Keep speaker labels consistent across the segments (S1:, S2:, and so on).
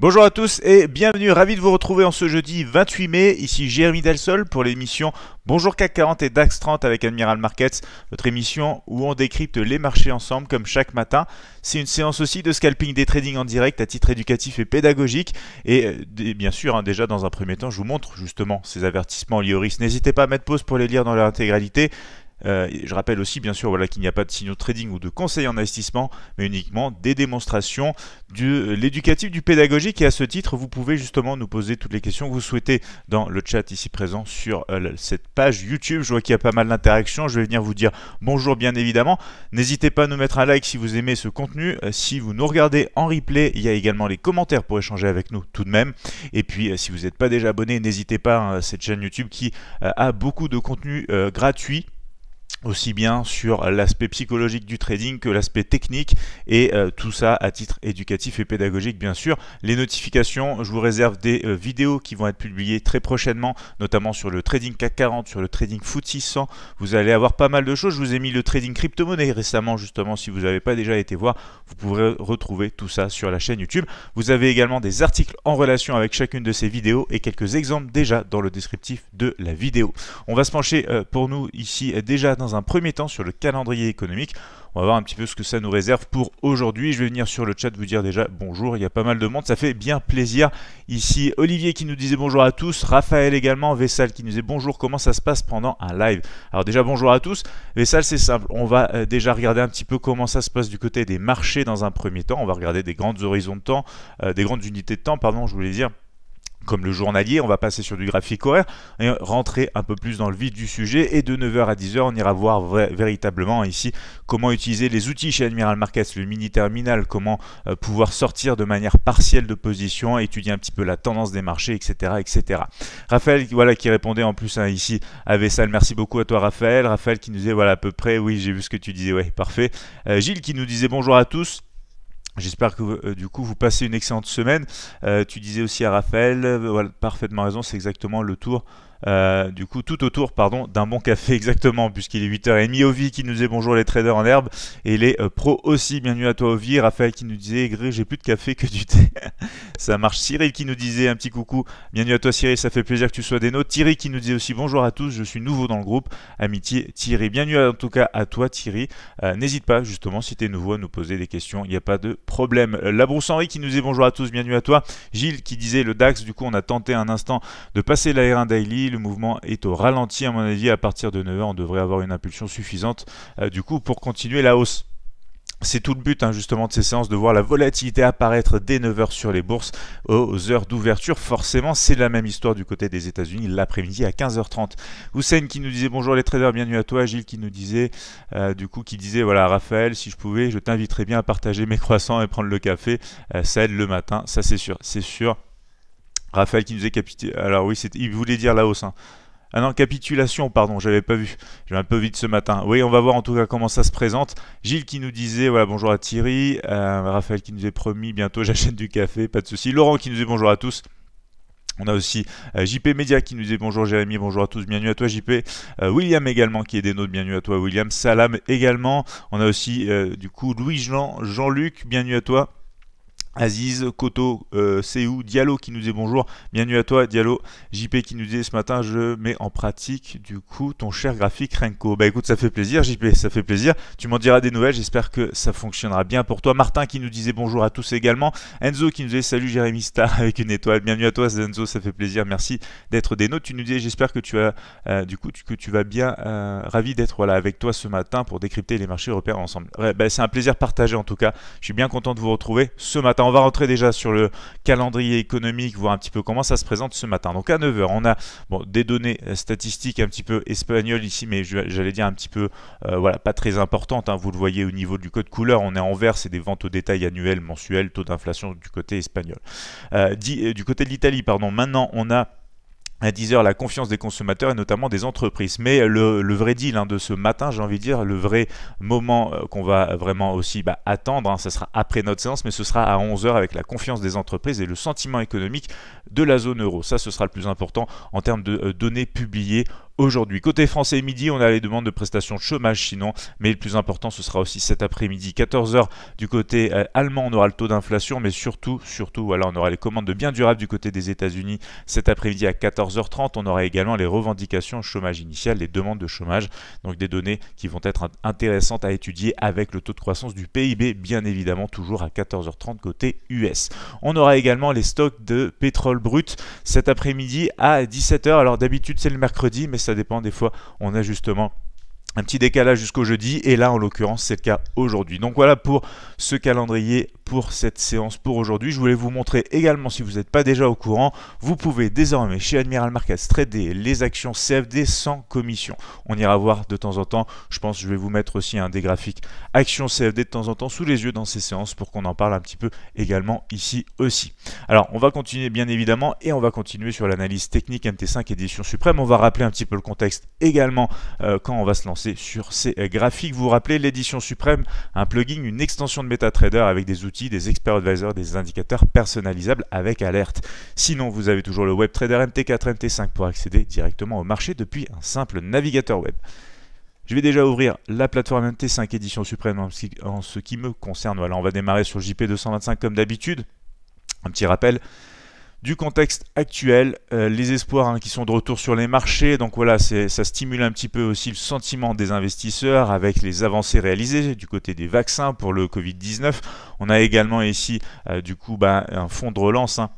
S1: Bonjour à tous et bienvenue, ravi de vous retrouver en ce jeudi 28 mai, ici Jérémy Delsol pour l'émission Bonjour CAC 40 et DAX 30 avec Admiral Markets, votre émission où on décrypte les marchés ensemble comme chaque matin. C'est une séance aussi de scalping des trading en direct à titre éducatif et pédagogique et, euh, bien sûr hein, déjà dans un premier temps je vous montre justement ces avertissements liés au N'hésitez pas à mettre pause pour les lire dans leur intégralité. Euh, je rappelle aussi bien sûr voilà, qu'il n'y a pas de signaux trading ou de conseils en investissement, mais uniquement des démonstrations de euh, l'éducatif, du pédagogique. Et à ce titre, vous pouvez justement nous poser toutes les questions que vous souhaitez dans le chat ici présent sur euh, cette page YouTube. Je vois qu'il y a pas mal d'interactions. Je vais venir vous dire bonjour bien évidemment. N'hésitez pas à nous mettre un like si vous aimez ce contenu. si vous nous regardez en replay, il y a également les commentaires pour échanger avec nous tout de même. Et puis si vous n'êtes pas déjà abonné, n'hésitez pas hein, à cette chaîne YouTube qui a beaucoup de contenu gratuit aussi bien sur l'aspect psychologique du trading que l'aspect technique et euh, tout ça à titre éducatif et pédagogique bien sûr. Les notifications, je vous réserve des euh, vidéos qui vont être publiées très prochainement, notamment sur le trading CAC 40, sur le trading foot 600. Vous allez avoir pas mal de choses. Je vous ai mis le trading crypto-monnaie récemment justement. Si vous n'avez pas déjà été voir, vous pourrez retrouver tout ça sur la chaîne YouTube. Vous avez également des articles en relation avec chacune de ces vidéos et quelques exemples déjà dans le descriptif de la vidéo. On va se pencher euh, pour nous ici déjà dans un premier temps sur le calendrier économique. On va voir un petit peu ce que ça nous réserve pour aujourd'hui. Je vais venir sur le chat vous dire déjà bonjour, il y a pas mal de monde, ça fait bien plaisir. Ici Olivier qui nous disait bonjour à tous, Raphaël également, Vessal qui nous disait bonjour, comment ça se passe pendant un live Alors déjà bonjour à tous, Vessal c'est simple, on va euh, déjà regarder un petit peu comment ça se passe du côté des marchés dans un premier temps, on va regarder des grandes horizons de temps, euh, des grandes unités de temps, pardon, je voulais dire comme le journalier, on va passer sur du graphique horaire et rentrer un peu plus dans le vif du sujet. Et de 9h à 10h, on ira voir véritablement ici comment utiliser les outils chez Admiral Markets, le mini terminal, comment euh, pouvoir sortir de manière partielle de position, étudier un petit peu la tendance des marchés, etc. etc. Raphaël, voilà, qui répondait en plus hein, ici à Vessal. Merci beaucoup à toi, Raphaël. Raphaël qui nous disait, voilà, à peu près, oui, j'ai vu ce que tu disais, ouais, parfait. Euh, Gilles qui nous disait bonjour à tous. J'espère que euh, du coup vous passez une excellente semaine. Euh, tu disais aussi à Raphaël, euh, parfaitement raison, c'est exactement le tour euh, du coup, tout autour pardon, d'un bon café exactement, puisqu'il est 8h30. Ovi qui nous est bonjour les traders en herbe et les euh, pros aussi. Bienvenue à toi Ovi. Raphaël qui nous disait j'ai plus de café que du thé. ça marche. Cyril qui nous disait un petit coucou. Bienvenue à toi Cyril, ça fait plaisir que tu sois des nôtres. Thierry qui nous disait aussi bonjour à tous, je suis nouveau dans le groupe. Amitié Thierry. Bienvenue en tout cas à toi Thierry. Euh, n'hésite pas justement si tu es nouveau à nous poser des questions, il n'y a pas de problème. La Brousse Henri qui nous dit bonjour à tous, bienvenue à toi. Gilles qui disait le DAX, du coup on a tenté un instant de passer la Daily le mouvement est au ralenti à mon avis à partir de 9h on devrait avoir une impulsion suffisante euh, du coup pour continuer la hausse. C'est tout le but hein, justement de ces séances, de voir la volatilité apparaître dès 9h sur les bourses aux heures d'ouverture. Forcément, c'est la même histoire du côté des États-Unis l'après-midi à 15h30. Hussein qui nous disait bonjour les traders, bienvenue à toi. Gilles qui nous disait, euh, du coup, qui disait voilà Raphaël, si je pouvais, je t'inviterais bien à partager mes croissants et prendre le café. Euh, ça aide le matin, ça c'est sûr, c'est sûr. Raphaël qui nous est capitulé. Alors oui, il voulait dire la hausse. Hein. Ah non, capitulation, pardon, j'avais pas vu. J'ai un peu vite ce matin. Oui, on va voir en tout cas comment ça se présente. Gilles qui nous disait, voilà, bonjour à Thierry. Euh, Raphaël qui nous est promis, bientôt j'achète du café, pas de souci. Laurent qui nous dit bonjour à tous. On a aussi euh, JP Media qui nous dit bonjour Jérémy, bonjour à tous, bienvenue à toi JP. Euh, William également qui est des nôtres, bienvenue à toi William. Salam également. On a aussi du coup Louis-Jean, Jean-Luc, bienvenue à toi. Aziz, Koto, euh, Diallo qui nous dit bonjour, bienvenue à toi Diallo, JP qui nous dit ce matin je mets en pratique du coup ton cher graphique Renko. Bah écoute ça fait plaisir JP, ça fait plaisir, tu m'en diras des nouvelles, j'espère que ça fonctionnera bien pour toi. Martin qui nous disait bonjour à tous également, Enzo qui nous disait salut Jérémy Star avec une étoile, bienvenue à toi Enzo, ça fait plaisir, merci d'être des nôtres. Tu nous disais j'espère que tu as euh, du coup que tu vas bien, euh, ravi d'être là avec toi ce matin pour décrypter les marchés européens ensemble. Bah, c'est un plaisir partagé en tout cas, je suis bien content de vous retrouver ce matin. On va rentrer déjà sur le calendrier économique, voir un petit peu comment ça se présente ce matin. Donc à 9h, on a bon, des données euh, statistiques un petit peu espagnoles ici, mais j'allais dire un petit peu, euh, voilà, pas très importantes. Hein. Vous le voyez au niveau du code couleur, on est en vert, c'est des ventes au détail annuelles, mensuelles, taux d'inflation du côté espagnol. Euh, du côté de l'Italie, pardon, maintenant on a à 10h la confiance des consommateurs et notamment des entreprises. Mais euh, le, vrai deal hein, de ce matin, j'ai envie de dire, le vrai moment euh, qu'on va vraiment aussi bah, attendre, hein, ce sera après notre séance, mais ce sera à 11h avec la confiance des entreprises et le sentiment économique de la zone euro. Ça, ce sera le plus important en termes de euh, données publiées aujourd'hui. Côté français midi, on a les demandes de prestations de chômage sinon mais le plus important ce sera aussi cet après-midi 14h du côté euh, allemand, on aura le taux d'inflation mais surtout surtout voilà, on aura les commandes de biens durables du côté des États-Unis cet après-midi à 14h30, on aura également les revendications au chômage initial, les demandes de chômage, donc des données qui vont être intéressantes à étudier avec le taux de croissance du PIB bien évidemment toujours à 14h30 côté US. On aura également les stocks de pétrole brut cet après-midi à 17h. Alors d'habitude c'est le mercredi mais ça dépend des fois, on a justement un petit décalage jusqu'au jeudi, et là en l'occurrence c'est le cas aujourd'hui. Donc voilà pour ce calendrier pour cette séance pour aujourd'hui. Je voulais vous montrer également, si vous n'êtes pas déjà au courant, vous pouvez désormais chez Admiral Markets trader les actions CFD sans commission. On ira voir de temps en temps, je pense je vais vous mettre aussi un des graphiques actions CFD de temps en temps sous les yeux dans ces séances pour qu'on en parle un petit peu également ici aussi. Alors on va continuer bien évidemment et on va continuer sur l'analyse technique MT5 édition suprême. On va rappeler un petit peu le contexte également euh, quand on va se lancer sur ces graphiques. Vous, vous rappelez l'édition suprême, un plugin, une extension de MetaTrader avec des outils des experts advisors, des indicateurs personnalisables avec alerte. Sinon, vous avez toujours le web trader MT4, MT5 pour accéder directement au marché depuis un simple navigateur web. Je vais déjà ouvrir la plateforme MT5 édition suprême en ce qui me concerne. Voilà, on va démarrer sur JP225 comme d'habitude. Un petit rappel, du contexte actuel, euh, les espoirs hein, qui sont de retour sur les marchés. Donc voilà, ça stimule un petit peu aussi le sentiment des investisseurs avec les avancées réalisées du côté des vaccins pour le Covid-19. On a également ici euh, du coup bah, un fonds de relance. Hein,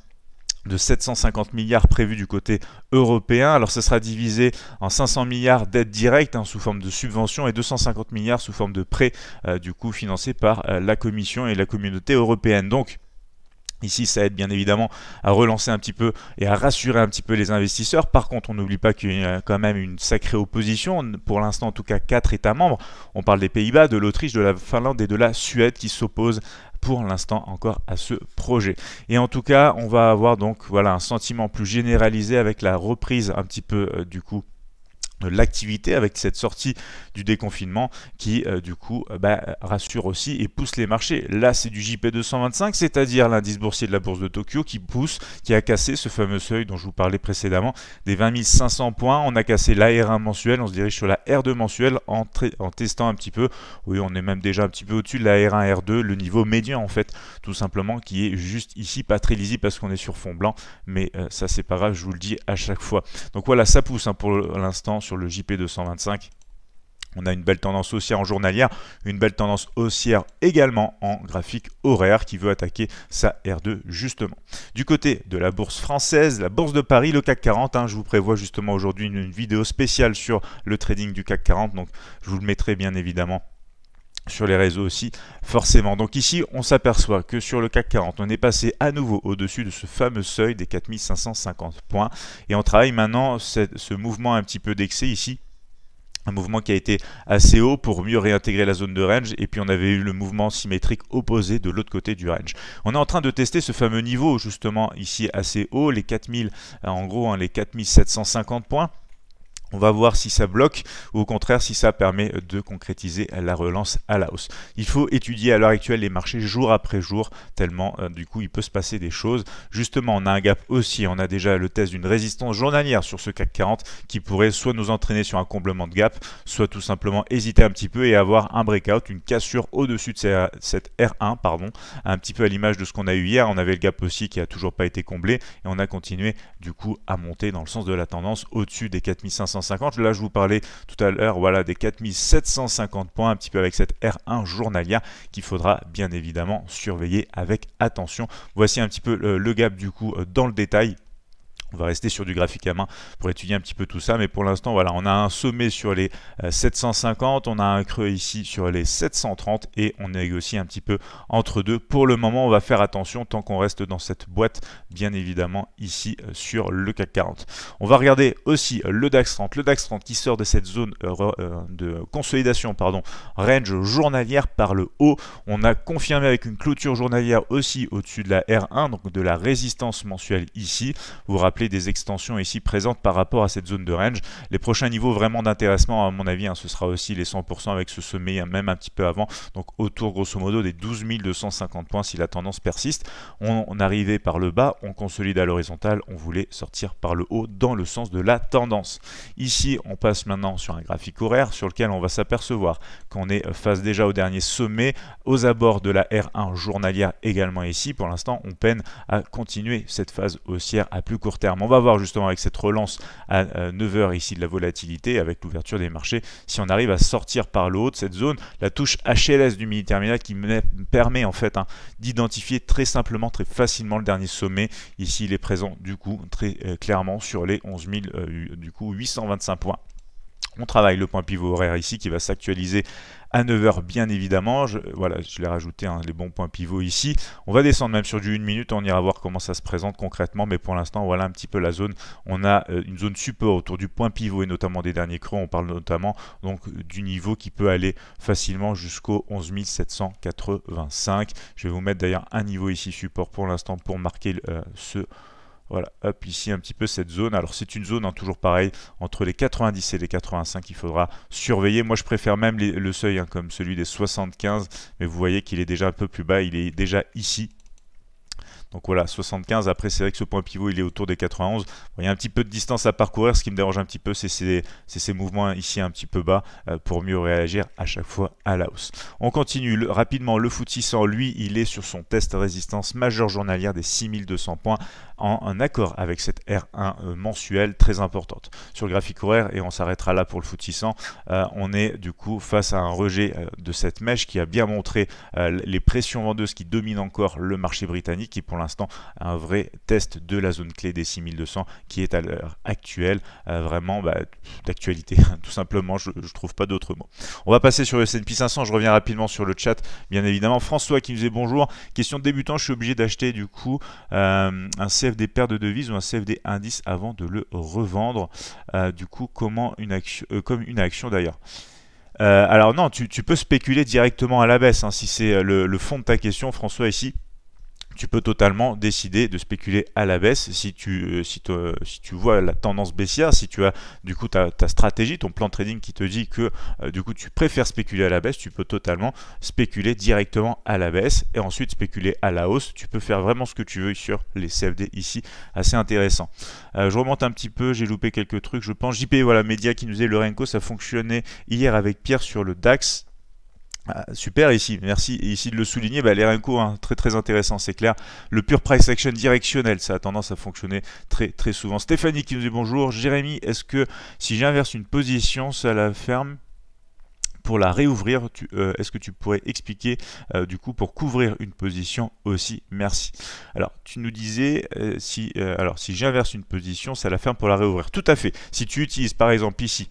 S1: de 750 milliards prévus du côté européen. Alors ce sera divisé en 500 milliards d'aides directes hein, sous forme de subventions et 250 milliards sous forme de prêts euh, du coup financés par la Commission et la communauté européenne. Donc Ici, ça aide bien évidemment à relancer un petit peu et à rassurer un petit peu les investisseurs. Par contre, on n'oublie pas qu'il y a quand même une sacrée opposition. Pour l'instant, en tout cas, quatre États membres. On parle des Pays-Bas, de l'Autriche, de la Finlande et de la Suède qui s'opposent pour l'instant encore à ce projet. Et en tout cas, on va avoir donc voilà un sentiment plus généralisé avec la reprise un petit peu euh, du coup l'activité avec cette sortie du déconfinement qui euh, du coup euh, bah, rassure aussi et pousse les marchés. Là c'est du JP225, c'est-à-dire l'indice boursier de la bourse de Tokyo qui pousse, qui a cassé ce fameux seuil dont je vous parlais précédemment des 20 500 points. On a cassé la R1 mensuel on se dirige sur la R2 mensuelle en, en testant un petit peu, oui on est même déjà un petit peu au-dessus de la R1, R2, le niveau médian en fait tout simplement qui est juste ici pas très lisible parce qu'on est sur fond blanc mais euh, ça c'est pas grave je vous le dis à chaque fois. Donc voilà ça pousse hein, pour l'instant sur le JP225. On a une belle tendance haussière en journalière, une belle tendance haussière également en graphique horaire qui veut attaquer sa R2 justement. Du côté de la bourse française, la bourse de Paris, le CAC 40, hein, je vous prévois justement aujourd'hui une vidéo spéciale sur le trading du CAC 40, donc je vous le mettrai bien évidemment sur les réseaux aussi, forcément. Donc ici, on s'aperçoit que sur le CAC 40, on est passé à nouveau au-dessus de ce fameux seuil des 4550 points. Et on travaille maintenant ce mouvement un petit peu d'excès ici, un mouvement qui a été assez haut pour mieux réintégrer la zone de range et puis on avait eu le mouvement symétrique opposé de l'autre côté du range. On est en train de tester ce fameux niveau justement ici assez haut, les 4000 en gros hein, les 4750 points on va voir si ça bloque ou au contraire si ça permet de concrétiser la relance à la hausse. Il faut étudier à l'heure actuelle les marchés jour après jour, tellement euh, du coup il peut se passer des choses. Justement, on a un gap aussi, on a déjà le test d'une résistance journalière sur ce CAC 40 qui pourrait soit nous entraîner sur un comblement de gap, soit tout simplement hésiter un petit peu et avoir un breakout, une cassure au-dessus de cette R1, pardon, un petit peu à l'image de ce qu'on a eu hier. On avait le gap aussi qui a toujours pas été comblé et on a continué du coup à monter dans le sens de la tendance au-dessus des 4500 Là, je vous parlais tout à l'heure voilà, des 4750 points, un petit peu avec cette R1 journalière qu'il faudra bien évidemment surveiller avec attention. Voici un petit peu le gap du coup euh, dans le détail on va rester sur du graphique à main pour étudier un petit peu tout ça, mais pour l'instant, voilà, on a un sommet sur les 750, euh, on a un creux ici sur les 730 et on négocie un petit peu entre deux. Pour le moment, on va faire attention tant qu'on reste dans cette boîte, bien évidemment, ici euh, sur le CAC 40. On va regarder aussi le DAX 30, le DAX 30 qui sort de cette zone euh, de consolidation, pardon, range journalière par le haut. On a confirmé avec une clôture journalière aussi au-dessus de la R1, donc de la résistance mensuelle ici. Vous, vous rappelez des extensions ici présentes par rapport à cette zone de range. Les prochains niveaux vraiment d'intéressement à mon avis, hein, ce sera aussi les 100% avec ce sommet, hein, même un petit peu avant, donc autour grosso modo des 12 250 points si la tendance persiste. On, on arrivait par le bas, on consolide à l'horizontale, on voulait sortir par le haut dans le sens de la tendance. Ici, on passe maintenant sur un graphique horaire sur lequel on va s'apercevoir qu'on est euh, face déjà au dernier sommet, aux abords de la R1 journalière également ici. Pour l'instant, on peine à continuer cette phase haussière à plus court terme on va voir justement avec cette relance à 9h ici de la volatilité, avec l'ouverture des marchés, si on arrive à sortir par le haut de cette zone, la touche HLS du mini-terminal qui permet en fait hein, d'identifier très simplement, très facilement le dernier sommet. Ici, il est présent du coup très euh, clairement sur les 11 euh, du coup 825 points. On travaille le point pivot horaire ici qui va s'actualiser à 9h bien évidemment. Je, voilà, je l'ai rajouté, hein, les bons points pivots ici. On va descendre même sur du 1 minute, on ira voir comment ça se présente concrètement, mais pour l'instant, voilà un petit peu la zone. On a euh, une zone support autour du point pivot et notamment des derniers creux. On parle notamment donc du niveau qui peut aller facilement jusqu'au 11 785. Je vais vous mettre d'ailleurs un niveau ici support pour l'instant pour marquer euh, ce voilà, hop, ici un petit peu cette zone. Alors c'est une zone, hein, toujours pareil, entre les 90 et les 85, il faudra surveiller. Moi je préfère même le seuil hein, comme celui des 75, mais vous voyez qu'il est déjà un peu plus bas, il est déjà ici, donc voilà, 75. Après, c'est vrai que ce point pivot, il est autour des 91. il y a un petit peu de distance à parcourir. Ce qui me dérange un petit peu, c'est ces, mouvements ici un petit peu bas euh, pour mieux réagir à chaque fois à la hausse. On continue rapidement. Le foot lui, il est sur son test résistance majeure journalière des 6200 points en, accord avec cette R1 euh, mensuelle très importante. Sur le graphique horaire, et on s'arrêtera là pour le foot euh, on est du coup face à un rejet de cette mèche qui a bien montré les pressions vendeuses qui dominent encore le marché britannique qui pour l'instant un vrai test de la zone clé des 6200 qui est à l'heure actuelle euh, vraiment bah, d'actualité, tout simplement, je trouve pas d'autres mots. On va passer sur le S&P 500, je reviens rapidement sur le chat, bien évidemment. François qui nous dit bonjour, question de débutant, je suis obligé d'acheter du coup euh, un CFD paire de devises ou un CFD indice avant de le revendre. Euh, du coup, comment une action, comme une action d'ailleurs. alors non, tu, peux spéculer directement à la baisse, hein, si c'est le fond de ta question, François ici tu peux totalement décider de spéculer à la baisse si tu, euh, si, si tu vois la tendance baissière, si tu as du coup ta, ta stratégie, ton plan trading qui te dit que euh, du coup tu préfères spéculer à la baisse, tu peux totalement spéculer directement à la baisse et ensuite spéculer à la hausse. Tu peux faire vraiment ce que tu veux sur les CFD ici, assez intéressant. Euh, je remonte un petit peu, j'ai loupé quelques trucs, je pense. JP, voilà, Média qui nous est le Renko, ça fonctionnait hier avec Pierre sur le DAX. Ah, super ici, merci. ici de le souligner, bah, un hein, très très intéressant, c'est clair. Le pure price action directionnel, ça a tendance à fonctionner très très souvent. Stéphanie qui nous dit bonjour. Jérémy, est-ce que si j'inverse une position, ça la ferme pour la réouvrir, euh, est-ce que tu pourrais expliquer euh, du coup pour couvrir une position aussi Merci. Alors tu nous disais euh, si alors si j'inverse une position, ça la ferme pour la réouvrir. Tout à fait. Si tu utilises par exemple ici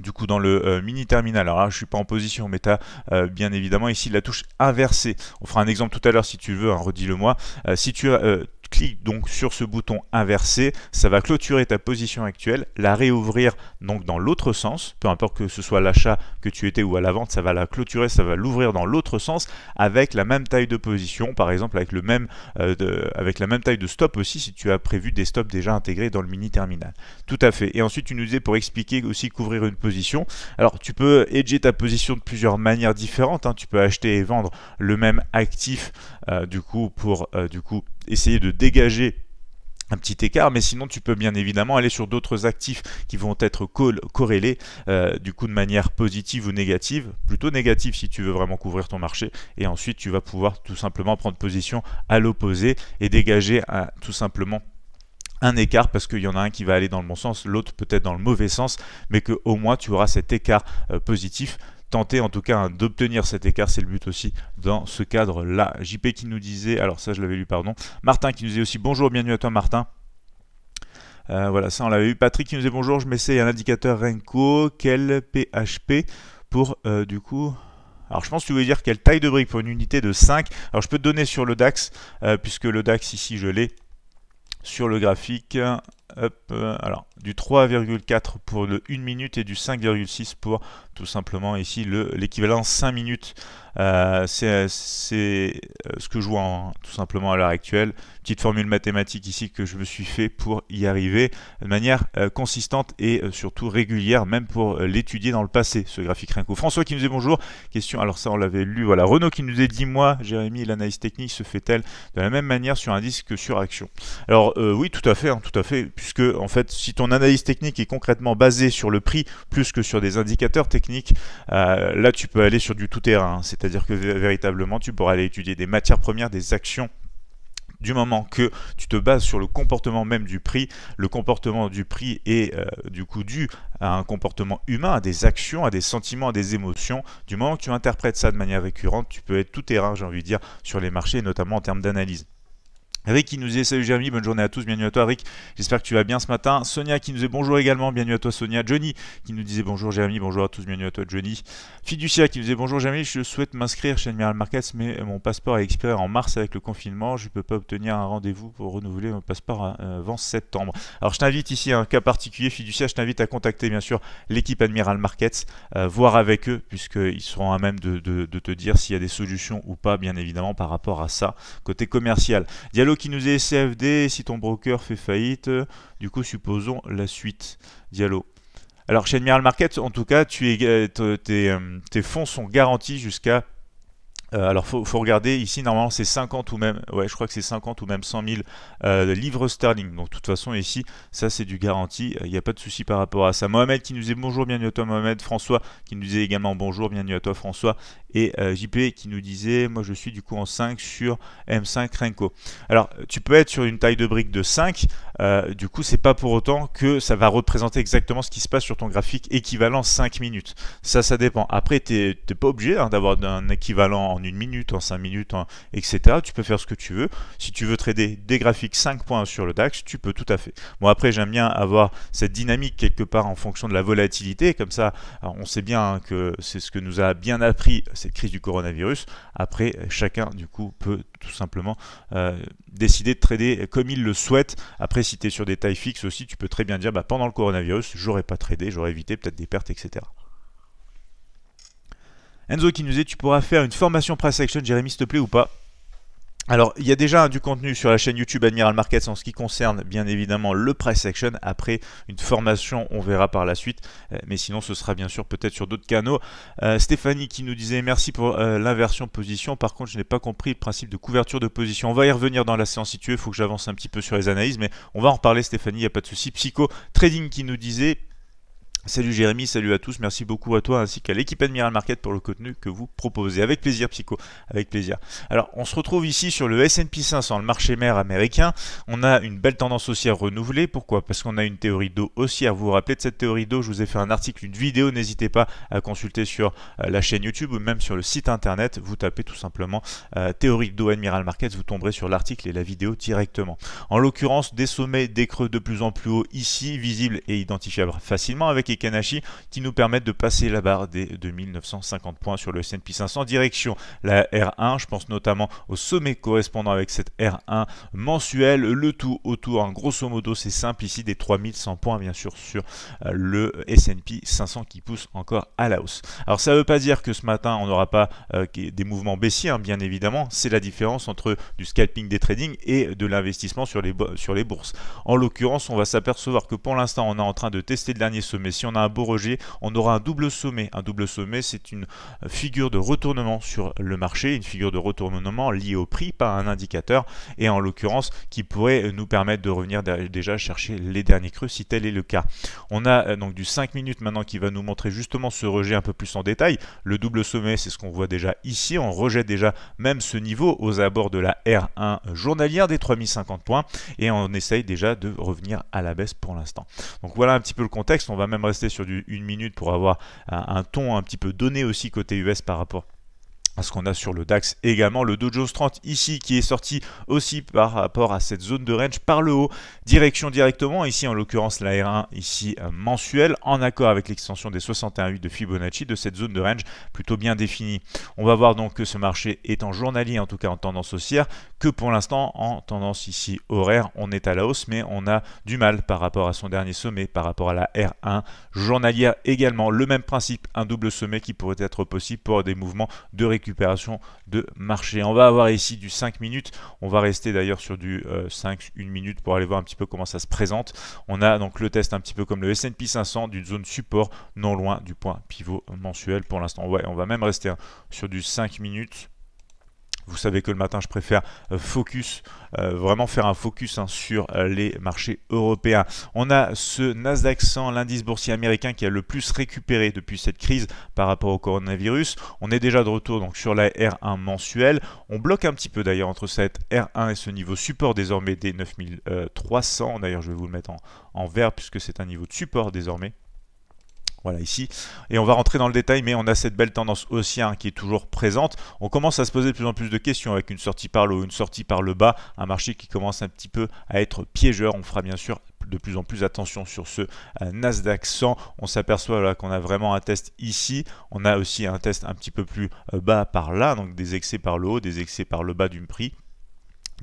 S1: du coup, dans le euh, mini terminal, alors je suis pas en position, mais tu as euh, bien évidemment ici la touche inversée. On fera un exemple tout à l'heure si tu veux, hein, redis-le moi. Euh, si tu as clique donc sur ce bouton inversé, ça va clôturer ta position actuelle, la réouvrir donc dans l'autre sens, peu importe que ce soit l'achat que tu étais ou à la vente, ça va la clôturer, ça va l'ouvrir dans l'autre sens avec la même taille de position, par exemple avec, le même, euh, de, avec la même taille de stop aussi si tu as prévu des stops déjà intégrés dans le mini terminal. Tout à fait. Et ensuite tu nous disais pour expliquer aussi couvrir une position. Alors tu peux edger ta position de plusieurs manières différentes. Hein. Tu peux acheter et vendre le même actif euh, du coup pour euh, du coup essayer de dégager un petit écart, mais sinon tu peux bien évidemment aller sur d'autres actifs qui vont être corrélés euh, du coup de manière positive ou négative, plutôt négative si tu veux vraiment couvrir ton marché, et ensuite tu vas pouvoir tout simplement prendre position à l'opposé et dégager tout simplement un écart parce qu'il y en a un qui va aller dans le bon sens, l'autre peut-être dans le mauvais sens, mais que au moins tu auras cet écart euh, positif en tout cas hein, d'obtenir cet écart, c'est le but aussi dans ce cadre-là. JP qui nous disait, alors ça je l'avais lu, pardon, Martin qui nous disait aussi bonjour, bienvenue à toi Martin. Euh, voilà, ça on l'avait eu. Patrick qui nous disait bonjour, je m'essaye un indicateur Renko, quel PHP pour euh, du coup alors je pense que tu voulais dire quelle taille de brique pour une unité de 5. Alors je peux te donner sur le DAX, euh, puisque le DAX ici je l'ai sur le graphique. Euh, alors, du 3,4 pour le 1 minute et du 5,6 pour tout simplement ici l'équivalent 5 minutes. Euh, c'est euh, ce que je vois hein, tout simplement à l'heure actuelle. Petite formule mathématique ici que je me suis fait pour y arriver de manière consistante et surtout régulière, même pour l'étudier dans le passé, ce graphique Rinco. François qui nous dit bonjour. Question, alors ça on l'avait lu, voilà. renault qui nous dit dis-moi, Jérémy, l'analyse technique se fait-elle de la même manière sur indice que sur action Alors oui, tout à fait, hein, tout à fait puisque en fait, si ton analyse technique est concrètement basée sur le prix plus que sur des indicateurs techniques, euh, là tu peux aller sur du tout terrain, c'est-à-dire que véritablement tu pourras aller étudier des matières premières, des actions du moment que tu te bases sur le comportement même du prix, le comportement du prix est euh, du coup dû à un comportement humain, à des actions, à des sentiments, à des émotions. Du moment que tu interprètes ça de manière récurrente, tu peux être tout terrain, j'ai envie de dire, sur les marchés, notamment en termes d'analyse. Rick qui nous est salut Jérémy, bonne journée à tous, bienvenue à toi Rick, j'espère que tu vas bien ce matin. Sonia qui nous dit bonjour également, bienvenue à toi Sonia. Johnny qui nous disait bonjour Jérémy, bonjour à tous, bienvenue à toi Johnny. Fiducia qui nous disait bonjour Jérémy, je souhaite m'inscrire chez Admiral Markets mais mon passeport a expiré en mars avec le confinement, je ne peux pas obtenir un rendez-vous pour renouveler mon passeport euh, avant septembre. Alors je t'invite ici un cas particulier Fiducia, je t'invite à contacter bien sûr l'équipe Admiral Markets, euh, voir avec eux puisqu'ils seront à même de, de te dire s'il y a des solutions ou pas bien évidemment par rapport à ça côté commercial. Dialogue qui nous est CFD si ton broker fait faillite. Du coup, supposons la suite. Diallo. Alors chez Admiral Market, en tout cas, tu es, euh, euh, tes fonds sont garantis jusqu'à euh, alors faut, faut regarder ici normalement c'est 50 ou même ouais je crois que c'est 50 ou même 100 000 euh, livres sterling donc de toute façon ici ça c'est du garanti euh, il n'y a pas de souci par rapport à ça Mohamed qui nous dit bonjour bienvenue à toi Mohamed François qui nous disait également bonjour bienvenue à toi François et JP qui nous disait moi je suis du coup en 5 sur M5 Renko alors tu peux être sur une taille de brique de 5 du coup c'est pas pour autant que ça va représenter exactement ce qui se passe sur ton graphique équivalent 5 minutes ça ça dépend après n'es pas obligé hein, d'avoir un équivalent en une minute, en cinq minutes, etc. Tu peux faire ce que tu veux. Si tu veux trader des graphiques 5 points sur le DAX, tu peux tout à fait. Bon, après, j'aime bien avoir cette dynamique quelque part en fonction de la volatilité. Comme ça, on sait bien hein, que c'est ce que nous a bien appris cette crise du coronavirus. Après, chacun, du coup, peut tout simplement euh, décider de trader comme il le souhaite. Après, si tu es sur des tailles fixes aussi, tu peux très bien dire bah, pendant le coronavirus, j'aurais pas tradé, j'aurais évité peut-être des pertes, etc. Enzo qui nous dit Tu pourras faire une formation price action, Jérémy, s'il te plaît ou pas alors, il y a déjà du contenu sur la chaîne YouTube Admiral Markets en ce qui concerne bien évidemment le price action. Après une formation, on verra par la suite. Euh, mais sinon, ce sera bien sûr peut-être sur d'autres canaux. Euh, Stéphanie qui nous disait merci pour euh, l'inversion position. Par contre, je n'ai pas compris le principe de couverture de position. On va y revenir dans la séance si Il faut que j'avance un petit peu sur les analyses. Mais on va en reparler, Stéphanie. Il n'y a pas de souci. Psycho Trading qui nous disait Salut Jérémy, salut à tous, merci beaucoup à toi ainsi qu'à l'équipe Admiral Market pour le contenu que vous proposez. Avec plaisir Psycho, avec plaisir. Alors on se retrouve ici sur le S&P 500, le marché mère américain. On a une belle tendance haussière renouvelée, pourquoi Parce qu'on a une théorie d'eau haussière. Vous vous rappelez de cette théorie d'eau, je vous ai fait un article, une vidéo, n'hésitez pas à consulter sur euh, la chaîne YouTube ou même sur le site internet. Vous tapez tout simplement euh, théorie d'eau Admiral Market, vous tomberez sur l'article et la vidéo directement. En l'occurrence, des sommets, des creux de plus en plus hauts ici, visibles et identifiables facilement avec Kanashi qui nous permettent de passer la barre des 2950 points sur le S&P 500 direction la R1. Je pense notamment au sommet correspondant avec cette R1 mensuelle. Le tout autour, hein, grosso modo, c'est simple ici des 3100 points bien sûr sur euh, le S&P 500 qui pousse encore à la hausse. Alors ça ne veut pas dire que ce matin on n'aura pas euh, des mouvements baissiers, hein, bien évidemment. C'est la différence entre du scalping des trading et de l'investissement sur les, sur les bourses. En l'occurrence, on va s'apercevoir que pour l'instant on est en train de tester le dernier sommet. Si on a un beau rejet, on aura un double sommet. Un double sommet, c'est une figure de retournement sur le marché, une figure de retournement liée au prix par un indicateur, et en l'occurrence qui pourrait nous permettre de revenir déjà chercher les derniers creux si tel est le cas. On a euh, donc du 5 minutes maintenant qui va nous montrer justement ce rejet un peu plus en détail. Le double sommet, c'est ce qu'on voit déjà ici. On rejette déjà même ce niveau aux abords de la R1 journalière des 3050 points et on essaye déjà de revenir à la baisse pour l'instant. Donc voilà un petit peu le contexte. On va même rester sur du minute pour avoir un, ton un petit peu donné aussi côté US par rapport ce qu'on a sur le DAX également. Le Dow Jones 30 ici qui est sorti aussi par rapport à cette zone de range par le haut, direction directement, ici en l'occurrence la R1 ici euh, mensuelle, en accord avec l'extension des 61,8 de Fibonacci de cette zone de range plutôt bien définie. On va voir donc que ce marché est en journalier, en tout cas en tendance haussière, que pour l'instant en tendance ici horaire, on est à la hausse, mais on a du mal par rapport à son dernier sommet, par rapport à la R1 journalière également. Le même principe, un double sommet qui pourrait être possible pour des mouvements de récupération de marché. On va avoir ici du 5 minutes. On va rester d'ailleurs sur du 5, euh, 1 minute pour aller voir un petit peu comment ça se présente. On a donc le test un petit peu comme le S&P 500 d'une zone support non loin du point pivot mensuel pour l'instant. Ouais, on va même rester hein, sur du 5 minutes vous savez que le matin, je préfère euh, focus, euh, vraiment faire un focus hein, sur euh, les marchés européens. On a ce Nasdaq 100, l'indice boursier américain qui a le plus récupéré depuis cette crise par rapport au coronavirus. On est déjà de retour donc sur la R1 mensuelle. On bloque un petit peu d'ailleurs entre cette R1 et ce niveau support désormais des 9300. D'ailleurs, je vais vous le mettre en vert puisque c'est un niveau de support désormais. Voilà, ici. Et on va rentrer dans le détail, mais on a cette belle tendance haussière qui est toujours présente. On commence à se poser de plus en plus de questions avec une sortie par le haut, une sortie par le bas. Un marché qui commence un petit peu à être piégeur. On fera bien sûr de plus en plus attention sur ce euh, Nasdaq 100. On s'aperçoit qu'on a vraiment un test ici. On a aussi un test un petit peu plus euh, bas par là, donc des excès par le haut, des excès par le bas du prix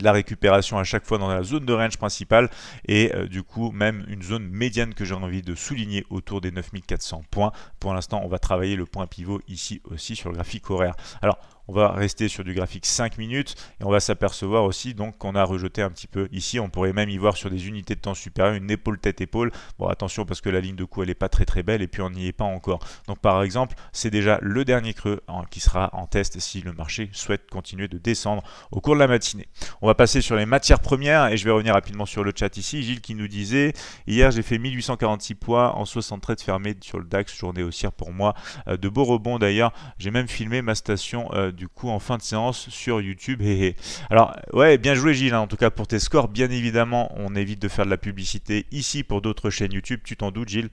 S1: la récupération à chaque fois dans la zone de range principale et euh, du coup même une zone médiane que j'ai envie de souligner autour des 9400 points. Pour l'instant on va travailler le point pivot ici aussi sur le graphique horaire. Alors on va rester sur du graphique 5 minutes et on va s'apercevoir aussi donc qu'on a rejeté un petit peu ici. On pourrait même y voir sur des unités de temps supérieures une épaule tête épaule. Bon attention parce que la ligne de coup elle est pas très très belle et puis on n'y est pas encore. Donc par exemple c'est déjà le dernier creux qui sera en test si le marché souhaite continuer de descendre au cours de la matinée. On va passer sur les matières premières et je vais revenir rapidement sur le chat ici. Gilles qui nous disait hier j'ai fait 1846 poids en 63 de fermés sur le DAX journée haussière pour moi. Euh, de beaux rebonds d'ailleurs. J'ai même filmé ma station euh, du coup en fin de séance sur YouTube. Et, alors ouais, bien joué Gilles, hein, en tout cas pour tes scores. Bien évidemment, on évite de faire de la publicité ici pour d'autres chaînes YouTube. Tu t'en doutes Gilles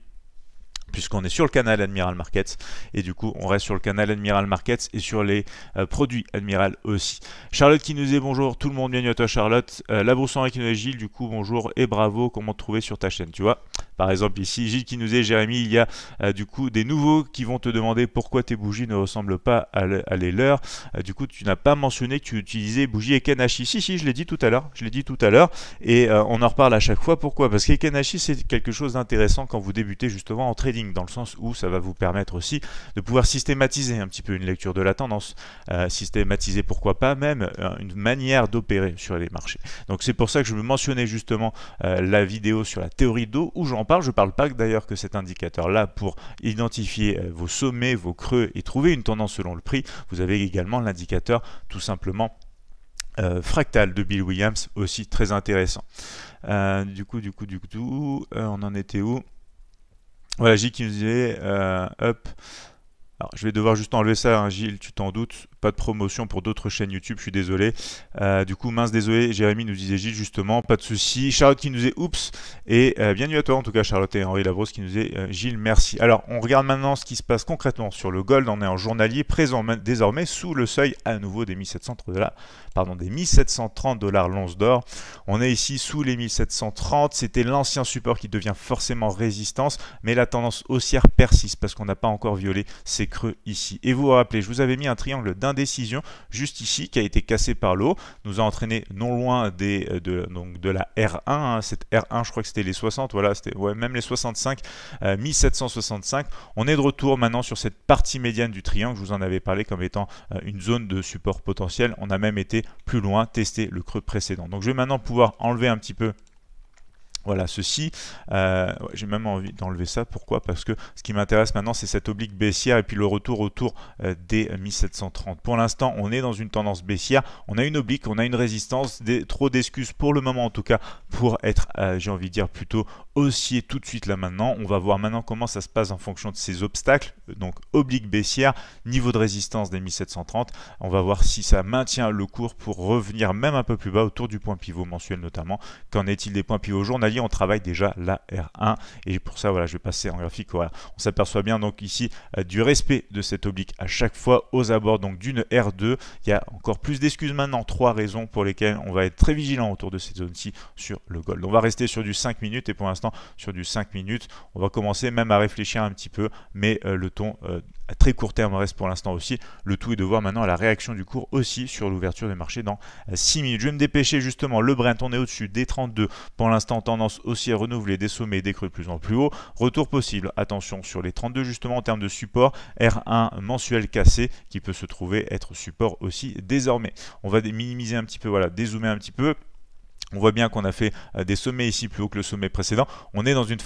S1: puisqu'on est sur le canal Admiral Markets et du coup on reste sur le canal Admiral Markets et sur les euh, produits Admiral aussi. Charlotte qui nous est bonjour tout le monde, bienvenue à toi Charlotte. la euh, la nous est Gilles, du coup bonjour et bravo, comment te trouver sur ta chaîne, tu vois par exemple ici, Gilles qui nous est Jérémy, il y a euh, du coup des nouveaux qui vont te demander pourquoi tes bougies ne ressemblent pas à, les leurs. Euh, du coup, tu n'as pas mentionné que tu utilisais bougies Ekanashi. Si, si, je l'ai dit tout à l'heure. Je l'ai dit tout à l'heure. Et euh, on en reparle à chaque fois. Pourquoi Parce qu'Ekanashi, c'est quelque chose d'intéressant quand vous débutez justement en trading, dans le sens où ça va vous permettre aussi de pouvoir systématiser un petit peu une lecture de la tendance, systématiser pourquoi pas même une manière d'opérer sur les marchés. Donc c'est pour ça que je me mentionnais justement la vidéo sur la théorie d'eau où j'en je parle pas d'ailleurs que cet indicateur-là pour identifier euh, vos sommets, vos creux et trouver une tendance selon le prix. Vous avez également l'indicateur tout simplement euh, fractal de Bill Williams, aussi très intéressant. Euh, du coup, du coup, du coup, on en était où Voilà, J qui nous disait, hop, alors, je vais devoir juste enlever ça, à hein, Gilles, tu t'en doutes. Pas de promotion pour d'autres chaînes YouTube, je suis désolé. Euh, du coup, mince, désolé, Jérémy nous disait Gilles, justement, pas de souci. Charlotte qui nous est oups. Et euh, bienvenue à toi, en tout cas, Charlotte et Henri Lavros qui nous est euh, Gilles, merci. Alors, on regarde maintenant ce qui se passe concrètement sur le Gold. On est en journalier présent désormais sous le seuil à nouveau des 1700 dollars, pardon, des 1730 dollars l'once d'or. On est ici sous les 1730. C'était l'ancien support qui devient forcément résistance, mais la tendance haussière persiste parce qu'on n'a pas encore violé ces creux ici. Et vous vous rappelez, je vous avais mis un triangle d'indécision juste ici qui a été cassé par l'eau, nous a entraîné non loin des, euh, de, donc de la R1, hein. cette R1 je crois que c'était les 60, voilà, c'était même les 65, 1765. Euh, on est de retour maintenant sur cette partie médiane du triangle, je vous en avais parlé comme étant euh, une zone de support potentiel, on a même été plus loin, tester le creux précédent. Donc je vais maintenant pouvoir enlever un petit peu voilà, ceci, euh, j'ai même envie d'enlever ça. Pourquoi Parce que ce qui m'intéresse maintenant, c'est cette oblique baissière et puis le retour autour euh, des 1730. Pour l'instant, on est dans une tendance baissière. On a une oblique, on a une résistance, des, trop d'excuses pour le moment en tout cas pour être, euh, j'ai envie de dire, plutôt tout de suite là maintenant. On va voir maintenant comment ça se passe en fonction de ces obstacles. Donc oblique baissière, niveau de résistance des 1730. On va voir si ça maintient le cours pour revenir même un peu plus bas autour du point pivot mensuel notamment. Qu'en est-il des points pivots journaliers On travaille déjà la R1 et pour ça voilà je vais passer en graphique horaire. On s'aperçoit bien donc ici euh, du respect de cette oblique à chaque fois aux abords donc d'une R2. Il y a encore plus d'excuses maintenant. Trois raisons pour lesquelles on va être très vigilant autour de cette zone-ci sur le gold. On va rester sur du 5 minutes et pour l'instant sur du 5 minutes. On va commencer même à réfléchir un petit peu, mais euh, le ton euh, à très court terme reste pour l'instant aussi. Le tout est de voir maintenant la réaction du cours aussi sur l'ouverture des marchés dans 6 euh, minutes. Je vais me dépêcher justement. Le Brent, on est au-dessus des 32. Pour l'instant, tendance aussi à renouveler des sommets, des creux plus en plus haut. Retour possible. Attention sur les 32 justement en termes de support. R1 mensuel cassé qui peut se trouver être support aussi désormais. On va minimiser un petit peu, voilà, dézoomer un petit peu. On voit bien qu'on a fait euh, des sommets ici plus haut que le sommet précédent. On est dans une,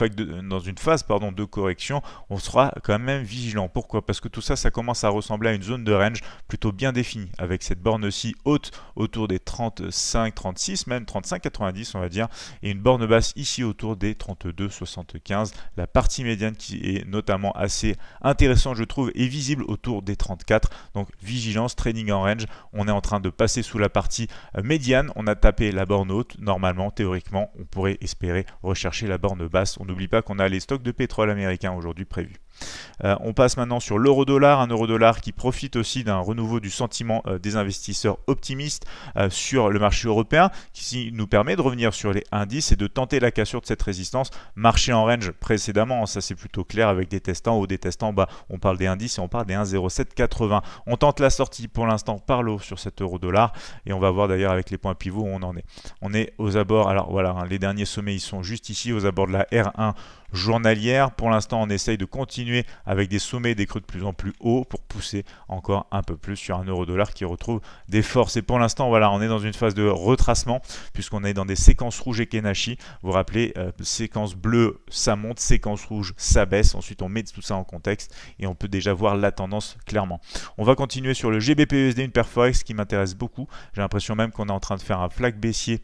S1: dans une phase pardon, de correction. On sera quand même vigilant. Pourquoi Parce que tout ça, ça commence à ressembler à une zone de range plutôt bien définie, avec cette borne aussi haute autour des 35, 36, même 35, 90 on va dire, et une borne basse ici autour des 32, 75. La partie médiane qui est notamment assez intéressante, je trouve, est visible autour des 34. Donc vigilance, training en range. On est en train de passer sous la partie euh, médiane. On a tapé la borne haute normalement, théoriquement, on pourrait espérer rechercher la borne basse. On n'oublie pas qu'on a les stocks de pétrole américains aujourd'hui prévus. Euh, on passe maintenant sur l'euro-dollar, un euro-dollar qui profite aussi d'un renouveau du sentiment euh, des investisseurs optimistes euh, sur le marché européen, qui nous permet de revenir sur les indices et de tenter la cassure de cette résistance. Marché en range précédemment, hein, ça c'est plutôt clair avec des testants ou des testants bas. On parle des indices et on parle des 1,0780. On tente la sortie pour l'instant par l'eau sur cet euro-dollar et on va voir d'ailleurs avec les points pivots où on en est. On est aux abords, alors voilà, hein, les derniers sommets ils sont juste ici aux abords de la R1 journalière. Pour l'instant, on essaye de continuer avec des sommets des creux de plus en plus hauts pour pousser encore un peu plus sur un euro dollar qui retrouve des forces. Et pour l'instant, voilà, on est dans une phase de retracement puisqu'on est dans des séquences rouges et Kenashi. Vous vous rappelez, euh, séquence bleue, ça monte, séquence rouge, ça baisse. Ensuite, on met tout ça en contexte et on peut déjà voir la tendance clairement. On va continuer sur le GBPUSD, e une performance qui m'intéresse beaucoup. J'ai l'impression même qu'on est en train de faire un flag baissier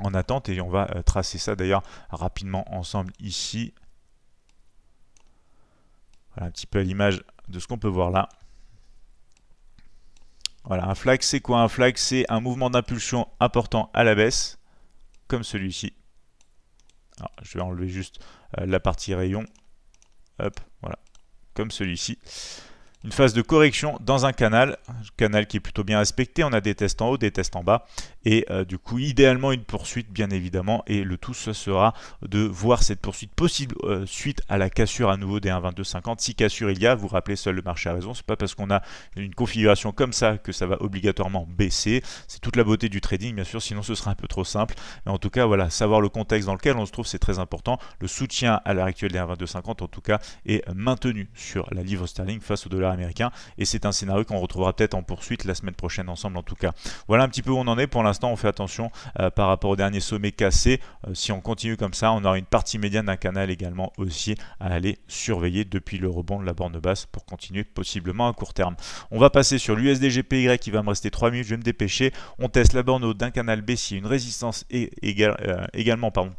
S1: en attente et on va euh, tracer ça d'ailleurs rapidement ensemble ici. Voilà un petit peu à l'image de ce qu'on peut voir là. Voilà, un flag c'est quoi Un flag c'est un mouvement d'impulsion important à la baisse, comme celui-ci. Ah, je vais enlever juste euh, la partie rayon. Hop, voilà, comme celui-ci une phase de correction dans un canal, canal qui est plutôt bien respecté, on a des tests en haut, des tests en bas, et euh, du coup idéalement une poursuite bien évidemment, et le tout ce sera de voir cette poursuite possible euh, suite à la cassure à nouveau des 1,2250. Si cassure il y a, vous rappelez, seul le marché a raison, c'est pas parce qu'on a une configuration comme ça que ça va obligatoirement baisser, c'est toute la beauté du trading bien sûr, sinon ce sera un peu trop simple, mais en tout cas voilà, savoir le contexte dans lequel on se trouve c'est très important, le soutien à l'heure actuelle des 1,2250 en tout cas est maintenu sur la livre sterling face au dollar américain. Et c'est un scénario qu'on retrouvera peut-être en poursuite la semaine prochaine ensemble en tout cas. Voilà un petit peu où on en est. Pour l'instant, on fait attention euh, par rapport au dernier sommet cassé. Euh, si on continue comme ça, on aura une partie médiane d'un canal également aussi à aller surveiller depuis le rebond de la borne basse pour continuer possiblement à court terme. On va passer sur l'USDGPY qui va me rester 3 minutes, je vais me dépêcher. On teste la borne haute d'un canal baissier, une résistance est euh, également pardon,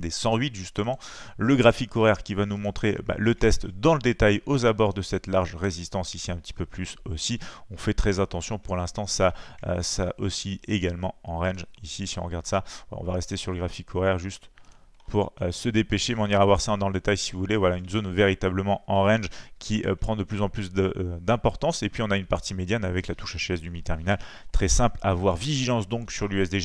S1: des 108 justement, le graphique horaire qui va nous montrer bah, le test dans le détail aux abords de cette large résistance ici un petit peu plus aussi, on fait très attention pour l'instant ça, euh, ça aussi également en range ici si on regarde ça, on va rester sur le graphique horaire juste pour euh, se dépêcher, mais on ira voir ça dans le détail si vous voulez. Voilà, une zone véritablement en range qui euh, prend de plus en plus euh, d'importance. Et puis on a une partie médiane avec la touche HS du mi-terminal, très simple à voir. Vigilance donc sur l'USD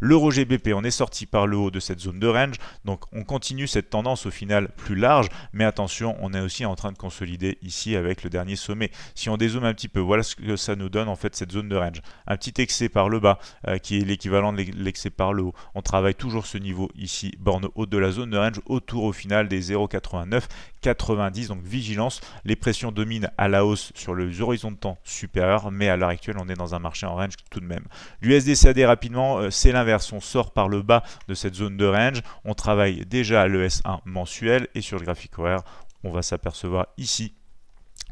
S1: L'euro GBP, on est sorti par le haut de cette zone de range, donc on continue cette tendance au final plus large, mais attention, on est aussi en train de consolider ici avec le dernier sommet. Si on dézoome un petit peu, voilà ce que ça nous donne en fait cette zone de range. Un petit excès par le bas, qui est l'équivalent de l'excès par le haut. On travaille toujours ce niveau ici, bornes de la zone de range autour au final des 0,89 90 donc vigilance les pressions dominent à la hausse sur le horizon de temps supérieur mais à l'heure actuelle on est dans un marché en range tout de même l'USD CAD rapidement euh, c'est l'inverse on sort par le bas de cette zone de range on travaille déjà à l'ES1 mensuel et sur le graphique horaire on va s'apercevoir ici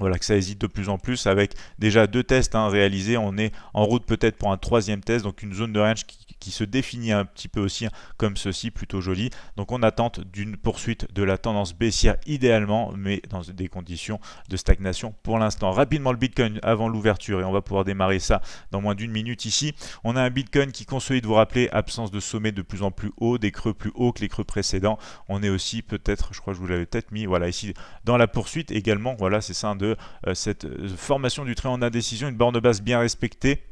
S1: voilà que ça hésite de plus en plus avec déjà deux tests hein, réalisés. On est en route peut-être pour un troisième test, donc une zone de range qui, se définit un petit peu aussi hein, comme ceci, plutôt joli. Donc on attente d'une poursuite de la tendance baissière idéalement, mais dans des conditions de stagnation pour l'instant. Rapidement le Bitcoin avant l'ouverture et on va pouvoir démarrer ça dans moins d'une minute ici. On a un Bitcoin qui consolide, vous rappelez, absence de sommet de plus en plus haut, des creux plus hauts que les creux précédents. On est aussi peut-être, je crois que je vous l'avais peut-être mis, voilà ici dans la poursuite également. Voilà, c'est ça un de euh, cette euh, formation du trait d'indécision, une borne de base bien respectée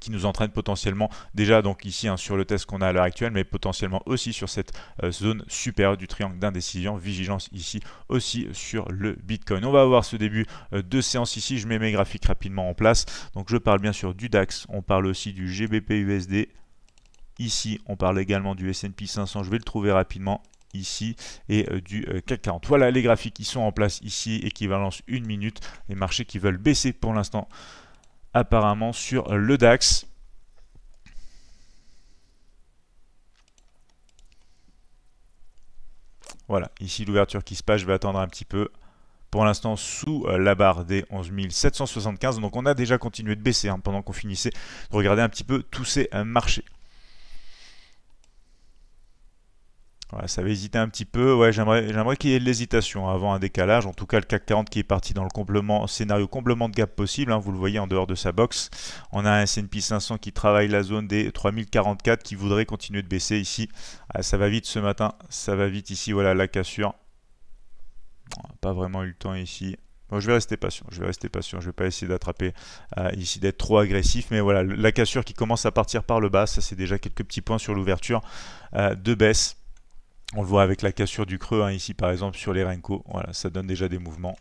S1: qui nous entraîne potentiellement déjà donc ici hein, sur le test qu'on a à l'heure actuelle, mais potentiellement aussi sur cette euh, zone supérieure du triangle d'indécision. Vigilance ici aussi sur le Bitcoin. On va avoir ce début de séance ici. Je mets mes graphiques rapidement en place. Donc je parle bien sûr du DAX. On parle aussi du GBP USD. Ici, on parle également du S&P 500. Je vais le trouver rapidement ici et euh, du euh, CAC 40. Voilà les graphiques qui sont en place ici, équivalence 1 minute. Les marchés qui veulent baisser pour l'instant apparemment sur le DAX. Voilà, ici l'ouverture qui se passe, je vais attendre un petit peu. Pour l'instant, sous euh, la barre des 11 775. Donc on a déjà continué de baisser hein, pendant qu'on finissait de regarder un petit peu tous ces marchés. ça va hésiter un petit peu. Ouais, j'aimerais, j'aimerais qu'il y ait de l'hésitation avant un décalage. En tout cas, le CAC 40 qui est parti dans le complément, scénario comblement de gap possible. Hein, vous le voyez en dehors de sa box. On a un S&P 500 qui travaille la zone des 3044 qui voudrait continuer de baisser ici. Ah, ça va vite ce matin. Ça va vite ici. Voilà la cassure. Ah, pas vraiment eu le temps ici. je vais rester patient, je vais rester patient, je vais pas essayer d'attraper euh, ici, d'être trop agressif, mais voilà, la cassure qui commence à partir par le bas, ça c'est déjà quelques petits points sur l'ouverture euh, de baisse. On le voit avec la cassure du creux, hein, ici par exemple sur les Renko. Voilà, ça donne déjà des mouvements.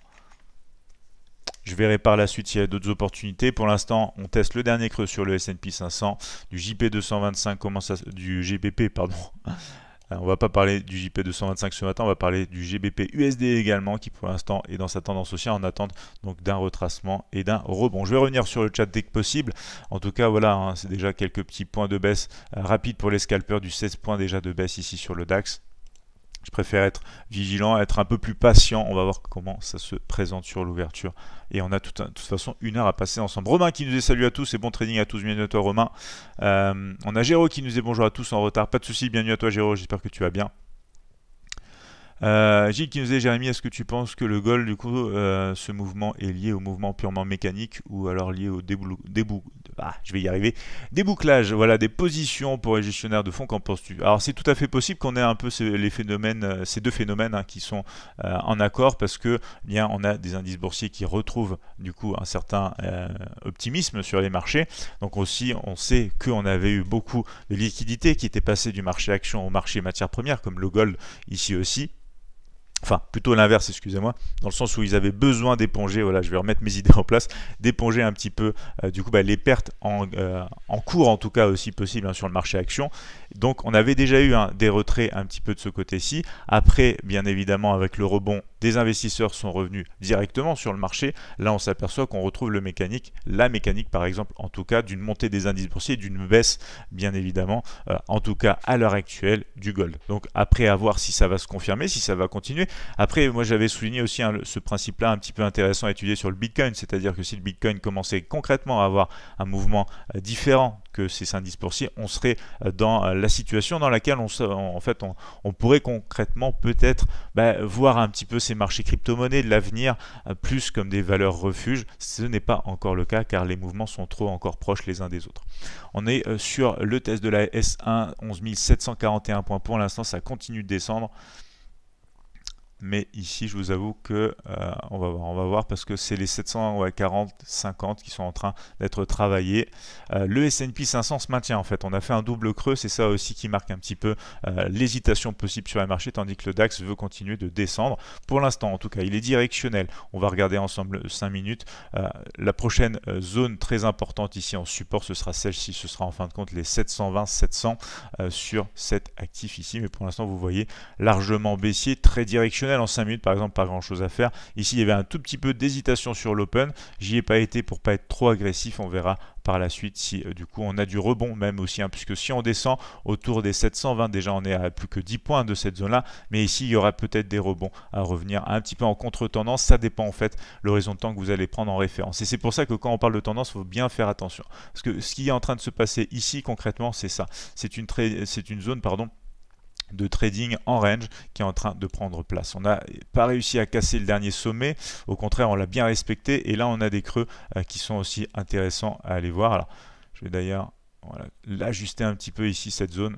S1: Je verrai par la suite s'il y a d'autres opportunités. Pour l'instant, on teste le dernier creux sur le S&P 500. Du JP225 commence Du GBP, pardon. On va pas parler du JP225 ce matin, on va parler du GBP USD également qui pour l'instant est dans sa tendance haussière en attente donc d'un retracement et d'un rebond. Je vais revenir sur le chat dès que possible. En tout cas, voilà, hein, c'est déjà quelques petits points de baisse rapide euh, rapides pour les scalpers du 16 points déjà de baisse ici sur le DAX. Je préfère être vigilant, être un peu plus patient. On va voir comment ça se présente sur l'ouverture. Et on a de toute façon une heure à passer ensemble. Romain qui nous est salut à tous et bon trading à tous. Bienvenue à toi Romain. Euh, on a Géro qui nous est bonjour à tous en retard. Pas de souci, bienvenue à toi Géro. J'espère que tu vas bien. Euh, Gilles qui nous dit Jérémy, est-ce que tu penses que le goal, du coup, euh, ce mouvement est lié au mouvement purement mécanique ou alors lié au débout ah, je vais y arriver. Des bouclages, voilà, des positions pour les gestionnaires de fonds, qu'en penses-tu Alors c'est tout à fait possible qu'on ait un peu ces, les phénomènes, euh, ces deux phénomènes hein, qui sont euh, en accord parce que eh bien, on a des indices boursiers qui retrouvent du coup un certain euh, optimisme sur les marchés. Donc aussi, on sait qu'on avait eu beaucoup de liquidités qui étaient passées du marché action au marché matières premières, comme le gold ici aussi. Enfin, plutôt l'inverse, excusez-moi, dans le sens où ils avaient besoin d'éponger, voilà, je vais remettre mes idées en place, d'éponger un petit peu, euh, du coup, bah, les pertes euh, en, cours, en tout cas, aussi possible hein, sur le marché action. Donc, on avait déjà eu un hein, des retraits un petit peu de ce côté-ci. Après, bien évidemment, avec le rebond, des investisseurs sont revenus directement sur le marché, là on s'aperçoit qu'on retrouve le mécanique, la mécanique par exemple, en tout cas d'une montée des indices boursiers, d'une baisse bien évidemment, euh, en tout cas à l'heure actuelle du gold. Donc après à voir si ça va se confirmer, si ça va continuer. Après moi j'avais souligné aussi hein, ce principe-là un petit peu intéressant à étudier sur le Bitcoin, c'est-à-dire que si le Bitcoin commençait concrètement à avoir un mouvement euh, différent que ces indices boursiers, on serait euh, dans euh, la situation dans laquelle on, se, en fait, on, pourrait concrètement peut-être ben, voir un petit peu ces marchés crypto-monnaies de l'avenir euh, plus comme des valeurs refuges. Ce n'est pas encore le cas car les mouvements sont trop encore proches les uns des autres. On est sur le test de la S1 11741 points pour l'instant, ça continue de descendre mais ici je vous avoue que euh, on, va voir, on va voir parce que c'est les 740 50 qui sont en train d'être travaillés euh, le S&P 500 se maintient en fait on a fait un double creux c'est ça aussi qui marque un petit peu euh, l'hésitation possible sur les marchés tandis que le DAX veut continuer de descendre pour l'instant en tout cas il est directionnel on va regarder ensemble 5 minutes la prochaine zone très importante ici en support ce sera celle-ci ce sera en fin de compte les 720 700 sur cet actif ici mais pour l'instant vous voyez largement baissier très directionnel en 5 minutes, par exemple, pas grand chose à faire. Ici, il y avait un tout petit peu d'hésitation sur l'open. J'y ai pas été pour pas être trop agressif. On verra par la suite si euh, du coup on a du rebond même aussi hein, puisque si on descend autour des 720 déjà on est à plus que 10 points de cette zone là mais ici il y aura peut-être des rebonds à revenir un petit peu en contre-tendance ça dépend en fait l'horizon de temps que vous allez prendre en référence et c'est pour ça que quand on parle de tendance faut bien faire attention parce que ce qui est en train de se passer ici concrètement c'est ça c'est une, c'est une zone pardon de trading en range qui est en train de prendre place. On n'a pas réussi à casser le dernier sommet, au contraire on l'a bien respecté et là on a des creux euh, qui sont aussi intéressants à aller voir. je vais d'ailleurs l'ajuster un petit peu ici cette zone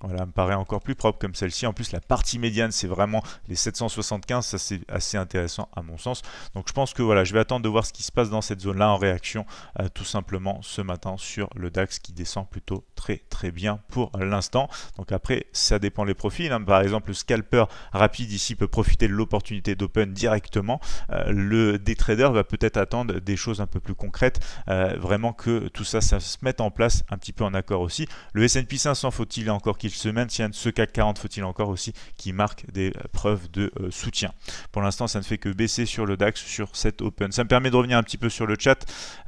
S1: voilà, me paraît encore plus propre comme celle-ci. En plus, la partie médiane, c'est vraiment les 775, ça c'est assez intéressant à mon sens. Donc je pense que voilà, je vais attendre de voir ce qui se passe dans cette zone-là en réaction euh, tout simplement ce matin sur le DAX qui descend plutôt très très bien pour l'instant. Donc après, ça dépend les profils. Hein. Par exemple, le scalper rapide ici peut profiter de l'opportunité d'open directement. Euh, le des trader va peut-être attendre des choses un peu plus concrètes, euh, vraiment que tout ça, ça se mette en place un petit peu en accord aussi. Le S&P 500, faut-il encore qu'il se maintienne. Ce CAC 40, faut-il encore aussi, qui marque des preuves de euh, soutien. Pour l'instant, ça ne fait que baisser sur le DAX, sur cette Open. Ça me permet de revenir un petit peu sur le chat.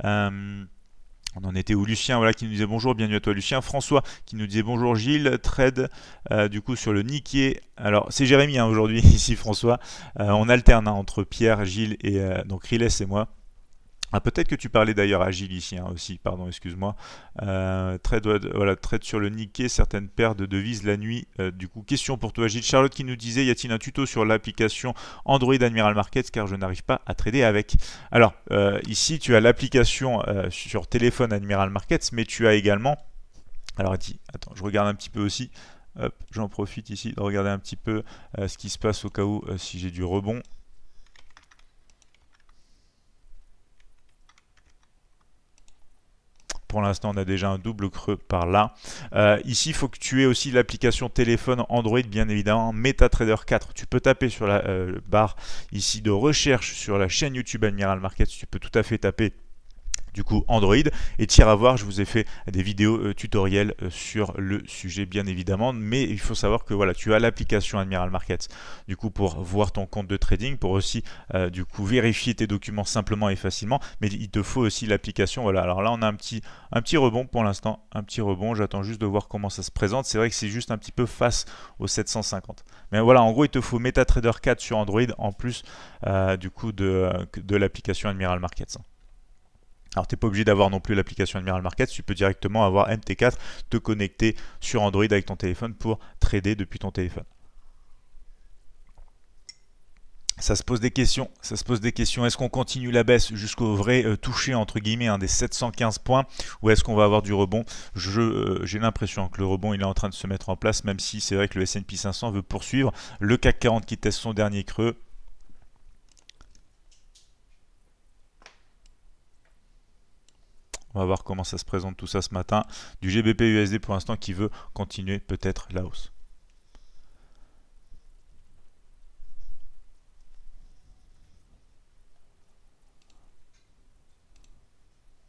S1: Euh, on en était où Lucien voilà, qui nous disait bonjour, bienvenue à toi Lucien. François qui nous disait bonjour Gilles, trade euh, du coup sur le Nikkei. Alors c'est Jérémy hein, aujourd'hui ici François. on alterne hein, entre Pierre, Gilles et donc Riles et moi. Ah, peut-être que tu parlais d'ailleurs à ici hein, aussi, pardon, excuse-moi. Euh, trade, voilà, sur le Nikkei, certaines paires de devises la nuit. Euh, du coup, question pour toi, Gilles. Charlotte qui nous disait y a-t-il un tuto sur l'application Android Admiral Markets car je n'arrive pas à trader avec Alors, euh, ici, tu as l'application sur téléphone Admiral Markets, mais tu as également. Alors, attends, je regarde un petit peu aussi. J'en profite ici de regarder un petit peu ce qui se passe au cas où si j'ai du rebond. Pour l'instant, on a déjà un double creux par là. Euh, ici, il faut que tu aies aussi l'application téléphone Android, bien évidemment, MetaTrader 4. Tu peux taper sur la euh, barre ici de recherche sur la chaîne YouTube Admiral Markets. Tu peux tout à fait taper du coup Android. Et tire à voir, je vous ai fait des vidéos euh, tutoriels euh, sur le sujet bien évidemment, mais il faut savoir que voilà, tu as l'application Admiral Markets du coup pour voir ton compte de trading, pour aussi euh, du coup vérifier tes documents simplement et facilement, mais il te faut aussi l'application. Voilà, alors là on a un petit, un petit rebond pour l'instant, un petit rebond, j'attends juste de voir comment ça se présente. C'est vrai que c'est juste un petit peu face aux 750. Mais voilà, en gros il te faut MetaTrader 4 sur Android en plus du coup de l'application Admiral Markets. Alors, tu n'es pas obligé d'avoir non plus l'application Admiral Markets, tu peux directement avoir MT4, te connecter sur Android avec ton téléphone pour trader depuis ton téléphone. Ça se pose des questions, ça se pose des questions. Est-ce qu'on continue la baisse jusqu'au vrai euh, toucher entre guillemets hein, des 715 points ou est-ce qu'on va avoir du rebond Je euh, j'ai l'impression que le rebond il est en train de se mettre en place, même si c'est vrai que le S&P 500 veut poursuivre. Le CAC 40 qui teste son dernier creux, On va voir comment ça se présente tout ça ce matin. Du GBP USD pour l'instant qui veut continuer peut-être la hausse.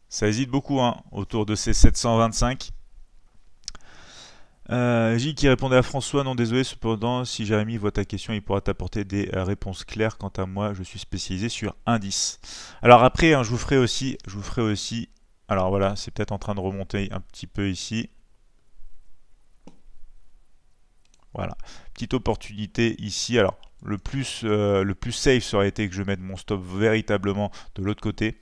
S1: Ça hésite beaucoup hein, autour de ces 725. Euh, qui répondait à François, non désolé, cependant, si Jérémy voit ta question, il pourra t'apporter des réponses claires. Quant à moi, je suis spécialisé sur indice. Alors après, hein, je vous ferai aussi, je vous ferai aussi alors voilà, c'est peut-être en train de remonter un petit peu ici. Voilà, petite opportunité ici. Alors, le plus, euh, le plus safe serait été que je mette mon stop véritablement de l'autre côté.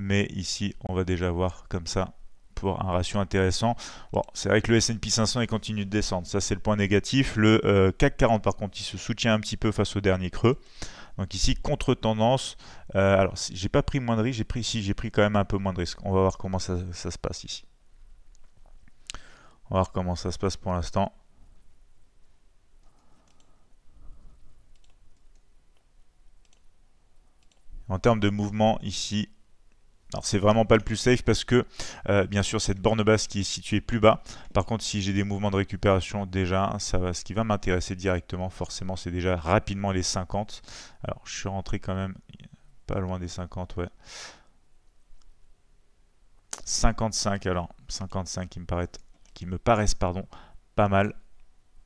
S1: Mais ici, on va déjà voir comme ça pour un ratio intéressant. Bon, c'est vrai que le S&P 500 il continue de descendre, ça c'est le point négatif. Le CAC euh, 40 par contre, il se soutient un petit peu face au dernier creux. Donc ici, contre-tendance. Euh, alors, si, j'ai pas pris moins de risque, j'ai pris ici, j'ai pris quand même un peu moins de risque. On va voir comment ça, ça se passe ici. On va voir comment ça se passe pour l'instant. En termes de mouvement, ici, alors c'est vraiment pas le plus safe parce que euh, bien sûr cette borne basse qui est située plus bas. Par contre si j'ai des mouvements de récupération déjà, ça va, ce qui va m'intéresser directement forcément c'est déjà rapidement les 50. Alors je suis rentré quand même pas loin des 50 ouais. 55 alors 55 qui me paraît, qui me paraissent pardon pas mal.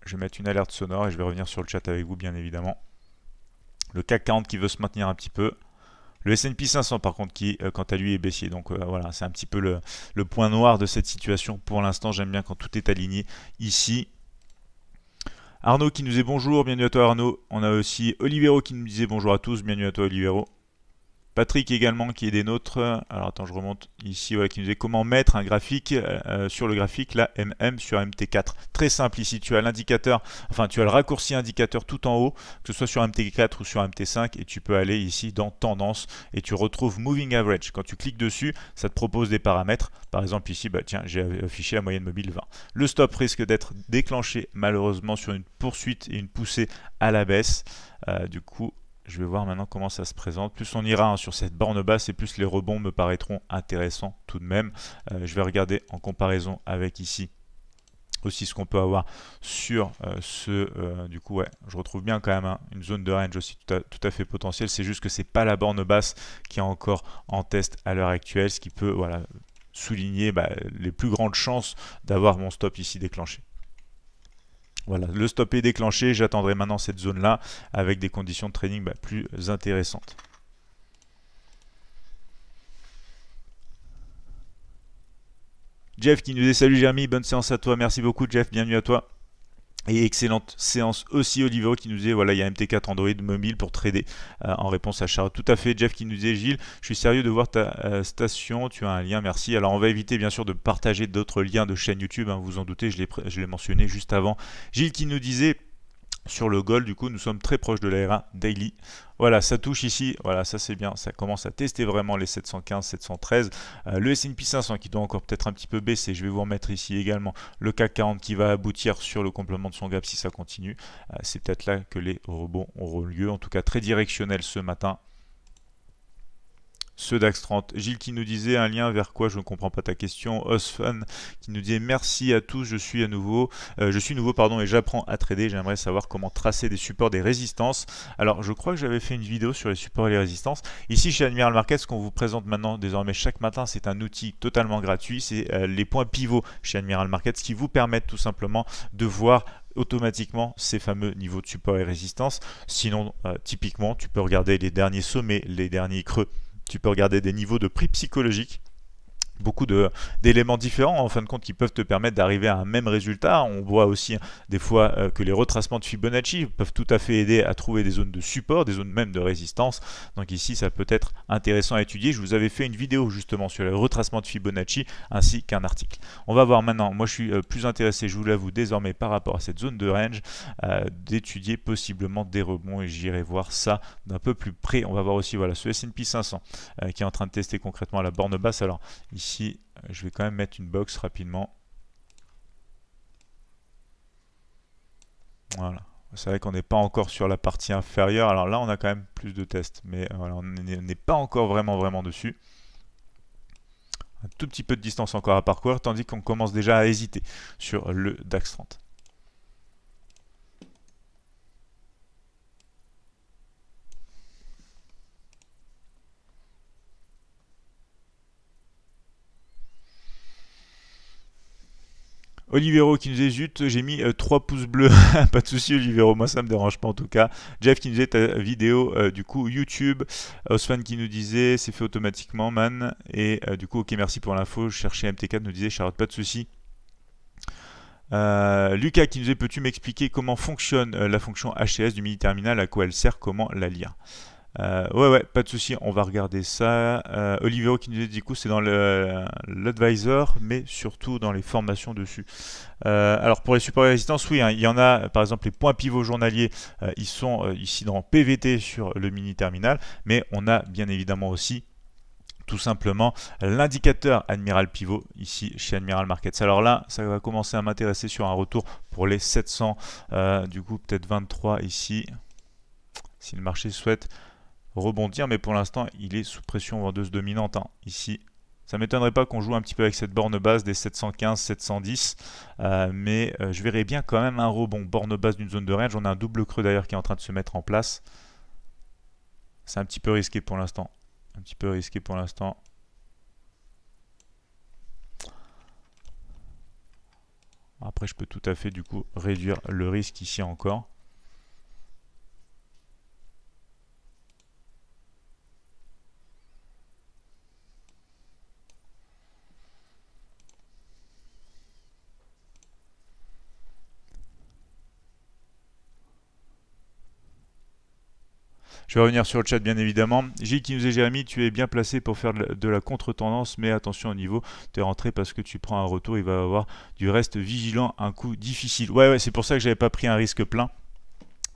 S1: Je vais mettre une alerte sonore et je vais revenir sur le chat avec vous bien évidemment. Le CAC 40 qui veut se maintenir un petit peu. Le S&P 500 par contre qui euh, quant à lui est baissier. Donc euh, voilà, c'est un petit peu le, le point noir de cette situation pour l'instant. J'aime bien quand tout est aligné ici. Arnaud qui nous dit bonjour, bienvenue à toi Arnaud. On a aussi Olivero qui nous disait bonjour à tous, bienvenue à toi Olivero. Patrick également qui est des nôtres. Alors attends, je remonte ici, voilà, qui nous dit comment mettre un graphique euh, euh, sur le graphique, la MM sur MT4. Très simple ici, tu as l'indicateur, enfin tu as le raccourci indicateur tout en haut, que ce soit sur MT4 ou sur MT5, et tu peux aller ici dans Tendance, et tu retrouves Moving Average. Quand tu cliques dessus, ça te propose des paramètres. Par exemple ici, bah, tiens, j'ai affiché la moyenne mobile 20. Le stop risque d'être déclenché malheureusement sur une poursuite et une poussée à la baisse. Euh, du coup, je vais voir maintenant comment ça se présente. Plus on ira hein, sur cette borne basse et plus les rebonds me paraîtront intéressants tout de même. Euh, je vais regarder en comparaison avec ici aussi ce qu'on peut avoir sur euh, ce euh, du coup ouais je retrouve bien quand même hein, une zone de range aussi tout à, fait potentielle c'est juste que c'est pas la borne basse qui est encore en test à l'heure actuelle ce qui peut souligner bah, les plus grandes chances d'avoir mon stop ici déclenché voilà, le stop est déclenché, j'attendrai maintenant cette zone-là avec des conditions de trading bah, plus intéressantes. Jeff qui nous est. salut Jeremy, bonne séance à toi, merci beaucoup Jeff, bienvenue à toi. Et excellente séance aussi Olivero qui nous disait voilà il y a MT4 Android mobile pour trader euh, en réponse à Charles. Tout à fait Jeff qui nous disait Gilles, je suis sérieux de voir ta euh, station, tu as un lien, merci. Alors on va éviter bien sûr de partager d'autres liens de chaîne YouTube, hein, vous en doutez, je l'ai mentionné juste avant. Gilles qui nous disait sur le goal, du coup, nous sommes très proches de la R1 daily. Voilà, ça touche ici. Voilà, ça c'est bien. Ça commence à tester vraiment les 715, 713. Euh, le S&P 500 qui doit encore peut-être un petit peu baisser. Je vais vous remettre ici également le CAC 40 qui va aboutir sur le complément de son gap si ça continue. Euh, c'est peut-être là que les rebonds auront lieu. En tout cas, très directionnel ce matin ceux d'Ax30. Gilles qui nous disait un lien vers quoi je ne comprends pas ta question. Osfan qui nous disait merci à tous, je suis à nouveau, euh, je suis nouveau pardon et j'apprends à trader. J'aimerais savoir comment tracer des supports des résistances. Alors je crois que j'avais fait une vidéo sur les supports et les résistances. Ici chez Admiral Market, ce qu'on vous présente maintenant désormais chaque matin, c'est un outil totalement gratuit. C'est euh, les points pivots chez Admiral Market, qui vous permettent tout simplement de voir automatiquement ces fameux niveaux de support et résistance. Sinon, euh, typiquement, tu peux regarder les derniers sommets, les derniers creux tu peux regarder des niveaux de prix psychologiques beaucoup d'éléments différents en fin de compte qui peuvent te permettre d'arriver à un même résultat. On voit aussi des fois euh, que les retracements de Fibonacci peuvent tout à fait aider à trouver des zones de support, des zones même de résistance. Donc ici, ça peut être intéressant à étudier. Je vous avais fait une vidéo justement sur les retracements de Fibonacci ainsi qu'un article. On va voir maintenant, moi je suis euh, plus intéressé, je vous l'avoue, désormais par rapport à cette zone de range, euh, d'étudier possiblement des rebonds et j'irai voir ça d'un peu plus près. On va voir aussi voilà, ce S&P 500 qui est en train de tester concrètement la borne basse. Alors ici, euh, je vais quand même mettre une box rapidement. Voilà. C'est vrai qu'on n'est pas encore sur la partie inférieure. Alors là, on a quand même plus de tests. Mais euh, voilà, on n'est pas encore vraiment, vraiment dessus. Un tout petit peu de distance encore à parcourir, tandis qu'on commence déjà à hésiter sur le DAX 30. Olivero qui nous dit j'ai mis 3 euh, pouces bleus. pas de souci Olivero, moi ça me dérange pas en tout cas. Jeff qui nous disait ta vidéo euh, du coup YouTube. Osman qui nous disait c'est fait automatiquement man. Et euh, du coup ok merci pour l'info. Je cherchais MT4 nous disait Charlotte pas de souci. Lucas qui nous disait peux-tu m'expliquer comment fonctionne la fonction HTS du mini terminal, à quoi elle sert, comment la lire euh, ouais, ouais, pas de souci, on va regarder ça. Euh, olivier qui nous dit du coup, c'est dans l'advisor, mais surtout dans les formations dessus. Euh, alors pour les supports de résistance, oui, hein, il y en a, par exemple, les points pivots journaliers, ils sont ici dans PVT sur le mini terminal, mais on a bien évidemment aussi tout simplement l'indicateur Admiral Pivot ici chez Admiral Markets. Alors là, ça va commencer à m'intéresser sur un retour pour les 700, du coup peut-être 23 ici, si le marché souhaite rebondir, mais pour l'instant, il est sous pression vendeuse dominante hein. ici. Ça m'étonnerait pas qu'on joue un petit peu avec cette borne basse des 715-710, euh, mais euh, je verrais bien quand même un rebond. Borne basse d'une zone de range, on a un double creux d'ailleurs qui est en train de se mettre en place. C'est un petit peu risqué pour l'instant. Un petit peu risqué pour l'instant. Après, je peux tout à fait du coup réduire le risque ici encore. Je vais revenir sur le chat bien évidemment. Gilles qui nous est Jérémy, tu es bien placé pour faire de la contre-tendance, mais attention au niveau, tu es rentré parce que tu prends un retour, il va avoir du reste vigilant, un coup difficile. Ouais, ouais, c'est pour ça que j'avais pas pris un risque plein.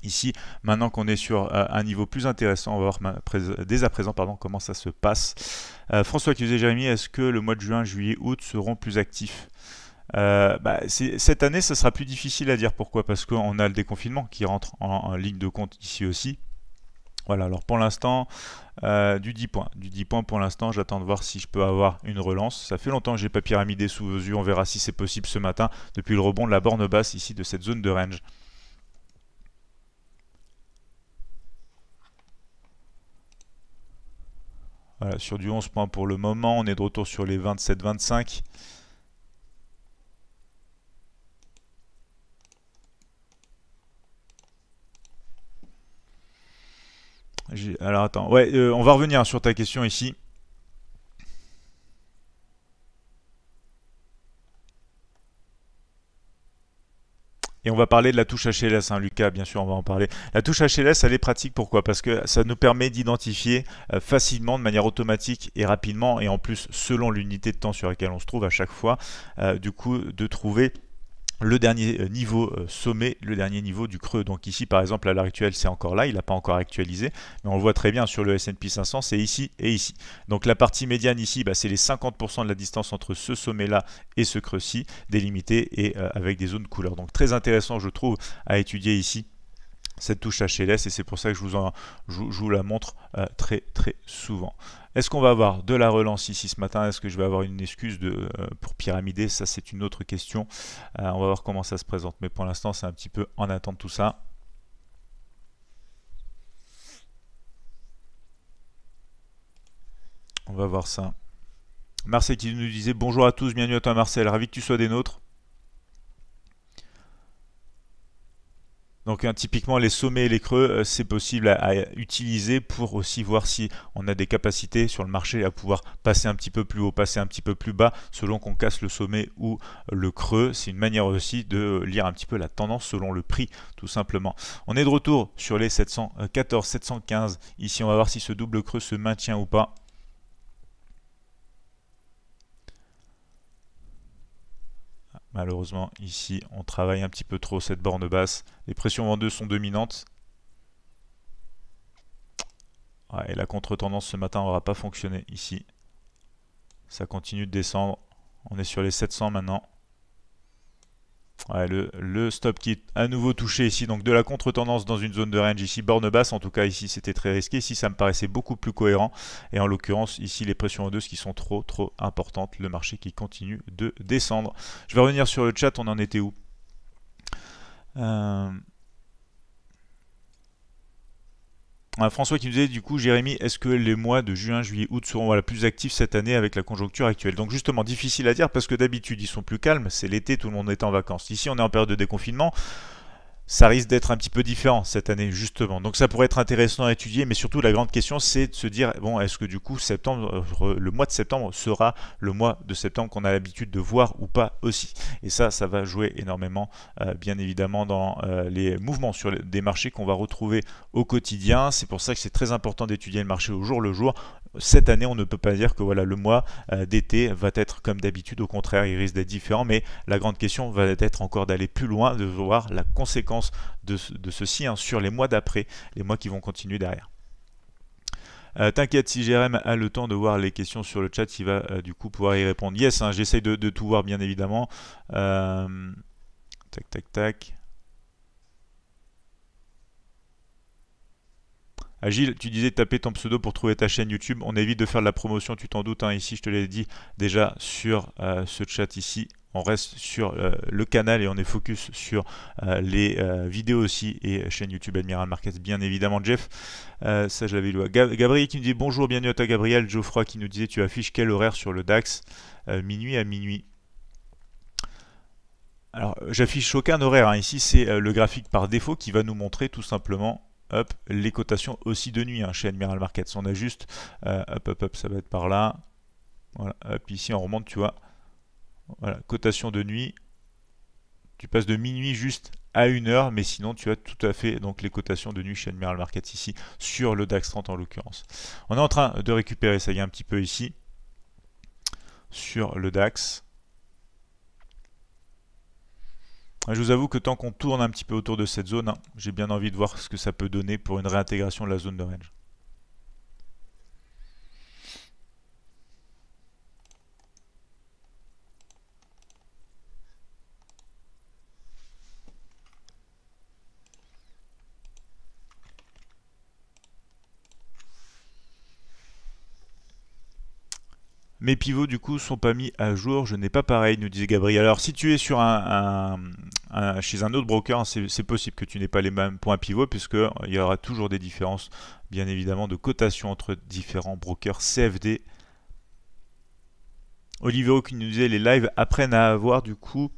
S1: Ici, maintenant qu'on est sur euh, un niveau plus intéressant, on va voir dès à présent pardon, comment ça se passe. Euh, François qui nous est Jérémy, est-ce que le mois de juin, juillet, août seront plus actifs euh, bah, cette année, ça sera plus difficile à dire. Pourquoi Parce qu'on a le déconfinement qui rentre en ligne de compte ici aussi. Voilà, alors pour l'instant, euh, du 10 points. Du 10 points pour l'instant, j'attends de voir si je peux avoir une relance. Ça fait longtemps que j'ai pas pyramidé sous vos yeux, on verra si c'est possible ce matin, depuis le rebond de la borne basse ici de cette zone de range. Voilà, sur du 11 points pour le moment, on est de retour sur les 27-25. Alors attends, ouais, euh, on va revenir sur ta question ici. Et on va parler de la touche HLS, saint hein, Lucas, bien sûr, on va en parler. La touche HLS, elle est pratique, pourquoi Parce que ça nous permet d'identifier euh, facilement, de manière automatique et rapidement, et en plus, selon l'unité de temps sur laquelle on se trouve à chaque fois, euh, du coup, de trouver le dernier euh, niveau euh, sommet, le dernier niveau du creux. Donc ici, par exemple, à l'heure actuelle, c'est encore là, il n'a pas encore actualisé, mais on le voit très bien sur le S&P 500, c'est ici et ici. Donc la partie médiane ici, bah, c'est les 50% de la distance entre ce sommet-là et ce creux-ci, délimité et euh, avec des zones couleurs. Donc très intéressant, je trouve, à étudier ici cette touche HLS, et c'est pour ça que je vous, en, joue la montre très très souvent. Est-ce qu'on va avoir de la relance ici ce matin Est-ce que je vais avoir une excuse de, euh, pour pyramider Ça, c'est une autre question. Euh, on va voir comment ça se présente. Mais pour l'instant, c'est un petit peu en attente tout ça. On va voir ça. Marcel qui nous disait bonjour à tous, bienvenue à toi Marcel, ravi que tu sois des nôtres. Donc hein, typiquement les sommets et les creux, euh, c'est possible à, utiliser pour aussi voir si on a des capacités sur le marché à pouvoir passer un petit peu plus haut, passer un petit peu plus bas, selon qu'on casse le sommet ou le creux. C'est une manière aussi de lire un petit peu la tendance selon le prix, tout simplement. On est de retour sur les 714, 715. Ici, on va voir si ce double creux se maintient ou pas. Malheureusement, ici, on travaille un petit peu trop cette borne basse. Les pressions en sont dominantes. et la contre-tendance ce matin n'aura pas fonctionné ici. Ça continue de descendre. On est sur les 700 maintenant le, stop qui est à nouveau touché ici, donc de la contre-tendance dans une zone de range ici, borne basse, en tout cas ici c'était très risqué, ici ça me paraissait beaucoup plus cohérent, et en l'occurrence ici les pressions O2 qui sont trop trop importantes, le marché qui continue de descendre. Je vais revenir sur le chat, on en était où euh, François qui nous disait du coup, Jérémy, est-ce que les mois de juin, juillet, août seront la plus actifs cette année avec la conjoncture actuelle Donc justement, difficile à dire parce que d'habitude ils sont plus calmes, c'est l'été, tout le monde est en vacances. Ici on est en période de déconfinement, ça risque d'être un petit peu différent cette année, justement. Donc ça pourrait être intéressant à étudier, mais surtout la grande question, c'est de se dire, bon, est-ce que du coup, septembre, le mois de septembre sera le mois de septembre qu'on a l'habitude de voir ou pas aussi Et ça, ça va jouer énormément, euh, bien évidemment, dans euh, les mouvements sur des marchés qu'on va retrouver au quotidien. C'est pour ça que c'est très important d'étudier le marché au jour le jour cette année, on ne peut pas dire que voilà le mois euh, d'été va être comme d'habitude. Au contraire, il risque d'être différent. Mais la grande question va être encore d'aller plus loin, de voir la conséquence de, de ceci hein, sur les mois d'après, les mois qui vont continuer derrière. Euh, t'inquiète, si Jérém a le temps de voir les questions sur le chat, il va euh, du coup pouvoir y répondre. Yes, hein, j'essaye de, de, tout voir bien évidemment. tac, tac, tac. Agile, tu disais taper ton pseudo pour trouver ta chaîne YouTube. On évite de faire de la promotion, tu t'en doutes. Hein. ici, je te l'ai dit déjà sur euh, ce chat ici. On reste sur euh, le canal et on est focus sur euh, les vidéos aussi et chaîne YouTube Admiral marquez bien évidemment, Jeff. ça, je l'avais lu. Gabriel qui nous dit bonjour, bienvenue à toi, Gabriel. Geoffroy qui nous disait tu affiches quel horaire sur le DAX Minuit à minuit. Alors, j'affiche aucun horaire. Hein. Ici, c'est le graphique par défaut qui va nous montrer tout simplement les cotations aussi de nuit hein, chez Admiral Markets. On a juste, hop, euh, hop, ça va être par là. Voilà, ici on remonte, tu vois. Voilà, cotation de nuit. Tu passes de minuit juste à une heure, mais sinon tu as tout à fait donc les cotations de nuit chez Admiral Markets ici sur le DAX 30 en l'occurrence. On est en train de récupérer, ça y est, un petit peu ici sur le DAX. Je vous avoue que tant qu'on tourne un petit peu autour de cette zone, hein, j'ai bien envie de voir ce que ça peut donner pour une réintégration de la zone de range. Mes pivots du coup sont pas mis à jour, je n'ai pas pareil, nous disait Gabriel. Alors si tu es sur un, euh, chez un autre broker, c'est possible que tu n'aies pas les mêmes points pivots, puisqu'il y aura toujours des différences, bien évidemment, de cotation entre différents brokers CFD. Olivier qui nous disait les lives apprennent à avoir du coup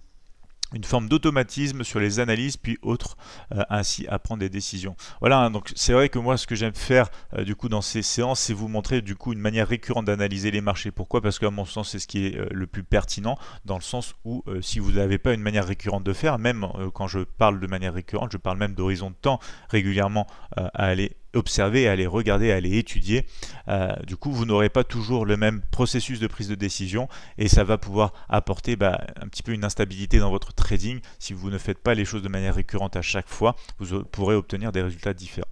S1: une forme d'automatisme sur les analyses, puis autres, euh, ainsi à prendre des décisions. Voilà, hein, donc c'est vrai que moi, ce que j'aime faire euh, du coup dans ces séances, c'est vous montrer du coup une manière récurrente d'analyser les marchés. Pourquoi Parce qu'à mon sens, c'est ce qui est euh, le plus pertinent, dans le sens où si vous n'avez pas une manière récurrente de faire, même quand je parle de manière récurrente, je parle même d'horizon de temps régulièrement à aller observer, à regarder, à étudier. Euh, du coup, vous n'aurez pas toujours le même processus de prise de décision et ça va pouvoir apporter bah, un petit peu une instabilité dans votre trading. Si vous ne faites pas les choses de manière récurrente à chaque fois, vous pourrez obtenir des résultats différents.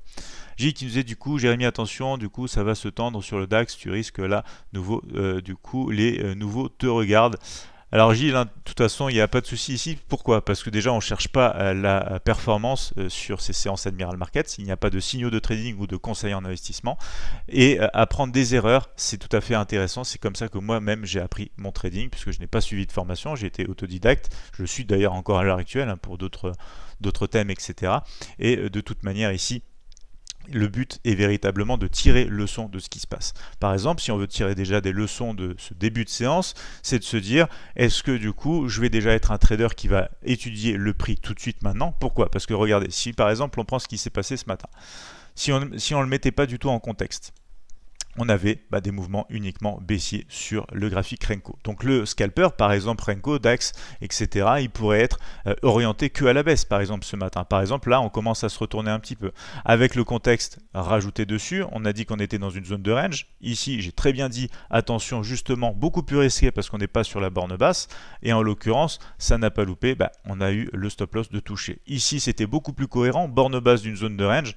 S1: J qui nous disait du coup, Jérémy, attention, du coup, ça va se tendre sur le DAX, tu risques là, nouveau, euh, du coup, les euh, nouveaux te regardent. Alors Gilles, hein, de toute façon, il n'y a pas de souci ici. Pourquoi Parce que déjà, on ne cherche pas euh, la euh, performance euh, sur ces séances Admiral Markets. Il n'y a pas de signaux de trading ou de conseils en investissement. Et apprendre des erreurs, c'est tout à fait intéressant. C'est comme ça que moi-même, j'ai appris mon trading, puisque je n'ai pas suivi de formation. J'ai été autodidacte. Je suis d'ailleurs encore à l'heure actuelle hein, pour d'autres thèmes, etc. Et de toute manière, ici, le but est véritablement de tirer leçon de ce qui se passe. Par exemple, si on veut tirer déjà des leçons de ce début de séance, c'est de se dire est-ce que du coup je vais déjà être un trader qui va étudier le prix tout de suite maintenant Pourquoi Parce que regardez, si par exemple on prend ce qui s'est passé ce matin, si on ne on le mettait pas du tout en contexte, on avait bah, des mouvements uniquement baissiers sur le graphique Renko. Donc le scalper, par exemple Renko, DAX, etc., il pourrait être euh, orienté que à la baisse, par exemple ce matin. Par exemple, là, on commence à se retourner un petit peu. Avec le contexte rajouté dessus, on a dit qu'on était dans une zone de range. Ici, j'ai très bien dit, attention, justement, beaucoup plus risqué parce qu'on n'est pas sur la borne basse. Et en l'occurrence, ça n'a pas loupé, bah, on a eu le stop loss de toucher. Ici, c'était beaucoup plus cohérent, borne basse d'une zone de range,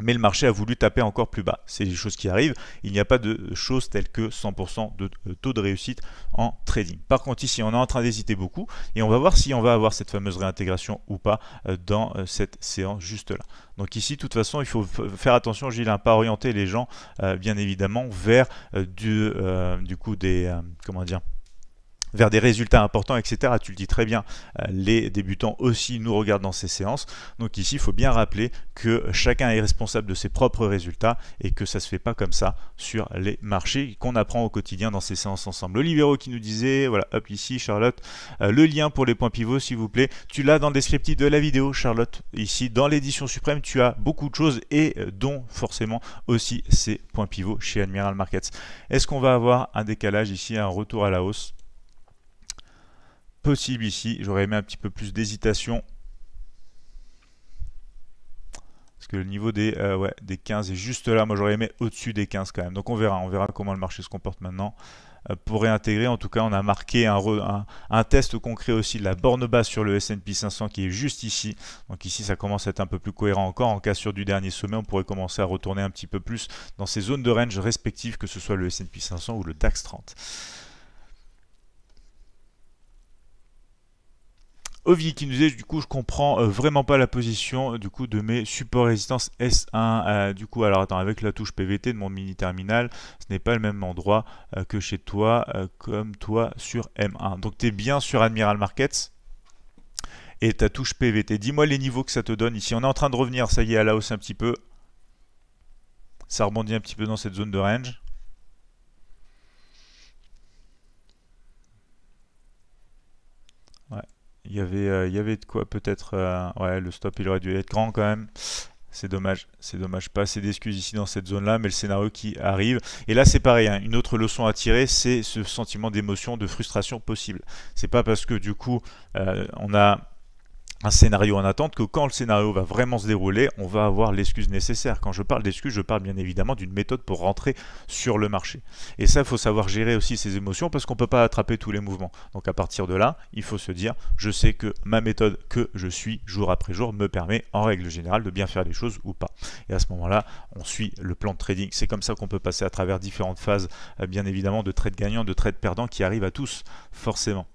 S1: mais le marché a voulu taper encore plus bas. C'est des choses qui arrivent. Il n'y a pas de choses telles que 100% de euh, taux de réussite en trading. Par contre, ici, on est en train d'hésiter beaucoup et on va voir si on va avoir cette fameuse réintégration ou pas euh, dans euh, cette séance juste là. Donc ici, de toute façon, il faut faire attention, Gilles, à hein, ne pas orienter les gens, bien évidemment, vers du, du coup des... comment dire vers des résultats importants, etc. Tu le dis très bien, euh, les débutants aussi nous regardent dans ces séances. Donc ici, il faut bien rappeler que chacun est responsable de ses propres résultats et que ça ne se fait pas comme ça sur les marchés qu'on apprend au quotidien dans ces séances ensemble. Olivero qui nous disait, voilà, hop ici, Charlotte, euh, le lien pour les points pivots, s'il vous plaît, tu l'as dans le descriptif de la vidéo, Charlotte. Ici, dans l'édition suprême, tu as beaucoup de choses et euh, dont forcément aussi ces points pivots chez Admiral Markets. Est-ce qu'on va avoir un décalage ici, un retour à la hausse possible ici. J'aurais aimé un petit peu plus d'hésitation. Parce que le niveau des, euh, des 15 est juste là. Moi, j'aurais aimé au-dessus des 15 quand même. Donc, on verra. On verra comment le marché se comporte maintenant. Euh, pour réintégrer, en tout cas, on a marqué un, un, un test concret aussi de la borne basse sur le S&P 500 qui est juste ici. Donc ici, ça commence à être un peu plus cohérent encore. En cas sur du dernier sommet, on pourrait commencer à retourner un petit peu plus dans ces zones de range respectives, que ce soit le S&P 500 ou le DAX 30. vie qui nous est du coup je comprends euh, vraiment pas la position euh, du coup de mes supports résistance S1 euh, du coup alors attends avec la touche PVT de mon mini terminal ce n'est pas le même endroit que chez toi comme toi sur M1 donc tu es bien sur Admiral Markets et ta touche PVT dis-moi les niveaux que ça te donne ici on est en train de revenir ça y est à la hausse un petit peu ça rebondit un petit peu dans cette zone de range Il y avait, il euh, y avait de quoi peut-être. Euh, ouais, le stop, il aurait dû être grand quand même. C'est dommage, c'est dommage. Pas assez d'excuses ici dans cette zone-là, mais le scénario qui arrive. Et là, c'est pareil. Hein. Une autre leçon à tirer, c'est ce sentiment d'émotion, de frustration possible. C'est pas parce que du coup, euh, on a un scénario en attente que quand le scénario va vraiment se dérouler, on va avoir l'excuse nécessaire. Quand je parle d'excuse, je parle bien évidemment d'une méthode pour rentrer sur le marché. Et ça, il faut savoir gérer aussi ses émotions parce qu'on ne peut pas attraper tous les mouvements. Donc à partir de là, il faut se dire, je sais que ma méthode que je suis jour après jour me permet en règle générale de bien faire les choses ou pas. Et à ce moment-là, on suit le plan de trading. C'est comme ça qu'on peut passer à travers différentes phases, euh, bien évidemment, de trade gagnants de trade perdants qui arrivent à tous, forcément.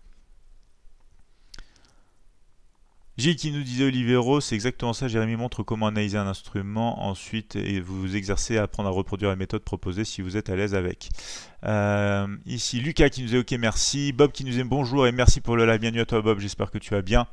S1: j'ai qui nous disait Olivero, c'est exactement ça. Jérémy montre comment analyser un instrument. Ensuite, et vous vous exercez à apprendre à reproduire les méthodes proposées si vous êtes à l'aise avec. Euh, ici, Lucas qui nous dit OK, merci. Bob qui nous dit bonjour et merci pour le live. Bienvenue à toi, Bob. J'espère que tu vas bien.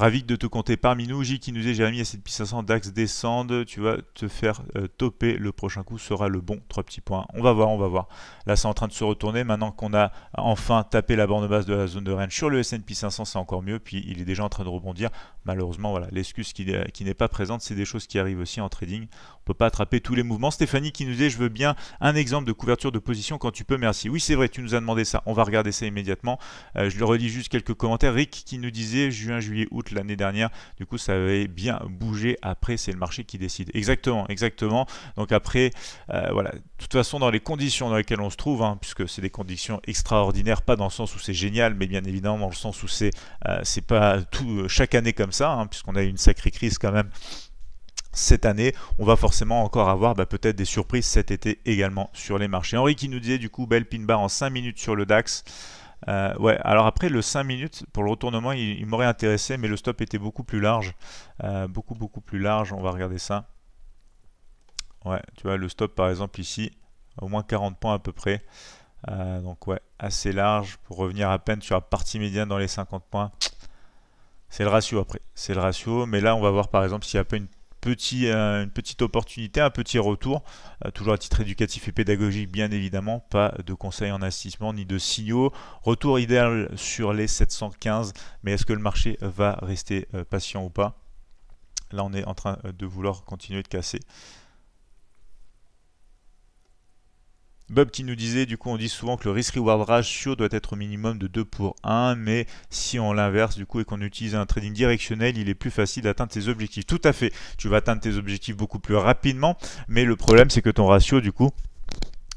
S1: Ravi de te compter parmi nous. J qui nous est Jérémy à P500. Dax Descende, Tu vas te faire topper euh, toper. Le prochain coup sera le bon. Trois petits points. On va voir, on va voir. Là, c'est en train de se retourner. Maintenant qu'on a enfin tapé la borne basse de la zone de range sur le S&P 500, c'est encore mieux. Puis il est déjà en train de rebondir. Malheureusement, voilà, l'excuse qui, euh, qui n'est pas présente, c'est des choses qui arrivent aussi en trading pas attraper tous les mouvements. Stéphanie qui nous dit je veux bien un exemple de couverture de position quand tu peux, merci. Oui c'est vrai, tu nous as demandé ça, on va regarder ça immédiatement. Euh, je le redis juste quelques commentaires. Rick qui nous disait juin, juillet, août l'année dernière, du coup ça avait bien bougé. Après c'est le marché qui décide. Exactement, exactement. Donc après, euh, voilà, de toute façon dans les conditions dans lesquelles on se trouve, hein, puisque c'est des conditions extraordinaires, pas dans le sens où c'est génial, mais bien évidemment dans le sens où c'est euh, c'est pas tout chaque année comme ça, hein, puisqu'on a eu une sacrée crise quand même cette année. On va forcément encore avoir bah, peut-être des surprises cet été également sur les marchés. Henri qui nous disait du coup belle pin bar en 5 minutes sur le DAX. Euh, ouais, alors après le 5 minutes pour le retournement, il, m'aurait intéressé, mais le stop était beaucoup plus large. Euh, beaucoup, beaucoup plus large. On va regarder ça. Ouais, tu vois, le stop par exemple ici, au moins 40 points à peu près. Euh, donc ouais, assez large pour revenir à peine sur la partie médiane dans les 50 points. C'est le ratio après, c'est le ratio. Mais là, on va voir par exemple s'il n'y a pas une petit, euh, une petite opportunité, un petit retour, euh, toujours à titre éducatif et pédagogique bien évidemment, pas de conseils en investissement ni de signaux. Retour idéal sur les 715, mais est-ce que le marché va rester euh, patient ou pas Là on est en train de vouloir continuer de casser Bob qui nous disait, du coup, on dit souvent que le risk-reward ratio doit être au minimum de 2 pour 1, mais si on l'inverse, du coup, et qu'on utilise un trading directionnel, il est plus facile d'atteindre ses objectifs. Tout à fait, tu vas atteindre tes objectifs beaucoup plus rapidement, mais le problème, c'est que ton ratio, du coup,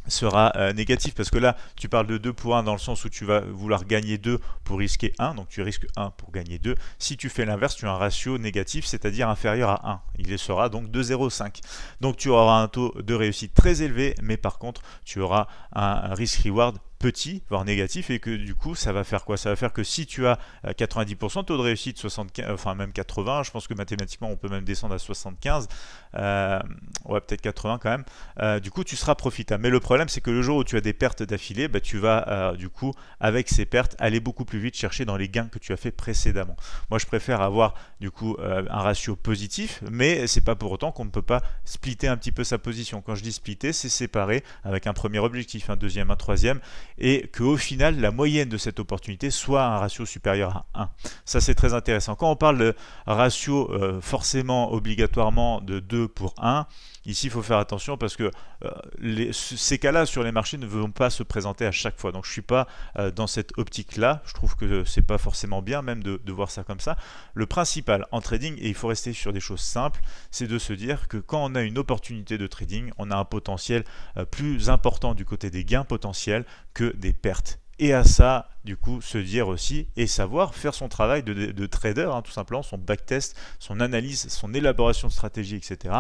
S1: sera euh, négatif parce que là tu parles de 2 pour 1 dans le sens où tu vas vouloir gagner 2 pour risquer 1 donc tu risques 1 pour gagner 2 si tu fais l'inverse tu as un ratio négatif c'est à dire inférieur à 1 il sera donc de 0,5 donc tu auras un taux de réussite très élevé mais par contre tu auras un, un risk reward petit, voire négatif, et que du coup, ça va faire quoi Ça va faire que si tu as 90% euh, taux de réussite, 75, euh, enfin même 80, je pense que mathématiquement, on peut même descendre à 75, euh, ouais, peut-être 80 quand même, du coup, tu seras profitable. Mais le problème, c'est que le jour où tu as des pertes d'affilée, bah, tu vas, du coup, avec ces pertes, aller beaucoup plus vite chercher dans les gains que tu as fait précédemment. Moi, je préfère avoir, du coup, un ratio positif, mais c'est pas pour autant qu'on ne peut pas splitter un petit peu sa position. Quand je dis splitter, c'est séparer avec un premier objectif, un deuxième, un troisième, et qu'au final, la moyenne de cette opportunité soit un ratio supérieur à 1. Ça, c'est très intéressant. Quand on parle de ratio euh, forcément, obligatoirement de 2 pour 1, Ici, il faut faire attention parce que euh, ces cas-là sur les marchés ne vont pas se présenter à chaque fois. Donc, je ne suis pas euh, dans cette optique-là. Je trouve que ce n'est pas forcément bien même de, voir ça comme ça. Le principal en trading, et il faut rester sur des choses simples, c'est de se dire que quand on a une opportunité de trading, on a un potentiel euh, plus important du côté des gains potentiels que des pertes et à ça, du coup, se dire aussi et savoir faire son travail de, trader, hein, tout simplement, son backtest, son analyse, son élaboration de stratégie, etc.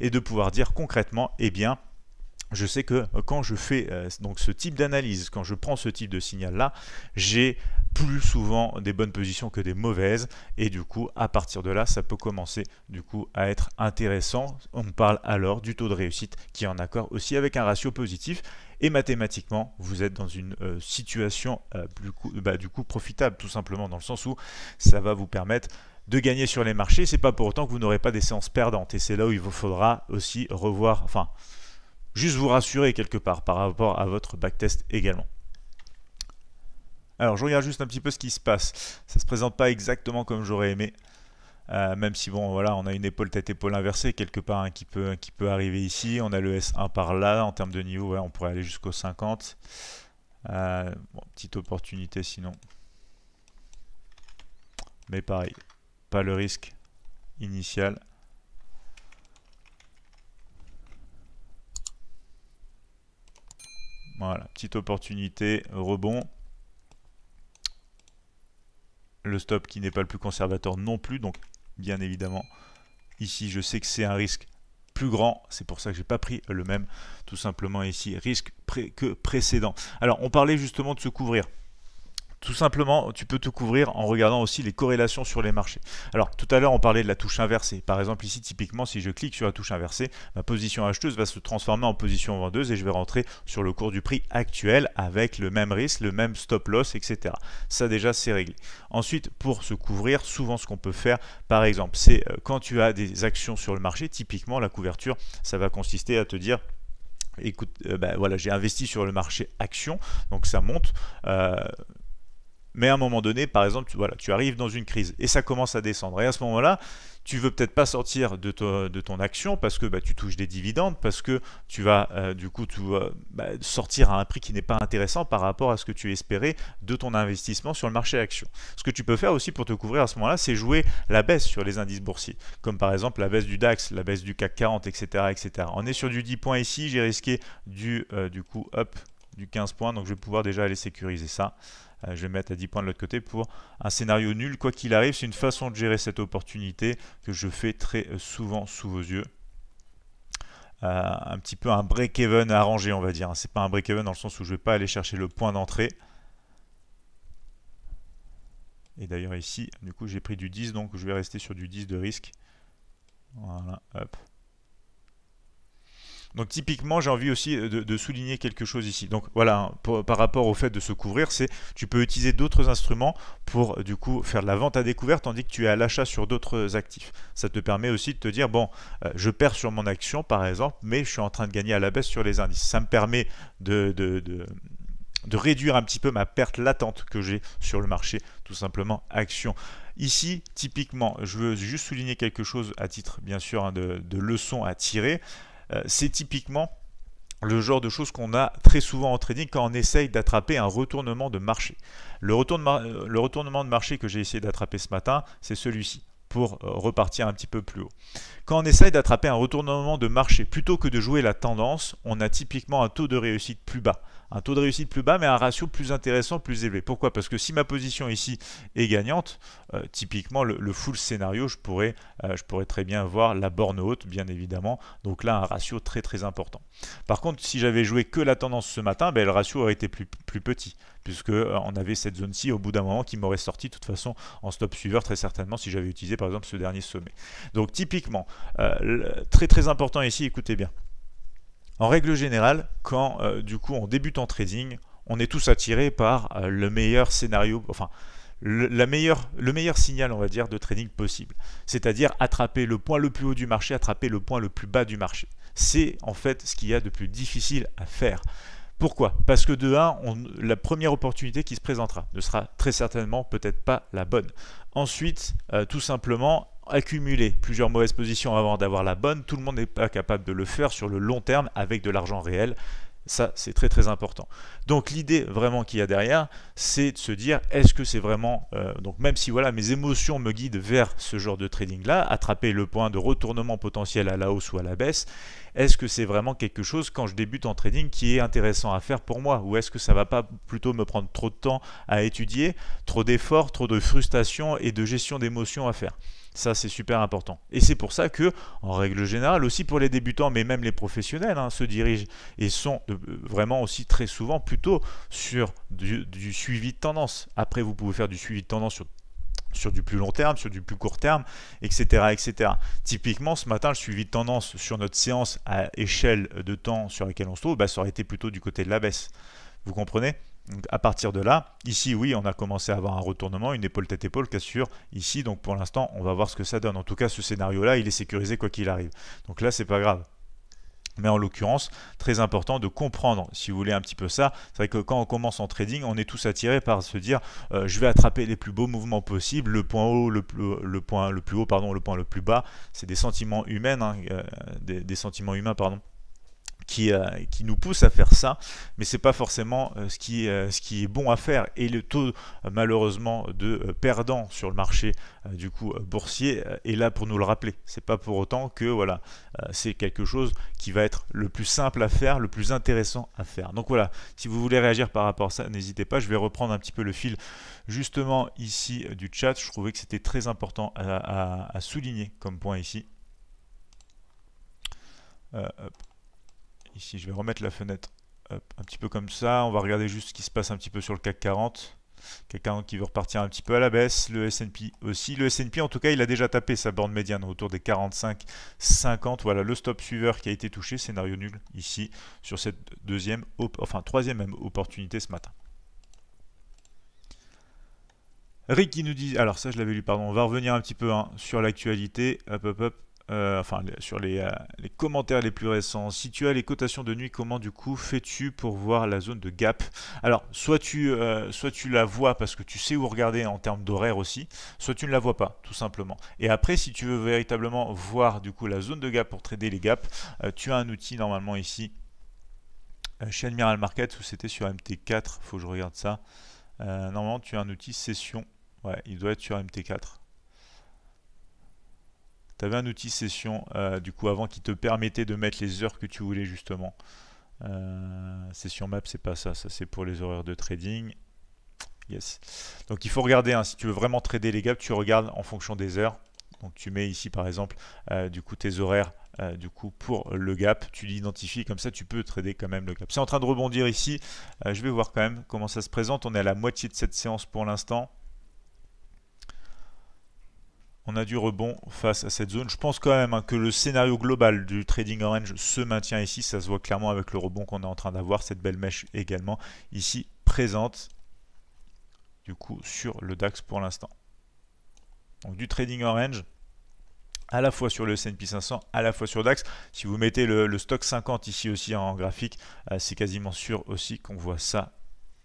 S1: Et de pouvoir dire concrètement, eh bien, je sais que euh, quand je fais euh, donc ce type d'analyse, quand je prends ce type de signal-là, j'ai plus souvent des bonnes positions que des mauvaises et du coup à partir de là ça peut commencer du coup à être intéressant on parle alors du taux de réussite qui est en accord aussi avec un ratio positif et mathématiquement vous êtes dans une euh, situation euh, plus bah, du coup profitable tout simplement dans le sens où ça va vous permettre de gagner sur les marchés c'est pas pour autant que vous n'aurez pas des séances perdantes et c'est là où il vous faudra aussi revoir enfin juste vous rassurer quelque part par rapport à votre backtest également alors je regarde juste un petit peu ce qui se passe ça se présente pas exactement comme j'aurais aimé euh, même si bon voilà on a une épaule tête épaule inversée quelque part hein, qui peut qui peut arriver ici on a le S1 par là en termes de niveau on pourrait aller jusqu'au 50 euh, petite opportunité sinon mais pareil pas le risque initial voilà petite opportunité rebond le stop qui n'est pas le plus conservateur non plus, donc bien évidemment. Ici, je sais que c'est un risque plus grand. C'est pour ça que j'ai pas pris le même, tout simplement ici, risque que précédent. Alors, on parlait justement de se couvrir. Tout simplement, tu peux te couvrir en regardant aussi les corrélations sur les marchés. Alors, tout à l'heure, on parlait de la touche inversée. Par exemple, ici, typiquement, si je clique sur la touche inversée, ma position acheteuse va se transformer en position vendeuse et je vais rentrer sur le cours du prix actuel avec le même risque, le même stop loss, etc. Ça, déjà, c'est réglé. Ensuite, pour se couvrir, souvent, ce qu'on peut faire, par exemple, c'est euh, quand tu as des actions sur le marché, typiquement, la couverture, ça va consister à te dire écoute, euh, ben voilà, j'ai investi sur le marché action, donc ça monte. Euh, mais à un moment donné, par exemple, tu, voilà, tu arrives dans une crise et ça commence à descendre. Et à ce moment-là, tu veux peut-être pas sortir de, de, ton action parce que bah, tu touches des dividendes, parce que tu vas euh, du coup tout euh, bah, sortir à un prix qui n'est pas intéressant par rapport à ce que tu espérais de ton investissement sur le marché action. Ce que tu peux faire aussi pour te couvrir à ce moment-là, c'est jouer la baisse sur les indices boursiers, comme par exemple la baisse du DAX, la baisse du CAC 40, etc. etc. On est sur du 10 points ici, j'ai risqué du, euh, du coup up du 15 points, donc je vais pouvoir déjà aller sécuriser ça. Euh, je vais mettre à 10 points de l'autre côté pour un scénario nul. Quoi qu'il arrive, c'est une façon de gérer cette opportunité que je fais très euh, souvent sous vos yeux. Euh, un petit peu un break-even arrangé, on va dire. C'est pas un break-even dans le sens où je vais pas aller chercher le point d'entrée. Et d'ailleurs ici, du coup, j'ai pris du 10, donc je vais rester sur du 10 de risque. Voilà, hop. Donc typiquement, j'ai envie aussi euh, de, souligner quelque chose ici. Donc voilà, hein, par rapport au fait de se couvrir, c'est tu peux utiliser d'autres instruments pour euh, du coup faire de la vente à découvert tandis que tu es à l'achat sur d'autres actifs. Ça te permet aussi de te dire bon, euh, je perds sur mon action par exemple, mais je suis en train de gagner à la baisse sur les indices. Ça me permet de, de, réduire un petit peu ma perte latente que j'ai sur le marché, tout simplement action. Ici, typiquement, je veux juste souligner quelque chose à titre, bien sûr, hein, de, de leçon à tirer. Euh, c'est typiquement le genre de choses qu'on a très souvent en trading quand on essaye d'attraper un retournement de marché. Le, le retournement de marché que j'ai essayé d'attraper ce matin, c'est celui-ci. Euh, repartir un petit peu plus haut. Quand on essaye d'attraper un retournement de marché plutôt que de jouer la tendance, on a typiquement un taux de réussite plus bas. Un taux de réussite plus bas, mais un ratio plus intéressant, plus élevé. Pourquoi Parce que si ma position ici est gagnante, euh, typiquement le, full scénario, je pourrais, euh, je pourrais très bien voir la borne haute, bien évidemment. Donc là, un ratio très très important. Par contre, si j'avais joué que la tendance ce matin, ben, le ratio aurait été plus, plus petit puisque euh, on avait cette zone-ci au bout d'un moment qui m'aurait sorti de toute façon en stop suiveur très certainement si j'avais utilisé par exemple ce dernier sommet. Donc typiquement, euh, très très important ici, écoutez bien. En règle générale, quand euh, du coup on débute en trading, on est tous attirés par le meilleur scénario, enfin la meilleure, le meilleur signal, on va dire, de trading possible. C'est-à-dire attraper le point le plus haut du marché, attraper le point le plus bas du marché. C'est en fait ce qu'il y a de plus difficile à faire. Pourquoi Parce que de 1, la première opportunité qui se présentera ne sera très certainement peut-être pas la bonne. Ensuite, euh, tout simplement, accumuler plusieurs mauvaises positions avant d'avoir la bonne, tout le monde n'est pas capable de le faire sur le long terme avec de l'argent réel. Ça, c'est très très important. Donc l'idée vraiment qu'il y a derrière, c'est de se dire, est-ce que c'est vraiment... Euh, donc même si voilà, mes émotions me guident vers ce genre de trading-là, attraper le point de retournement potentiel à la hausse ou à la baisse, est-ce que c'est vraiment quelque chose quand je débute en trading qui est intéressant à faire pour moi ou est-ce que ça va pas plutôt me prendre trop de temps à étudier, trop d'efforts, trop de frustration et de gestion d'émotions à faire. Ça, c'est super important. Et c'est pour ça que, en règle générale, aussi pour les débutants, mais même les professionnels, hein, se dirigent et sont vraiment aussi très souvent plutôt sur du, du, suivi de tendance. Après, vous pouvez faire du suivi de tendance sur sur du plus long terme, sur du plus court terme, etc. etc. Typiquement, ce matin, le suivi de tendance sur notre séance à échelle de temps sur laquelle on se trouve, bah, ça aurait été plutôt du côté de la baisse. Vous comprenez donc à partir de là, ici oui, on a commencé à avoir un retournement, une épaule tête épaule cassure ici. Donc pour l'instant, on va voir ce que ça donne. En tout cas, ce scénario là, il est sécurisé quoi qu'il arrive. Donc là, c'est pas grave. Mais en l'occurrence, très important de comprendre, si vous voulez, un petit peu ça. C'est vrai que quand on commence en trading, on est tous attirés par se dire euh, je vais attraper les plus beaux mouvements possibles, le point haut, le, le, euh, le point le plus haut, pardon, le point le plus bas. C'est des sentiments humains, hein, euh, des sentiments humains, pardon. Euh, qui, nous pousse à faire ça, mais c'est pas forcément euh, ce, qui, euh, ce, qui, est bon à faire. Et le taux malheureusement de perdant sur le marché du coup boursier est là pour nous le rappeler. C'est pas pour autant que voilà, c'est quelque chose qui va être le plus simple à faire, le plus intéressant à faire. Donc voilà, si vous voulez réagir par rapport à ça, n'hésitez pas. Je vais reprendre un petit peu le fil justement ici du chat. Je trouvais que c'était très important à, souligner comme point ici. Hop ici, je vais remettre la fenêtre un petit peu comme ça. On va regarder juste ce qui se passe un petit peu sur le CAC 40. CAC 40 qui veut repartir un petit peu à la baisse. Le S&P aussi. Le S&P, en tout cas, il a déjà tapé sa borne médiane autour des 45-50. Voilà, le stop suiveur qui a été touché. Scénario nul ici sur cette deuxième, enfin troisième même opportunité ce matin. Rick qui nous dit, alors ça je l'avais lu, pardon, on va revenir un petit peu hein, sur l'actualité, hop hop hop, euh, enfin sur euh, les, commentaires les plus récents. Si tu as les cotations de nuit, comment du coup fais-tu pour voir la zone de gap Alors, soit tu, euh, soit tu la vois parce que tu sais où regarder en termes d'horaire aussi, soit tu ne la vois pas, tout simplement. Et après, si tu veux véritablement voir du coup la zone de gap pour trader les gaps, tu as un outil normalement ici chez Admiral Market où c'était sur MT4, faut que je regarde ça. normalement, tu as un outil session, ouais, il doit être sur MT4 tu avais un outil session euh, du coup avant qui te permettait de mettre les heures que tu voulais justement. Euh, session map, c'est pas ça, ça c'est pour les horaires de trading. Yes. Donc il faut regarder, hein. si tu veux vraiment trader les gaps, tu regardes en fonction des heures. Donc tu mets ici par exemple euh, du coup tes horaires du coup pour le gap, tu l'identifies comme ça tu peux trader quand même le gap. C'est en train de rebondir ici, je vais voir quand même comment ça se présente, on est à la moitié de cette séance pour l'instant on a du rebond face à cette zone. Je pense quand même hein, que le scénario global du trading orange se maintient ici. Ça se voit clairement avec le rebond qu'on est en train d'avoir. Cette belle mèche également ici présente du coup sur le DAX pour l'instant. Donc du trading orange à la fois sur le S&P 500, à la fois sur DAX. Si vous mettez le, stock 50 ici aussi en graphique, euh, c'est quasiment sûr aussi qu'on voit ça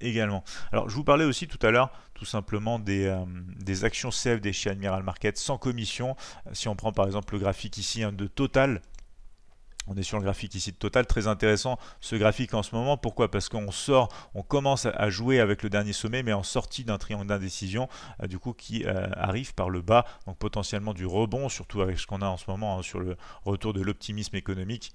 S1: également. Alors je vous parlais aussi tout à l'heure tout simplement des, euh, actions cfd des chez Admiral Market sans commission. Euh, si on prend par exemple le graphique ici hein, de Total, on est sur le graphique ici de Total, très intéressant ce graphique en ce moment. Pourquoi Parce qu'on sort, on commence à jouer avec le dernier sommet, mais en sortie d'un triangle d'indécision, euh, du coup, qui arrive par le bas, donc potentiellement du rebond, surtout avec ce qu'on a en ce moment hein, sur le retour de l'optimisme économique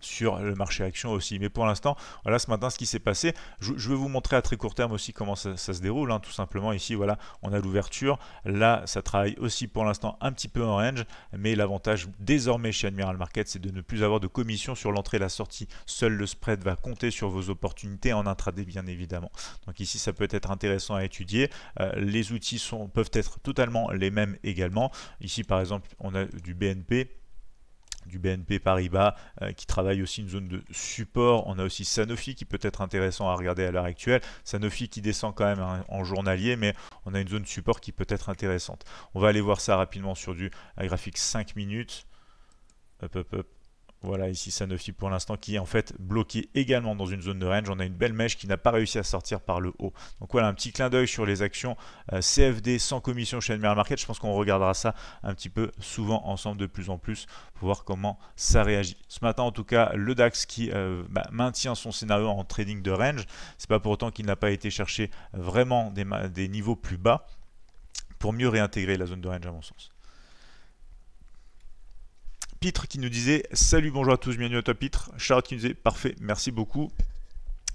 S1: sur le marché action aussi. Mais pour l'instant, voilà ce matin ce qui s'est passé. Je, vais vous montrer à très court terme aussi comment ça, se déroule. Hein, tout simplement, ici, voilà, on a l'ouverture. Là, ça travaille aussi pour l'instant un petit peu en range. Mais l'avantage désormais chez Admiral Market, c'est de ne plus avoir de commission sur l'entrée et la sortie. Seul le spread va compter sur vos opportunités en intraday, bien évidemment. Donc ici, ça peut être intéressant à étudier. Euh, les outils sont, peuvent être totalement les mêmes également. Ici, par exemple, on a du BNP du BNP Paribas euh, qui travaille aussi une zone de support. On a aussi Sanofi qui peut être intéressant à regarder à l'heure actuelle. Sanofi qui descend quand même hein, en journalier, mais on a une zone de support qui peut être intéressante. On va aller voir ça rapidement sur du graphique 5 minutes. Voilà, ici Sanofi pour l'instant qui est en fait bloqué également dans une zone de range. On a une belle mèche qui n'a pas réussi à sortir par le haut. Donc voilà, un petit clin d'œil sur les actions euh, CFD sans commission chez Admiral Market. Je pense qu'on regardera ça un petit peu souvent ensemble de plus en plus pour voir comment ça réagit. Ce matin en tout cas, le DAX qui euh, bah, maintient son scénario en trading de range. C'est pas pour autant qu'il n'a pas été chercher vraiment des niveaux plus bas pour mieux réintégrer la zone de range à mon sens. Pitre qui nous disait Salut, bonjour à tous, bienvenue à toi, Pitre. charles qui nous disait Parfait, merci beaucoup.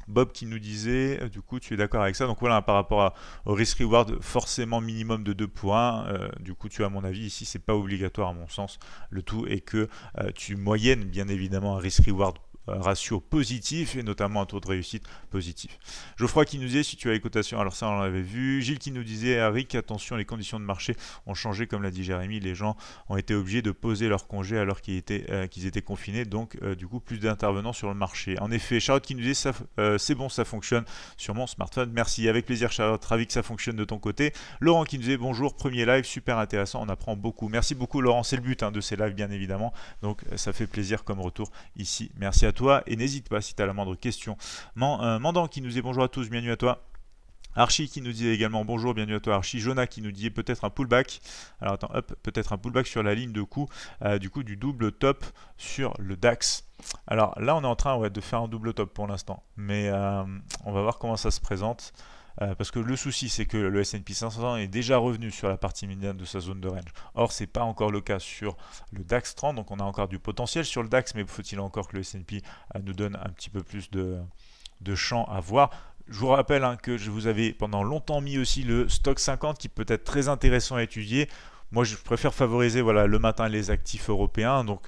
S1: Bob qui nous disait, euh, du coup, tu es d'accord avec ça. Donc voilà, hein, par rapport au risk-reward, forcément minimum de 2 points. Euh, du coup, tu as mon avis ici, c'est pas obligatoire à mon sens. Le tout est que euh, tu moyennes bien évidemment un risk-reward ratio positif et notamment un taux de réussite positif. Geoffroy qui nous disait si tu as les cotations, alors ça on l'avait vu. Gilles qui nous disait Harry, attention, les conditions de marché ont changé, comme l'a dit Jérémy, les gens ont été obligés de poser leur congé alors qu'ils étaient, euh, qu'ils étaient confinés, donc euh, du coup plus d'intervenants sur le marché. En effet, Charlotte qui nous disait ça euh, c'est bon, ça fonctionne sur mon smartphone, merci, avec plaisir Charlotte, ravi que ça fonctionne de ton côté. Laurent qui nous disait bonjour, premier live, super intéressant, on apprend beaucoup. Merci beaucoup Laurent, c'est le but hein, de ces lives bien évidemment, donc ça fait plaisir comme retour ici. Merci à toi et n'hésite pas si tu as la moindre question. Euh, mandant qui nous dit bonjour à tous, bienvenue à toi. Archie qui nous dit également bonjour, bienvenue à toi Archie. Jonah qui nous dit peut-être un pullback. Alors attends, hop, peut-être un pullback sur la ligne de coup euh, du coup du double top sur le DAX. Alors là on est en train de faire un double top pour l'instant. Mais euh, on va voir comment ça se présente. Euh, parce que le souci, c'est que le S&P 500 est déjà revenu sur la partie médiane de sa zone de range. Or, c'est pas encore le cas sur le DAX 30, donc on a encore du potentiel sur le DAX, mais faut-il encore que le S&P euh, nous donne un petit peu plus de, de champ à voir je vous rappelle hein, que je vous avais pendant longtemps mis aussi le stock 50 qui peut être très intéressant à étudier. Moi, je préfère favoriser voilà, le matin les actifs européens. Donc,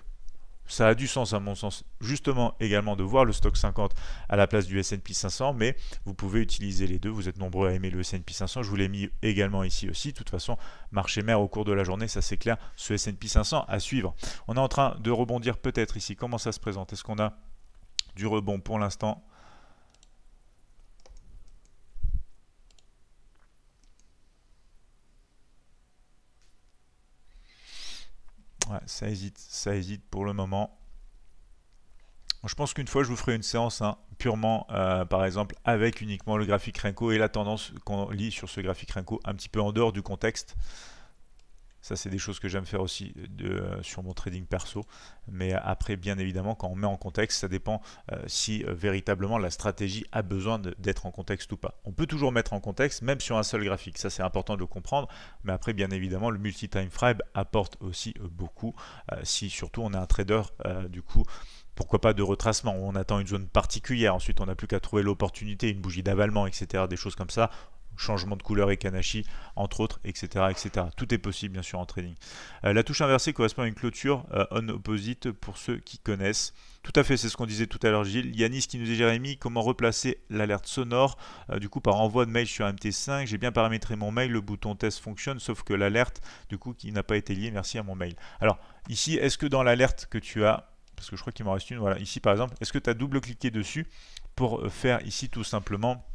S1: ça a du sens à mon sens justement également de voir le stock 50 à la place du S&P 500 mais vous pouvez utiliser les deux vous êtes nombreux à aimer le S&P 500 je vous l'ai mis également ici aussi de toute façon marché mère au cours de la journée ça c'est clair ce S&P 500 à suivre on est en train de rebondir peut-être ici comment ça se présente est-ce qu'on a du rebond pour l'instant ça hésite, ça hésite pour le moment. Je pense qu'une fois, je vous ferai une séance hein, purement, euh, par exemple, avec uniquement le graphique Renko et la tendance qu'on lit sur ce graphique Renko, un petit peu en dehors du contexte. Ça, c'est des choses que j'aime faire aussi euh, euh, sur mon trading perso. Mais après, bien évidemment, quand on met en contexte, ça dépend euh, si véritablement la stratégie a besoin d'être en contexte ou pas. On peut toujours mettre en contexte, même sur un seul graphique. Ça, c'est important de le comprendre. Mais après, bien évidemment, le multi-time frame apporte aussi beaucoup si surtout on est un trader du coup pourquoi pas de retracement, on attend une zone particulière, ensuite on n'a plus qu'à trouver l'opportunité, une bougie d'avalement, etc., des choses comme ça, changement de couleur et Kanashi, entre autres, etc. etc. Tout est possible bien sûr en trading. Euh, la touche inversée correspond à une clôture euh, on opposite pour ceux qui connaissent. Tout à fait, c'est ce qu'on disait tout à l'heure Gilles. Yanis qui nous dit Jérémy, comment replacer l'alerte sonore euh, du coup par envoi de mail sur MT5. J'ai bien paramétré mon mail, le bouton test fonctionne, sauf que l'alerte du coup qui n'a pas été liée, merci à mon mail. Alors ici, est-ce que dans l'alerte que tu as, parce que je crois qu'il m'en reste une, voilà, ici par exemple, est-ce que tu as double-cliqué dessus pour faire ici tout simplement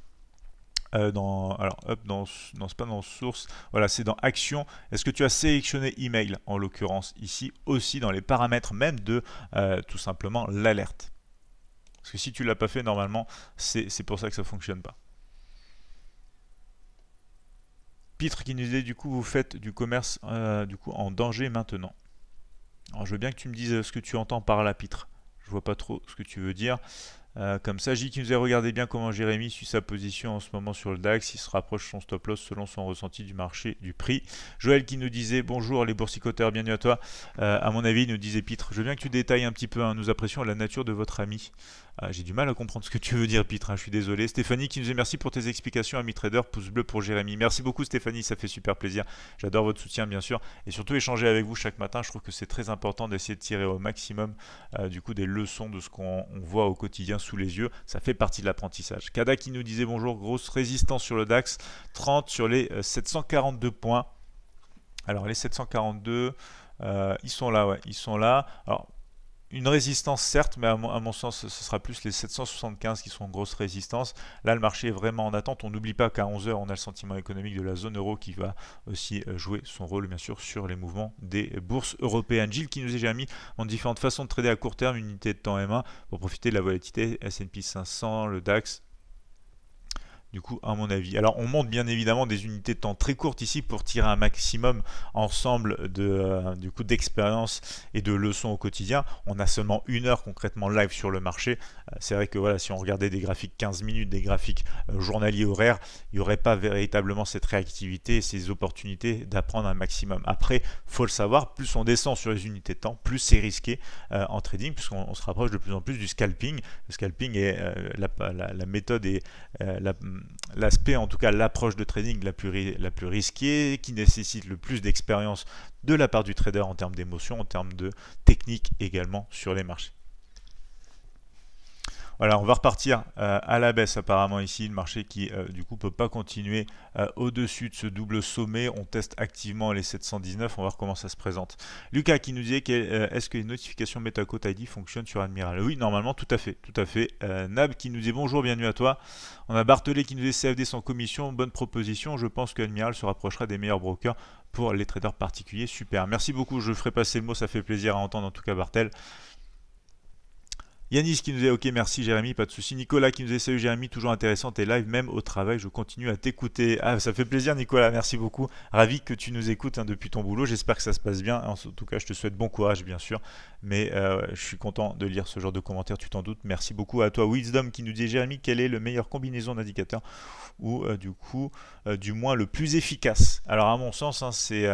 S1: euh, dans, alors, hop, dans, non, c'est pas dans source, voilà, c'est dans action. Est-ce que tu as sélectionné email en l'occurrence ici aussi dans les paramètres même de euh, tout simplement l'alerte Parce que si tu l'as pas fait normalement, c'est pour ça que ça fonctionne pas. Pitre qui nous dit du coup vous faites du commerce euh, du coup en danger maintenant. Alors je veux bien que tu me dises ce que tu entends par la pitre. Je vois pas trop ce que tu veux dire. Euh, comme ça, qui nous a regardé bien comment Jérémy suit sa position en ce moment sur le DAX. Il se rapproche son stop loss selon son ressenti du marché, du prix. Joël qui nous disait bonjour les boursicoteurs, bienvenue à toi. Euh, à mon avis, nous disait Pitre, je viens que tu détailles un petit peu. Hein, nous apprécions la nature de votre ami. Ah, j'ai du mal à comprendre ce que tu veux dire, Pitre, hein, je suis désolé. Stéphanie qui nous dit merci pour tes explications, ami trader, pouce bleu pour Jérémy. Merci beaucoup, Stéphanie, ça fait super plaisir. J'adore votre soutien, bien sûr. Et surtout, échanger avec vous chaque matin, je trouve que c'est très important d'essayer de tirer au maximum euh, du coup des leçons de ce qu'on voit au quotidien sous les yeux. Ça fait partie de l'apprentissage. Kada qui nous disait bonjour, grosse résistance sur le DAX, 30 sur les 742 euh, points. Alors, les 742, euh, ils sont là, ouais, ils sont là. Alors, une résistance certes, mais à mon, sens, ce sera plus les 775 qui sont en grosse résistance. Là, le marché est vraiment en attente. On n'oublie pas qu'à 11h, on a le sentiment économique de la zone euro qui va aussi euh, jouer son rôle, bien sûr, sur les mouvements des bourses européennes. Gilles qui nous est déjà mis en différentes façons de trader à court terme, une unité de temps M1, pour profiter de la volatilité S&P 500, le DAX, du coup, à mon avis. Alors, on monte bien évidemment des unités de temps très courtes ici pour tirer un maximum ensemble de, euh, du coup d'expérience et de leçons au quotidien. On a seulement une heure concrètement live sur le marché. Euh, c'est vrai que voilà, si on regardait des graphiques 15 minutes, des graphiques euh, journaliers horaires, il n'y aurait pas véritablement cette réactivité ces opportunités d'apprendre un maximum. Après, faut le savoir, plus on descend sur les unités de temps, plus c'est risqué en trading puisqu'on se rapproche de plus en plus du scalping. Le scalping est la, la, méthode et la l'aspect, en tout cas l'approche de trading la plus, la plus risquée, qui nécessite le plus d'expérience de la part du trader en termes d'émotion, en termes de technique également sur les marchés. Voilà, on va repartir euh, à la baisse apparemment ici, le marché qui euh, du coup peut pas continuer euh, au-dessus de ce double sommet. On teste activement les 719, on va voir comment ça se présente. Lucas qui nous dit est-ce que les notifications MetaCode ID fonctionnent sur Admiral Oui, normalement, tout à fait, tout à fait. Nab qui nous dit bonjour, bienvenue à toi. On a Barthelé qui nous dit CFD sans commission, bonne proposition. Je pense que Admiral se rapprochera des meilleurs brokers pour les traders particuliers. Super, merci beaucoup, je ferai passer le mot, ça fait plaisir à entendre en tout cas Bartel. Yanis qui nous est OK, merci Jérémy, pas de souci. Nicolas qui nous est salut Jérémy, toujours intéressant tes live même au travail, je continue à t'écouter. Ah, ça fait plaisir Nicolas, merci beaucoup. Ravi que tu nous écoutes hein, depuis ton boulot, j'espère que ça se passe bien. En tout cas, je te souhaite bon courage, bien sûr. Mais euh, je suis content de lire ce genre de commentaires, tu t'en doutes. Merci beaucoup à toi, Wisdom, qui nous dit Jérémy, quelle est le meilleur combinaison d'indicateurs ou euh, du coup, euh, du moins le plus efficace Alors, à mon sens, hein, c'est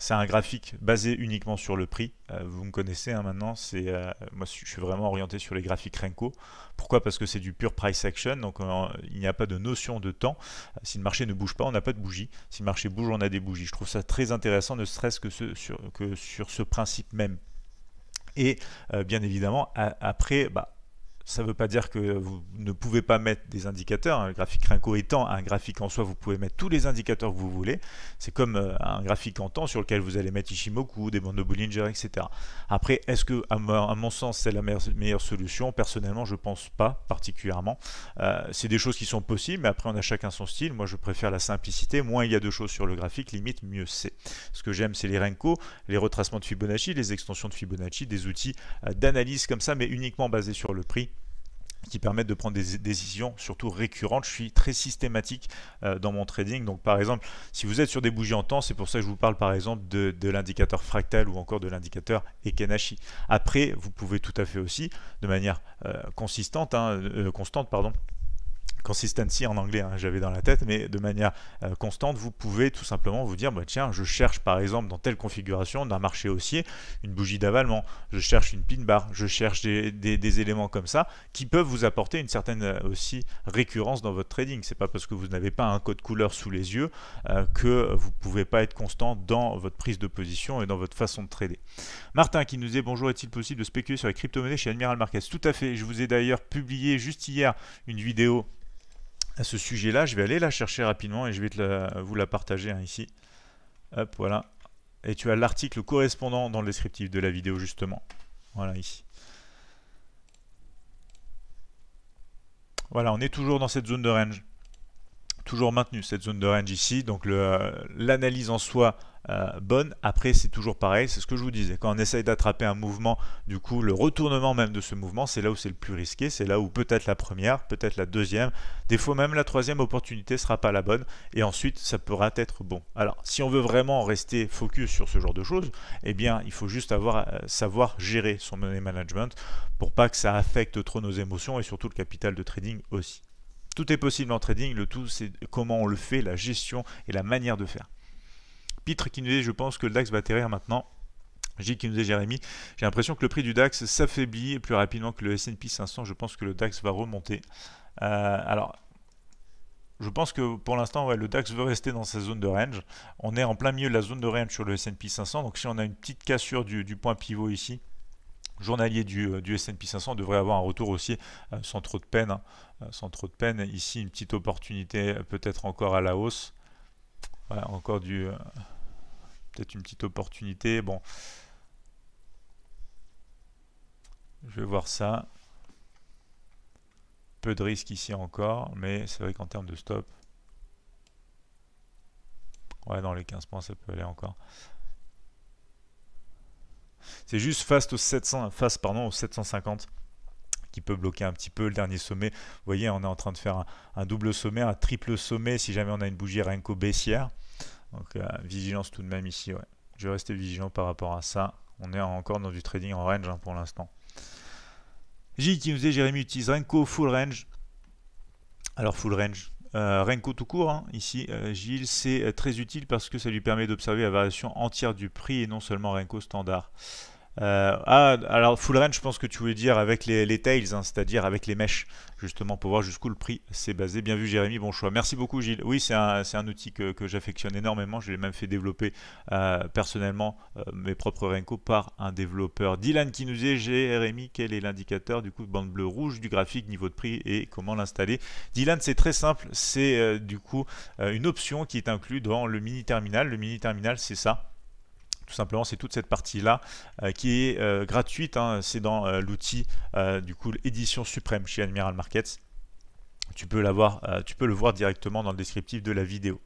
S1: c'est un graphique basé uniquement sur le prix. Euh, vous me connaissez hein, maintenant, c'est euh, moi je suis vraiment orienté sur les graphiques Renko. Pourquoi Parce que c'est du pur price action, donc il n'y a pas de notion de temps. Euh, si le marché ne bouge pas, on n'a pas de bougie. Si le marché bouge, on a des bougies. Je trouve ça très intéressant, ne serait-ce que, sur, que sur ce principe même. Et bien évidemment, après, bah, ça ne veut pas dire que vous ne pouvez pas mettre des indicateurs. Un graphique renko étant un graphique en soi, vous pouvez mettre tous les indicateurs que vous voulez. C'est comme euh, un graphique en temps sur lequel vous allez mettre Ishimoku, des bandes de Bollinger, etc. Après, est-ce que, à mon sens, c'est la meilleure solution Personnellement, je ne pense pas particulièrement. Euh, c'est des choses qui sont possibles, mais après, on a chacun son style. Moi, je préfère la simplicité. Moins il y a de choses sur le graphique, limite, mieux c'est. Ce que j'aime, c'est les Renko, les retracements de Fibonacci, les extensions de Fibonacci, des outils euh, d'analyse comme ça, mais uniquement basés sur le prix qui permettent de prendre des décisions surtout récurrentes. Je suis très systématique euh, dans mon trading. Donc par exemple, si vous êtes sur des bougies en temps, c'est pour ça que je vous parle par exemple de, l'indicateur fractal ou encore de l'indicateur Ekenashi. Après, vous pouvez tout à fait aussi, de manière euh, consistante, hein, euh, constante, pardon, consistency en anglais, hein, j'avais dans la tête, mais de manière euh, constante, vous pouvez tout simplement vous dire, bah, tiens, je cherche par exemple dans telle configuration d'un marché haussier une bougie d'avalement, je cherche une pin bar, je cherche des, éléments comme ça qui peuvent vous apporter une certaine euh, aussi récurrence dans votre trading. C'est pas parce que vous n'avez pas un code couleur sous les yeux euh, que vous pouvez pas être constant dans votre prise de position et dans votre façon de trader. Martin qui nous dit bonjour, est-il possible de spéculer sur les crypto-monnaies chez Admiral marquez Tout à fait, je vous ai d'ailleurs publié juste hier une vidéo à ce sujet-là. Je vais aller la chercher rapidement et je vais vous la partager hein, ici. Hop, voilà. Et tu as l'article correspondant dans le descriptif de la vidéo, justement. Voilà, ici. Voilà, on est toujours dans cette zone de range. Toujours maintenu cette zone de range ici. Donc euh, l'analyse en soi euh, bonne. Après, c'est toujours pareil, c'est ce que je vous disais. Quand on essaye d'attraper un mouvement, du coup, le retournement même de ce mouvement, c'est là où c'est le plus risqué, c'est là où peut-être la première, peut-être la deuxième, des fois même la troisième opportunité sera pas la bonne, et ensuite ça pourra être bon. Alors, si on veut vraiment rester focus sur ce genre de choses, eh bien, il faut juste avoir, euh, savoir gérer son money management pour pas que ça affecte trop nos émotions et surtout le capital de trading aussi. Tout est possible en trading, le tout c'est comment on le fait, la gestion et la manière de faire. Pitre qui nous dit je pense que le DAX va atterrir maintenant. J qui nous Jérémy, j'ai l'impression que le prix du DAX s'affaiblit plus rapidement que le S&P 500. Je pense que le DAX va remonter. Euh, alors, je pense que pour l'instant, le DAX veut rester dans sa zone de range. On est en plein milieu de la zone de range sur le S&P 500. Donc si on a une petite cassure du, point pivot ici, journalier du, euh, du S&P 500 devrait avoir un retour aussi euh, sans trop de peine. Hein. sans trop de peine. Ici, une petite opportunité peut-être encore à la hausse encore du... Euh, peut-être une petite opportunité. Bon. Je vais voir ça. Peu de risques ici encore, mais c'est vrai qu'en termes de stop... Ouais, dans les 15 points, ça peut aller encore. C'est juste face aux 700, face pardon au 750 qui peut bloquer un petit peu. Le dernier sommet, vous voyez, on est en train de faire un, double sommet, un triple sommet si jamais on a une bougie Renko baissière. Donc euh, vigilance tout de même ici. Je vais rester vigilant par rapport à ça. On est encore dans du trading en range hein, pour l'instant. Gilles qui nous dit Jérémy utilise Renko full range. Alors full range, euh, Renko tout court, hein, ici, euh, Gilles, c'est très utile parce que ça lui permet d'observer la variation entière du prix et non seulement Renko standard. Euh, ah, alors full range, je pense que tu voulais dire avec les, tails, hein, c'est-à-dire avec les mèches, justement pour voir jusqu'où le prix s'est basé. Bien vu Jérémy, bon choix. Merci beaucoup Gilles. Oui, c'est un, outil que, j'affectionne énormément. Je l'ai même fait développer euh, personnellement euh, mes propres Renko par un développeur. Dylan qui nous dit Jérémy, quel est l'indicateur du coup de bande bleue rouge du graphique, niveau de prix et comment l'installer Dylan, c'est très simple. C'est du coup une option qui est inclue dans le mini terminal. Le mini terminal, c'est ça tout simplement, c'est toute cette partie-là euh, qui est euh, gratuite. Hein. c'est dans euh, l'outil du coup édition suprême chez Admiral Markets. Tu peux, tu peux le voir directement dans le descriptif de la vidéo.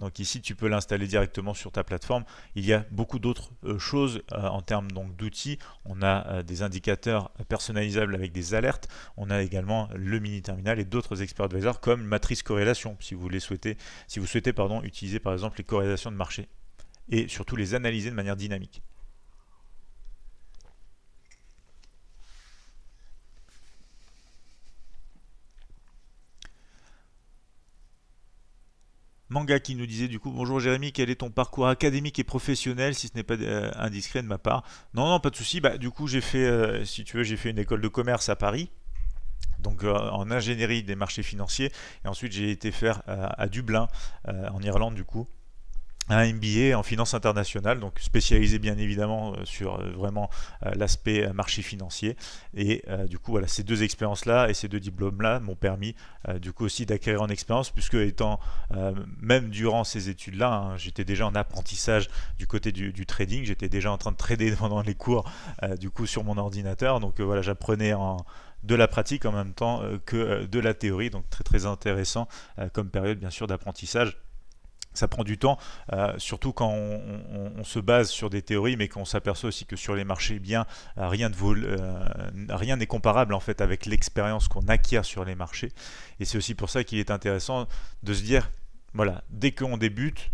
S1: Donc ici, tu peux l'installer directement sur ta plateforme. Il y a beaucoup d'autres choses en termes d'outils. On a des indicateurs personnalisables avec des alertes. On a également le mini terminal et d'autres experts advisors comme matrice corrélation si vous voulez souhaitez, si vous souhaitez pardon, utiliser par exemple les corrélations de marché et surtout les analyser de manière dynamique. Manga qui nous disait du coup bonjour Jérémy, quel est ton parcours académique et professionnel si ce n'est pas euh, indiscret de ma part Non non pas de souci, bah, du coup j'ai fait euh, si tu veux j'ai fait une école de commerce à Paris. Donc euh, en ingénierie des marchés financiers et ensuite j'ai été faire à Dublin en Irlande du coup un MBA en finance internationale, donc spécialisé bien évidemment euh, sur euh, vraiment euh, l'aspect marché financier. Et du coup, voilà, ces deux expériences-là et ces deux diplômes-là m'ont permis du coup aussi d'acquérir en expérience, puisque étant même durant ces études-là, hein, j'étais déjà en apprentissage du côté du, trading, j'étais déjà en train de trader pendant les cours du coup sur mon ordinateur. Donc voilà, j'apprenais de la pratique en même temps que de la théorie, donc très très intéressant comme période bien sûr d'apprentissage ça prend du temps, euh, surtout quand on, se base sur des théories, mais qu'on s'aperçoit aussi que sur les marchés eh bien, euh, rien n'est comparable en fait avec l'expérience qu'on acquiert sur les marchés. Et c'est aussi pour ça qu'il est intéressant de se dire, voilà, dès qu'on débute,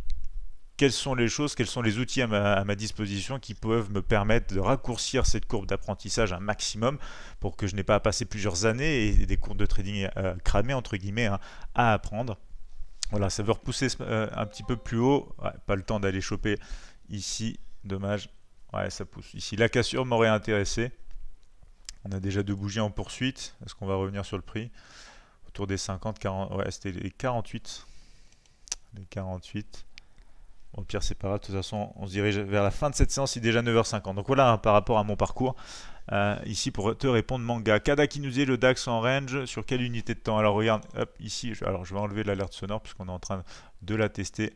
S1: quelles sont les choses, quels sont les outils à ma, disposition qui peuvent me permettre de raccourcir cette courbe d'apprentissage un maximum pour que je n'ai pas à passer plusieurs années et des cours de trading euh, cramés entre guillemets hein, à apprendre voilà, ça veut repousser euh, un petit peu plus haut. pas le temps d'aller choper ici. Dommage. Ouais, ça pousse. Ici, la cassure m'aurait intéressé. On a déjà deux bougies en poursuite. Est-ce qu'on va revenir sur le prix Autour des 50, 40. Ouais, c'était les 48. Les 48. Au pire, c'est pas grave. De toute façon, on se dirige vers la fin de cette séance. Il est déjà 9h50. Donc voilà, hein, par rapport à mon parcours. Euh, ici pour te répondre manga. Kada est le DAX en range, sur quelle unité de temps Alors regarde, hop, ici, alors je vais enlever l'alerte sonore puisqu'on est en train de la tester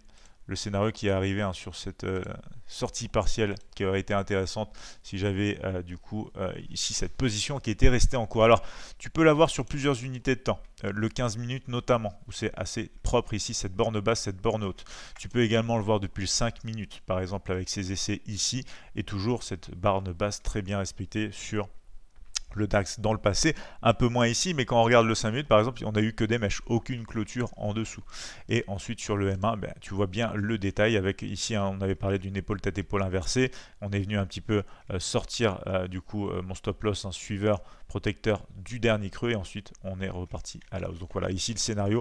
S1: le scénario qui est arrivé hein, sur cette euh, sortie partielle qui aurait été intéressante si j'avais euh, du coup ici euh, cette position qui était restée en cours. Alors tu peux l'avoir sur plusieurs unités de temps, le 15 minutes notamment, où c'est assez propre ici cette borne basse, cette borne haute. Tu peux également le voir depuis 5 minutes, par exemple avec ces essais ici, et toujours cette borne basse très bien respectée sur le DAX dans le passé, un peu moins ici, mais quand on regarde le 5 minutes, par exemple, on n'a eu que des mèches, aucune clôture en dessous. Et ensuite sur le M1, ben, tu vois bien le détail avec ici, hein, on avait parlé d'une épaule tête épaule inversée, on est venu un petit peu euh, sortir euh, du coup euh, mon stop loss, un suiveur protecteur du dernier creux et ensuite on est reparti à la hausse. Donc voilà, ici le scénario.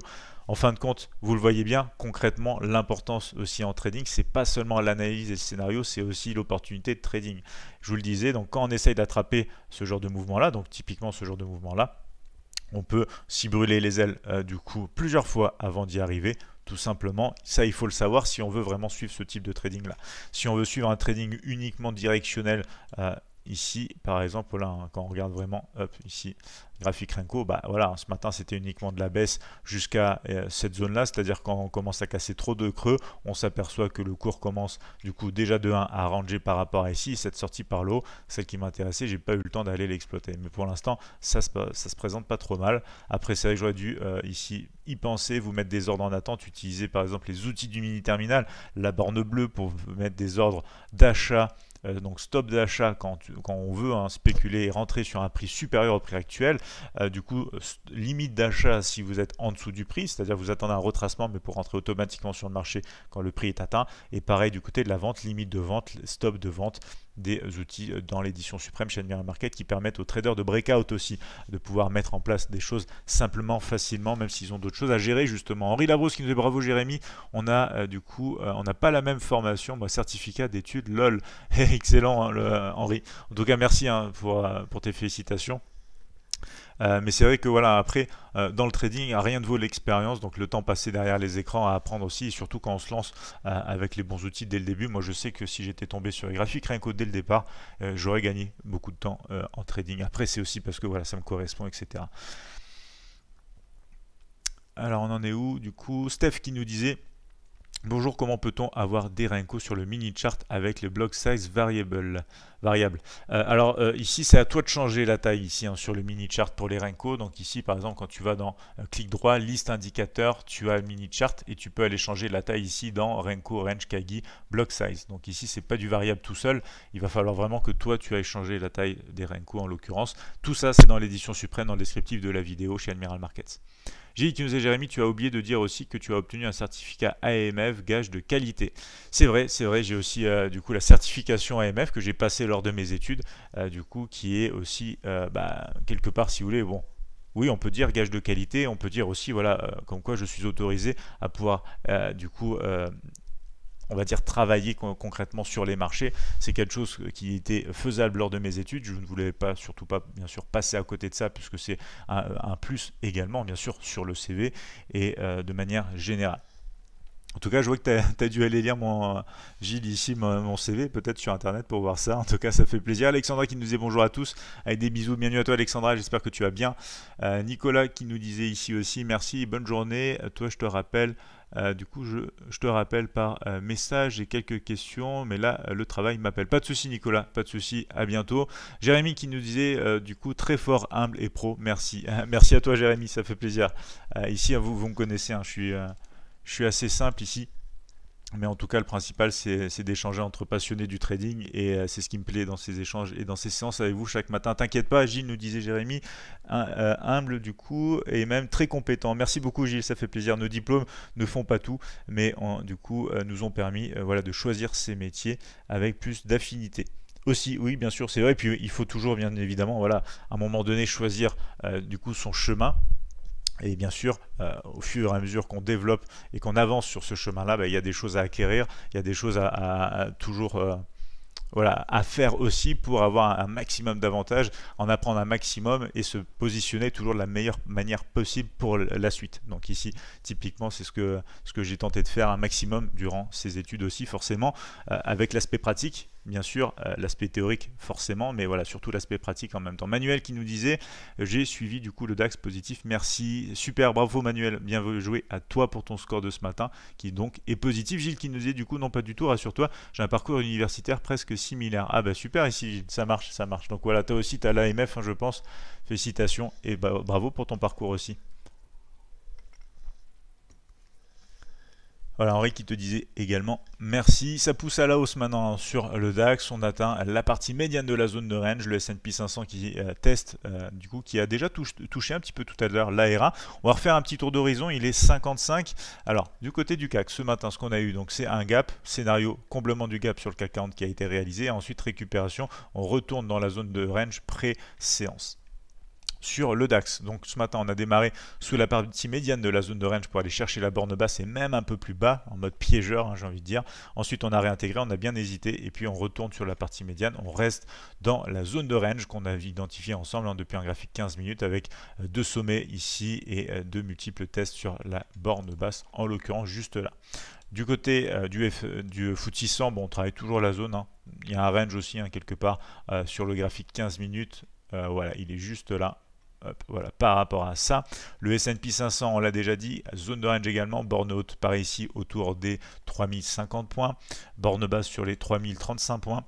S1: En fin de compte, vous le voyez bien, concrètement, l'importance aussi en trading, c'est pas seulement l'analyse et le scénario, c'est aussi l'opportunité de trading. Je vous le disais, donc quand on essaye d'attraper ce genre de mouvement-là, donc typiquement ce genre de mouvement-là, on peut s'y brûler les ailes euh, du coup plusieurs fois avant d'y arriver, tout simplement. Ça, il faut le savoir si on veut vraiment suivre ce type de trading-là. Si on veut suivre un trading uniquement directionnel, euh, ici par exemple là hein, quand on regarde vraiment hop ici graphique Renko bah voilà ce matin c'était uniquement de la baisse jusqu'à euh, cette zone là c'est à dire quand on commence à casser trop de creux on s'aperçoit que le cours commence du coup déjà de 1 à ranger par rapport à ici cette sortie par l'eau celle qui m'intéressait j'ai pas eu le temps d'aller l'exploiter mais pour l'instant ça se, ça se présente pas trop mal après c'est vrai que j'aurais dû euh, ici y penser vous mettre des ordres en attente utiliser par exemple les outils du mini terminal la borne bleue pour mettre des ordres d'achat euh, donc stop d'achat quand, quand on veut hein, spéculer et rentrer sur un prix supérieur au prix actuel. Euh, du coup, limite d'achat si vous êtes en dessous du prix, c'est-à-dire vous attendez un retracement, mais pour rentrer automatiquement sur le marché quand le prix est atteint. Et pareil du côté de la vente, limite de vente, stop de vente des outils euh, dans l'édition suprême chez Admiral Market qui permettent aux traders de breakout aussi de pouvoir mettre en place des choses simplement, facilement, même s'ils ont d'autres choses à gérer justement. Henri Labrousse qui nous dit bravo Jérémy, on a euh, du coup, euh, on n'a pas la même formation, certificat d'études, lol, excellent hein, le, Henri. En tout cas merci hein, pour tes félicitations. Euh, mais c'est vrai que voilà, après, euh, dans le trading, rien ne vaut l'expérience, donc le temps passé derrière les écrans à apprendre aussi, et surtout quand on se lance euh, avec les bons outils dès le début. Moi, je sais que si j'étais tombé sur les graphiques, rien qu'au dès le départ, j'aurais gagné beaucoup de temps en trading. Après, c'est aussi parce que voilà, ça me correspond, etc. Alors, on en est où Du coup, Steph qui nous disait Bonjour, comment peut-on avoir des Renko sur le mini chart avec le block size variable, variable euh, Alors euh, ici, c'est à toi de changer la taille ici hein, sur le mini chart pour les Renko. Donc ici, par exemple, quand tu vas dans euh, clic droit, liste indicateur, tu as mini chart et tu peux aller changer la taille ici dans Renko, Range, Kagi, block size. Donc ici, c'est pas du variable tout seul. Il va falloir vraiment que toi, tu ailles changer la taille des Renko en l'occurrence. Tout ça, c'est dans l'édition suprême, dans le descriptif de la vidéo chez Admiral Markets dit nous Jérémy, tu as oublié de dire aussi que tu as obtenu un certificat AMF gage de qualité. C'est vrai, c'est vrai, j'ai aussi euh, du coup la certification AMF que j'ai passée lors de mes études, euh, du coup qui est aussi euh, bah, quelque part si vous voulez, bon, oui, on peut dire gage de qualité, on peut dire aussi, voilà, comme quoi je suis autorisé à pouvoir du coup on va dire, travailler concrètement sur les marchés. C'est quelque chose qui était faisable lors de mes études. Je ne voulais pas, surtout pas, bien sûr, passer à côté de ça, puisque c'est un, plus également, bien sûr, sur le CV et euh, de manière générale. En tout cas, je vois que tu as, dû aller lire mon Gilles ici, mon, CV, peut-être sur internet pour voir ça. En tout cas, ça fait plaisir. Alexandra qui nous dit bonjour à tous, avec des bisous. Bienvenue à toi, Alexandra. J'espère que tu vas bien. Euh, Nicolas qui nous disait ici aussi merci, bonne journée. Toi, je te rappelle, euh, du coup, je, te rappelle par euh, message, et quelques questions, mais là, euh, le travail m'appelle. Pas de souci, Nicolas, pas de souci, à bientôt. Jérémy qui nous disait, du coup, très fort, humble et pro, merci. merci à toi, Jérémy, ça fait plaisir. ici, hein, vous, vous me connaissez, hein. je, suis, je suis assez simple ici. Mais en tout cas, le principal, c'est d'échanger entre passionnés du trading et euh, c'est ce qui me plaît dans ces échanges et dans ces séances avec vous chaque matin. T'inquiète pas, Gilles, nous disait Jérémy, euh, humble du coup et même très compétent. Merci beaucoup, Gilles, ça fait plaisir. Nos diplômes ne font pas tout, mais du coup, euh, nous ont permis voilà, de choisir ces métiers avec plus d'affinité aussi, oui, bien sûr, c'est vrai. Et puis, il faut toujours, bien évidemment, voilà, à un moment donné, choisir du coup son chemin et bien sûr, euh, au fur et à mesure qu'on développe et qu'on avance sur ce chemin-là, bah, il y a des choses à acquérir, il y a des choses à, toujours euh, voilà, à faire aussi pour avoir un, maximum d'avantages, en apprendre un maximum et se positionner toujours de la meilleure manière possible pour la suite. Donc ici, typiquement, c'est ce que, ce que j'ai tenté de faire un maximum durant ces études aussi, forcément, euh, avec l'aspect pratique bien sûr, euh, l'aspect théorique forcément, mais voilà, surtout l'aspect pratique en même temps. Manuel qui nous disait, euh, j'ai suivi du coup le DAX positif, merci, super, bravo Manuel, bien joué à toi pour ton score de ce matin, qui donc est positif. Gilles qui nous disait du coup, non pas du tout, rassure-toi, j'ai un parcours universitaire presque similaire. Ah bah super ici ça marche, ça marche. Donc voilà, toi aussi, tu as l'AMF, hein, je pense, félicitations et bah, bravo pour ton parcours aussi. Voilà, Henri qui te disait également merci. Ça pousse à la hausse maintenant sur le DAX. On atteint la partie médiane de la zone de range, le S&P 500 qui euh, teste, euh, du coup, qui a déjà touché un petit peu tout à l'heure l'ARA. On va refaire un petit tour d'horizon. Il est 55. Alors, du côté du CAC, ce matin, ce qu'on a eu, donc c'est un gap, scénario comblement du gap sur le CAC 40 qui a été réalisé. Ensuite, récupération. On retourne dans la zone de range pré-séance sur le DAX. Donc ce matin, on a démarré sous la partie médiane de la zone de range pour aller chercher la borne basse et même un peu plus bas, en mode piégeur, hein, j'ai envie de dire. Ensuite, on a réintégré, on a bien hésité, et puis on retourne sur la partie médiane. On reste dans la zone de range qu'on a identifiée ensemble hein, depuis un graphique 15 minutes avec euh, deux sommets ici et euh, deux multiples tests sur la borne basse, en l'occurrence juste là. Du côté euh, du, F, du FTSE bon, on travaille toujours la zone. Hein. Il y a un range aussi quelque part sur le graphique 15 minutes. voilà, il est juste là voilà, par rapport à ça. Le S&P 500, on l'a déjà dit, zone de range également, borne haute par ici autour des 3050 points, borne basse sur les 3035 points.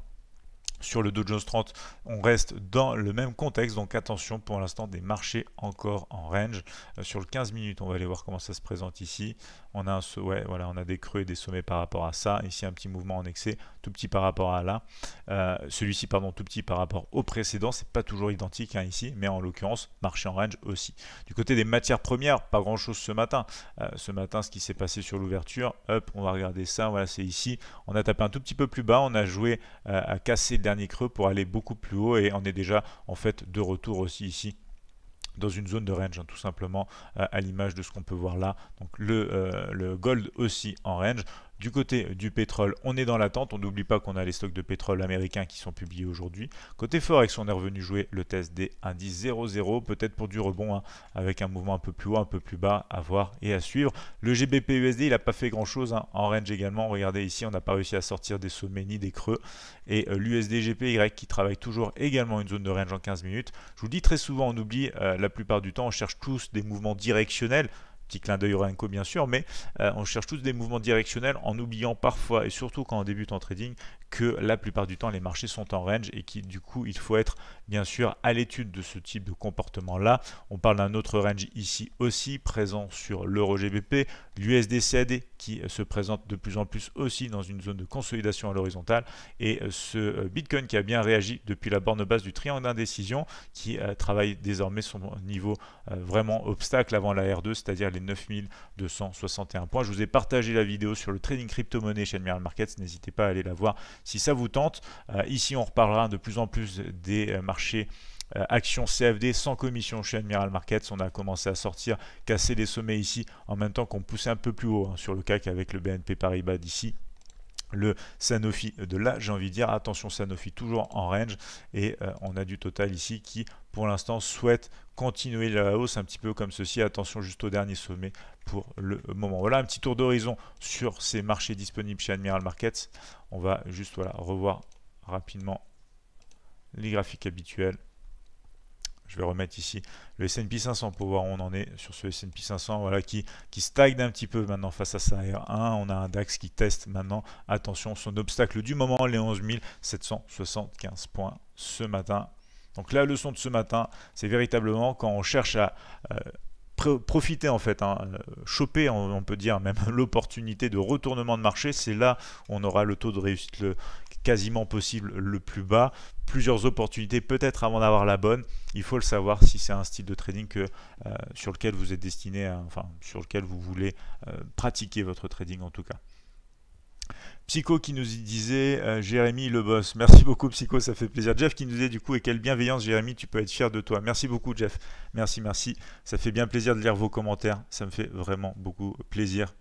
S1: Sur le Dow Jones 30, on reste dans le même contexte, donc attention pour l'instant des marchés encore en range. Euh, sur le 15 minutes, on va aller voir comment ça se présente ici on a, un, ouais, voilà, on a des creux et des sommets par rapport à ça. Ici, un petit mouvement en excès, tout petit par rapport à là. Euh, celui-ci, pardon, tout petit par rapport au précédent. C'est pas toujours identique hein, ici, mais en l'occurrence, marché en range aussi. Du côté des matières premières, pas grand-chose ce matin. Euh, ce matin, ce qui s'est passé sur l'ouverture, hop, on va regarder ça. Voilà, c'est ici. On a tapé un tout petit peu plus bas. On a joué euh, à casser le dernier creux pour aller beaucoup plus haut et on est déjà en fait de retour aussi ici dans une zone de range, hein, tout simplement, euh, à l'image de ce qu'on peut voir là. Donc le, euh, le gold aussi en range. Du côté euh, du pétrole, on est dans l'attente. On n'oublie pas qu'on a les stocks de pétrole américains qui sont publiés aujourd'hui. Côté Forex, on est revenu jouer le test des indices 0,0, peut-être pour du rebond, hein, avec un mouvement un peu plus haut, un peu plus bas à voir et à suivre. Le GBP-USD, il n'a pas fait grand-chose hein, en range également. Regardez ici, on n'a pas réussi à sortir des sommets ni des creux. Et euh, l'usd qui travaille toujours également une zone de range en 15 minutes. Je vous dis très souvent, on oublie euh, la plupart du temps, on cherche tous des mouvements directionnels petit clin d'œil Renko bien sûr, mais euh, on cherche tous des mouvements directionnels en oubliant parfois, et surtout quand on débute en trading, que la plupart du temps les marchés sont en range et qui du coup il faut être bien sûr à l'étude de ce type de comportement là. On parle d'un autre range ici aussi présent sur l'euro GBP, l'USD qui se présente de plus en plus aussi dans une zone de consolidation à l'horizontale et euh, ce euh, Bitcoin qui a bien réagi depuis la borne basse du triangle d'indécision qui euh, travaille désormais son niveau vraiment obstacle avant la R2, c'est-à-dire les 9261 points. Je vous ai partagé la vidéo sur le trading crypto-monnaie chez Admiral Markets, n'hésitez pas à aller la voir si ça vous tente. Euh, ici, on reparlera de plus en plus des euh, marchés euh, actions CFD sans commission chez Admiral Markets. On a commencé à sortir, casser les sommets ici, en même temps qu'on poussait un peu plus haut hein, sur le CAC avec le BNP Paribas d'ici le Sanofi de là, j'ai envie de dire attention Sanofi toujours en range et euh, on a du total ici qui pour l'instant souhaite continuer la hausse un petit peu comme ceci, attention juste au dernier sommet pour le moment. Voilà un petit tour d'horizon sur ces marchés disponibles chez Admiral Markets. On va juste voilà, revoir rapidement les graphiques habituels je vais remettre ici le S&P 500 pour voir où on en est sur ce S&P 500 voilà qui, qui stagne un petit peu maintenant face à ça 1 on a un DAX qui teste maintenant attention son obstacle du moment les 11 775 points ce matin donc la leçon de ce matin c'est véritablement quand on cherche à euh, profiter en fait, hein, euh, choper on, peut dire même l'opportunité de retournement de marché, c'est là où on aura le taux de réussite le, quasiment possible le plus bas. Plusieurs opportunités peut-être avant d'avoir la bonne. Il faut le savoir si c'est un style de trading que, euh, sur lequel vous êtes destiné, enfin sur lequel vous voulez euh, pratiquer votre trading en tout cas. Psycho qui nous y disait euh, Jérémy le boss. Merci beaucoup Psycho, ça fait plaisir. Jeff qui nous disait du coup et quelle bienveillance Jérémy, tu peux être fier de toi. Merci beaucoup Jeff. Merci, merci. Ça fait bien plaisir de lire vos commentaires. Ça me fait vraiment beaucoup plaisir.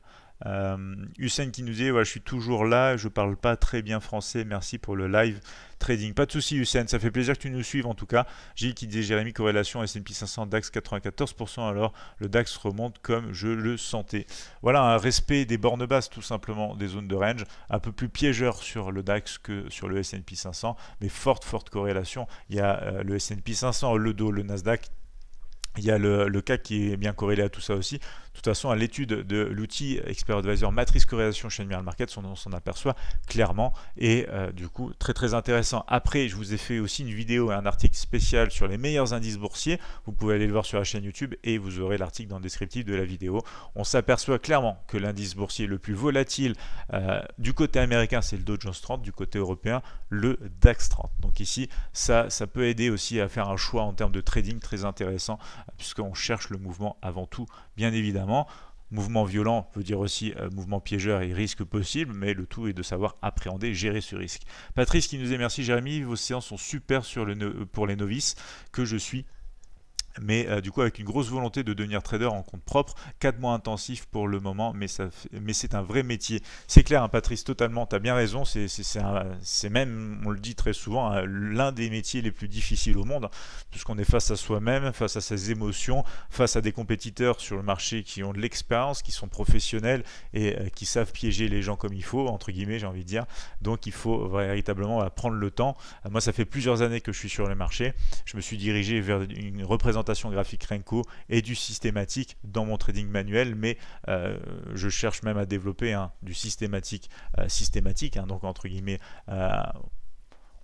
S1: Euh, Hussein qui nous dit ouais, Je suis toujours là, je parle pas très bien français, merci pour le live trading. Pas de souci, Hussein, ça fait plaisir que tu nous suives en tout cas. j'ai qui dit Jérémy, corrélation SP 500, DAX 94%, alors le DAX remonte comme je le sentais. Voilà un respect des bornes basses, tout simplement, des zones de range, un peu plus piégeur sur le DAX que sur le SP 500, mais forte, forte corrélation. Il y a euh, le SP 500, le Dow, le Nasdaq il y a le, le, CAC qui est bien corrélé à tout ça aussi. De toute façon, à l'étude de l'outil Expert Advisor Matrice Corrélation chez Mirror Market, on s'en aperçoit clairement et euh, du coup très très intéressant. Après, je vous ai fait aussi une vidéo et un article spécial sur les meilleurs indices boursiers. Vous pouvez aller le voir sur la chaîne YouTube et vous aurez l'article dans le descriptif de la vidéo. On s'aperçoit clairement que l'indice boursier le plus volatile euh, du côté américain, c'est le Dow Jones 30, du côté européen, le DAX 30. Donc ici, ça, ça peut aider aussi à faire un choix en termes de trading très intéressant puisqu'on cherche le mouvement avant tout, bien évidemment. Mouvement violent veut dire aussi euh, mouvement piégeur et risque possible, mais le tout est de savoir appréhender, gérer ce risque. Patrice qui nous est merci Jérémy, vos séances sont super sur le, pour les novices que je suis mais euh, du coup avec une grosse volonté de devenir trader en compte propre, 4 mois intensifs pour le moment, mais, ça, mais c'est un vrai métier. C'est clair, un hein, Patrice, totalement, tu as bien raison, c'est même, on le dit très souvent, hein, l'un des métiers les plus difficiles au monde, puisqu'on est face à soi-même, face à ses émotions, face à des compétiteurs sur le marché qui ont de l'expérience, qui sont professionnels et euh, qui savent piéger les gens comme il faut, entre guillemets, j'ai envie de dire. Donc il faut véritablement euh, prendre le temps. Moi, ça fait plusieurs années que je suis sur le marché, je me suis dirigé vers une représentation graphique Renko et du systématique dans mon trading manuel, mais euh, je cherche même à développer hein, du systématique euh, systématique, hein, donc entre guillemets euh,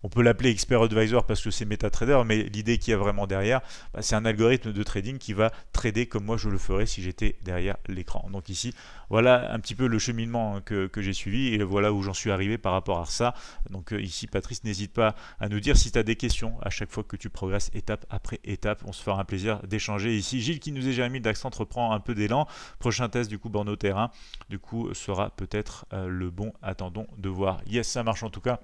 S1: on peut l'appeler expert advisor parce que c'est MetaTrader, mais l'idée qu'il y a vraiment derrière, bah, c'est un algorithme de trading qui va trader comme moi je le ferais si j'étais derrière l'écran. Donc ici, voilà un petit peu le cheminement hein, que, j'ai suivi et voilà où j'en suis arrivé par rapport à ça. Donc euh, ici, Patrice, n'hésite pas à nous dire si tu as des questions à chaque fois que tu progresses étape après étape. On se fera un plaisir d'échanger ici. Gilles qui nous est jamais mis d'accent reprend un peu d'élan. Prochain test du coup Borno Terrain, du coup sera peut-être euh, le bon. Attendons de voir. Yes, ça marche en tout cas.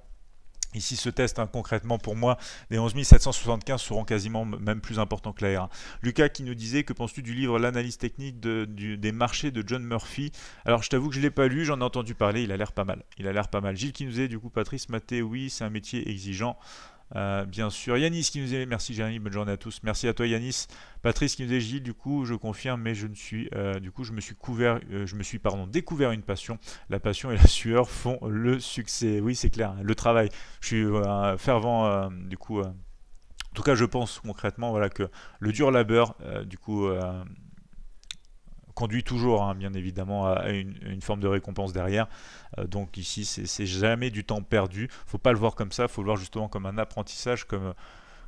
S1: Ici, ce test, hein, concrètement, pour moi, les 11 775 seront quasiment même plus importants que la Lucas qui nous disait, que penses-tu du livre L'analyse technique des marchés de John Murphy Alors, je t'avoue que je ne l'ai pas lu, j'en ai entendu parler, il a l'air pas mal. Il a l'air pas mal. Gilles qui nous disait, du coup, Patrice Mathé, oui, c'est un métier exigeant. Euh, bien sûr. Yanis qui nous est merci Jérémy, bonne journée à tous. Merci à toi Yanis. Patrice qui nous dit Gilles, du coup je confirme, mais je ne suis euh, du coup je me suis couvert, euh, je me suis pardon découvert une passion. La passion et la sueur font le succès. Oui c'est clair, le travail. Je suis fervent du coup. en tout cas, je pense concrètement voilà, que le dur labeur, du coup, conduit toujours hein, bien évidemment à une, forme de récompense derrière euh, donc ici c'est jamais du temps perdu faut pas le voir comme ça faut le voir justement comme un apprentissage comme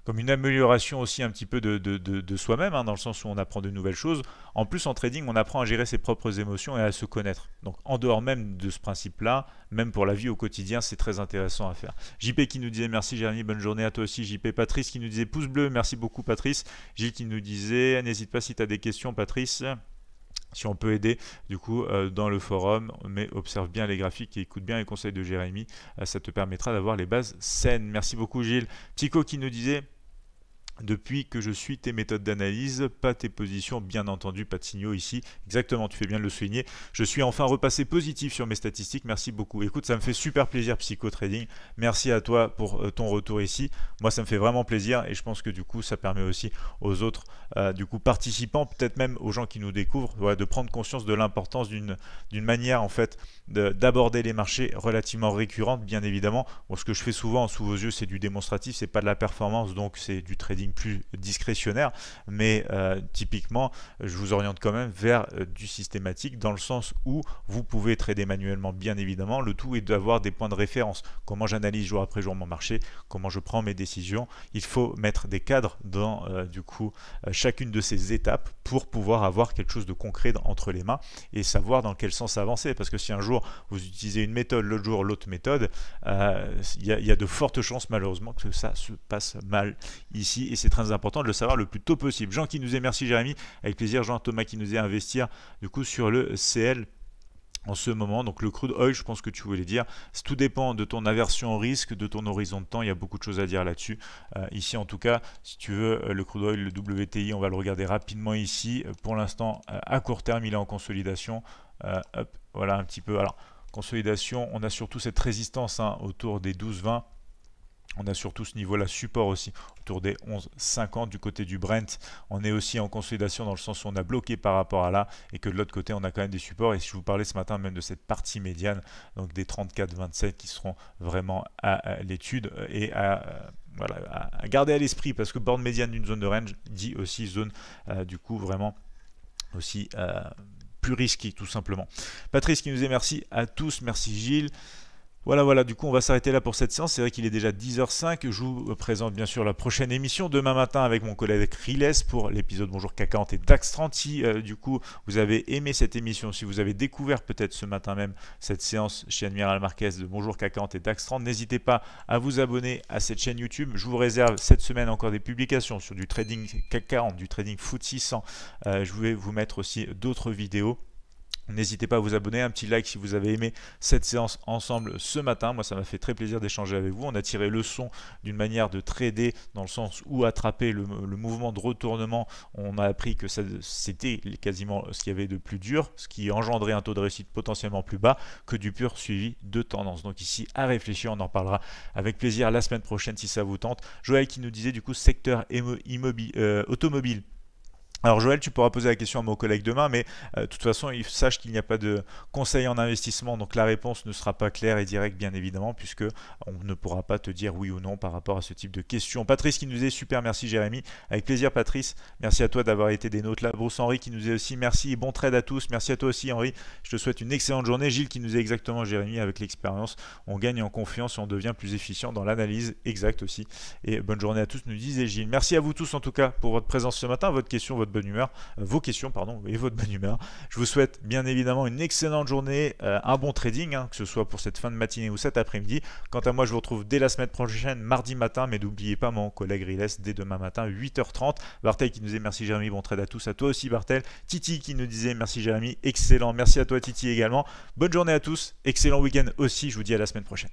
S1: comme une amélioration aussi un petit peu de, soi-même, hein, dans le sens où on apprend de nouvelles choses. En plus, en trading, on apprend à gérer ses propres émotions et à se connaître. Donc, en dehors même de ce principe-là, même pour la vie au quotidien, c'est très intéressant à faire. JP qui nous disait merci Jérémy, bonne journée à toi aussi. JP Patrice qui nous disait pouce bleu, merci beaucoup Patrice. Gilles qui nous disait n'hésite pas si tu as des questions, Patrice si on peut aider du coup euh, dans le forum mais observe bien les graphiques et écoute bien les conseils de Jérémy euh, ça te permettra d'avoir les bases saines merci beaucoup Gilles Tico qui nous disait depuis que je suis tes méthodes d'analyse, pas tes positions, bien entendu, pas de signaux ici. Exactement, tu fais bien de le souligner. Je suis enfin repassé positif sur mes statistiques, merci beaucoup. Écoute, ça me fait super plaisir, Psycho Trading. Merci à toi pour euh, ton retour ici. Moi, ça me fait vraiment plaisir et je pense que du coup, ça permet aussi aux autres euh, du coup, participants, peut-être même aux gens qui nous découvrent, de prendre conscience de l'importance d'une manière en fait d'aborder les marchés relativement récurrentes. bien évidemment. ce que je fais souvent sous vos yeux, c'est du démonstratif, c'est pas de la performance, donc c'est du trading plus discrétionnaire, mais euh, typiquement, je vous oriente quand même vers euh, du systématique dans le sens où vous pouvez trader manuellement, bien évidemment. Le tout est d'avoir des points de référence. Comment j'analyse jour après jour mon marché, comment je prends mes décisions. Il faut mettre des cadres dans euh, du coup chacune de ces étapes pour pouvoir avoir quelque chose de concret entre les mains et savoir dans quel sens avancer. Parce que si un jour vous utilisez une méthode, l'autre jour l'autre méthode, il y, y a de fortes chances malheureusement que ça se passe mal ici c'est très important de le savoir le plus tôt possible. Jean qui nous est, merci Jérémy, avec plaisir. Jean Thomas qui nous est investir du coup sur le CL en ce moment. Donc le crude oil, je pense que tu voulais dire, tout dépend de ton aversion au risque, de ton horizon de temps. Il y a beaucoup de choses à dire là-dessus. Euh, ici, en tout cas, si tu veux, euh, le crude oil, le WTI, on va le regarder rapidement ici. Euh, pour l'instant, à court terme, il est en consolidation. voilà un petit peu. Alors, consolidation, on a surtout cette résistance hein, autour des 12-20 on a surtout ce niveau-là support aussi, autour des 11,50 du côté du Brent. On est aussi en consolidation dans le sens où on a bloqué par rapport à là et que de l'autre côté, on a quand même des supports. Et si je vous parlais ce matin même de cette partie médiane, donc des 34 27 qui seront vraiment à l'étude et à euh, voilà, à garder à l'esprit parce que borne médiane d'une zone de range dit aussi zone euh, du coup vraiment aussi euh, plus risquée tout simplement. Patrice qui nous est merci à tous, merci Gilles. Voilà, voilà, du coup on va s'arrêter là pour cette séance, c'est vrai qu'il est déjà 10h05, je vous présente bien sûr la prochaine émission demain matin avec mon collègue Riles pour l'épisode Bonjour K40 et Dax 30. Si euh, du coup vous avez aimé cette émission, si vous avez découvert peut-être ce matin même cette séance chez Admiral Marquez de Bonjour K40 et Dax 30, n'hésitez pas à vous abonner à cette chaîne YouTube. Je vous réserve cette semaine encore des publications sur du trading K40, du trading Foot 600. Euh, je vais vous mettre aussi d'autres vidéos. N'hésitez pas à vous abonner, un petit like si vous avez aimé cette séance ensemble ce matin. Moi, ça m'a fait très plaisir d'échanger avec vous. On a tiré le son d'une manière de trader dans le sens où attraper le, mouvement de retournement. On a appris que c'était quasiment ce qu'il y avait de plus dur, ce qui engendrait un taux de réussite potentiellement plus bas que du pur suivi de tendance. Donc ici, à réfléchir, on en parlera avec plaisir la semaine prochaine si ça vous tente. Joël qui nous disait du coup secteur euh, automobile alors Joël, tu pourras poser la question à mon collègue demain, mais euh, de toute façon, il sache qu'il n'y a pas de conseil en investissement, donc la réponse ne sera pas claire et directe, bien évidemment, puisque on ne pourra pas te dire oui ou non par rapport à ce type de questions. Patrice qui nous est super, merci Jérémy, avec plaisir Patrice, merci à toi d'avoir été des notes là. Bruce Henri qui nous est aussi, merci bon trade à tous, merci à toi aussi Henri, je te souhaite une excellente journée. Gilles qui nous est exactement Jérémy, avec l'expérience, on gagne en confiance et on devient plus efficient dans l'analyse exacte aussi. Et bonne journée à tous, nous disait Gilles. Merci à vous tous en tout cas pour votre présence ce matin, votre question, votre bonne humeur, euh, vos questions pardon et votre bonne humeur. Je vous souhaite bien évidemment une excellente journée, euh, un bon trading, hein, que ce soit pour cette fin de matinée ou cet après-midi. Quant à moi, je vous retrouve dès la semaine prochaine, mardi matin, mais n'oubliez pas mon collègue Riles dès demain matin, 8h30. Bartel qui nous disait merci Jérémy, bon trade à tous, à toi aussi Bartel. Titi qui nous disait merci Jérémy, excellent, merci à toi Titi également. Bonne journée à tous, excellent week-end aussi, je vous dis à la semaine prochaine.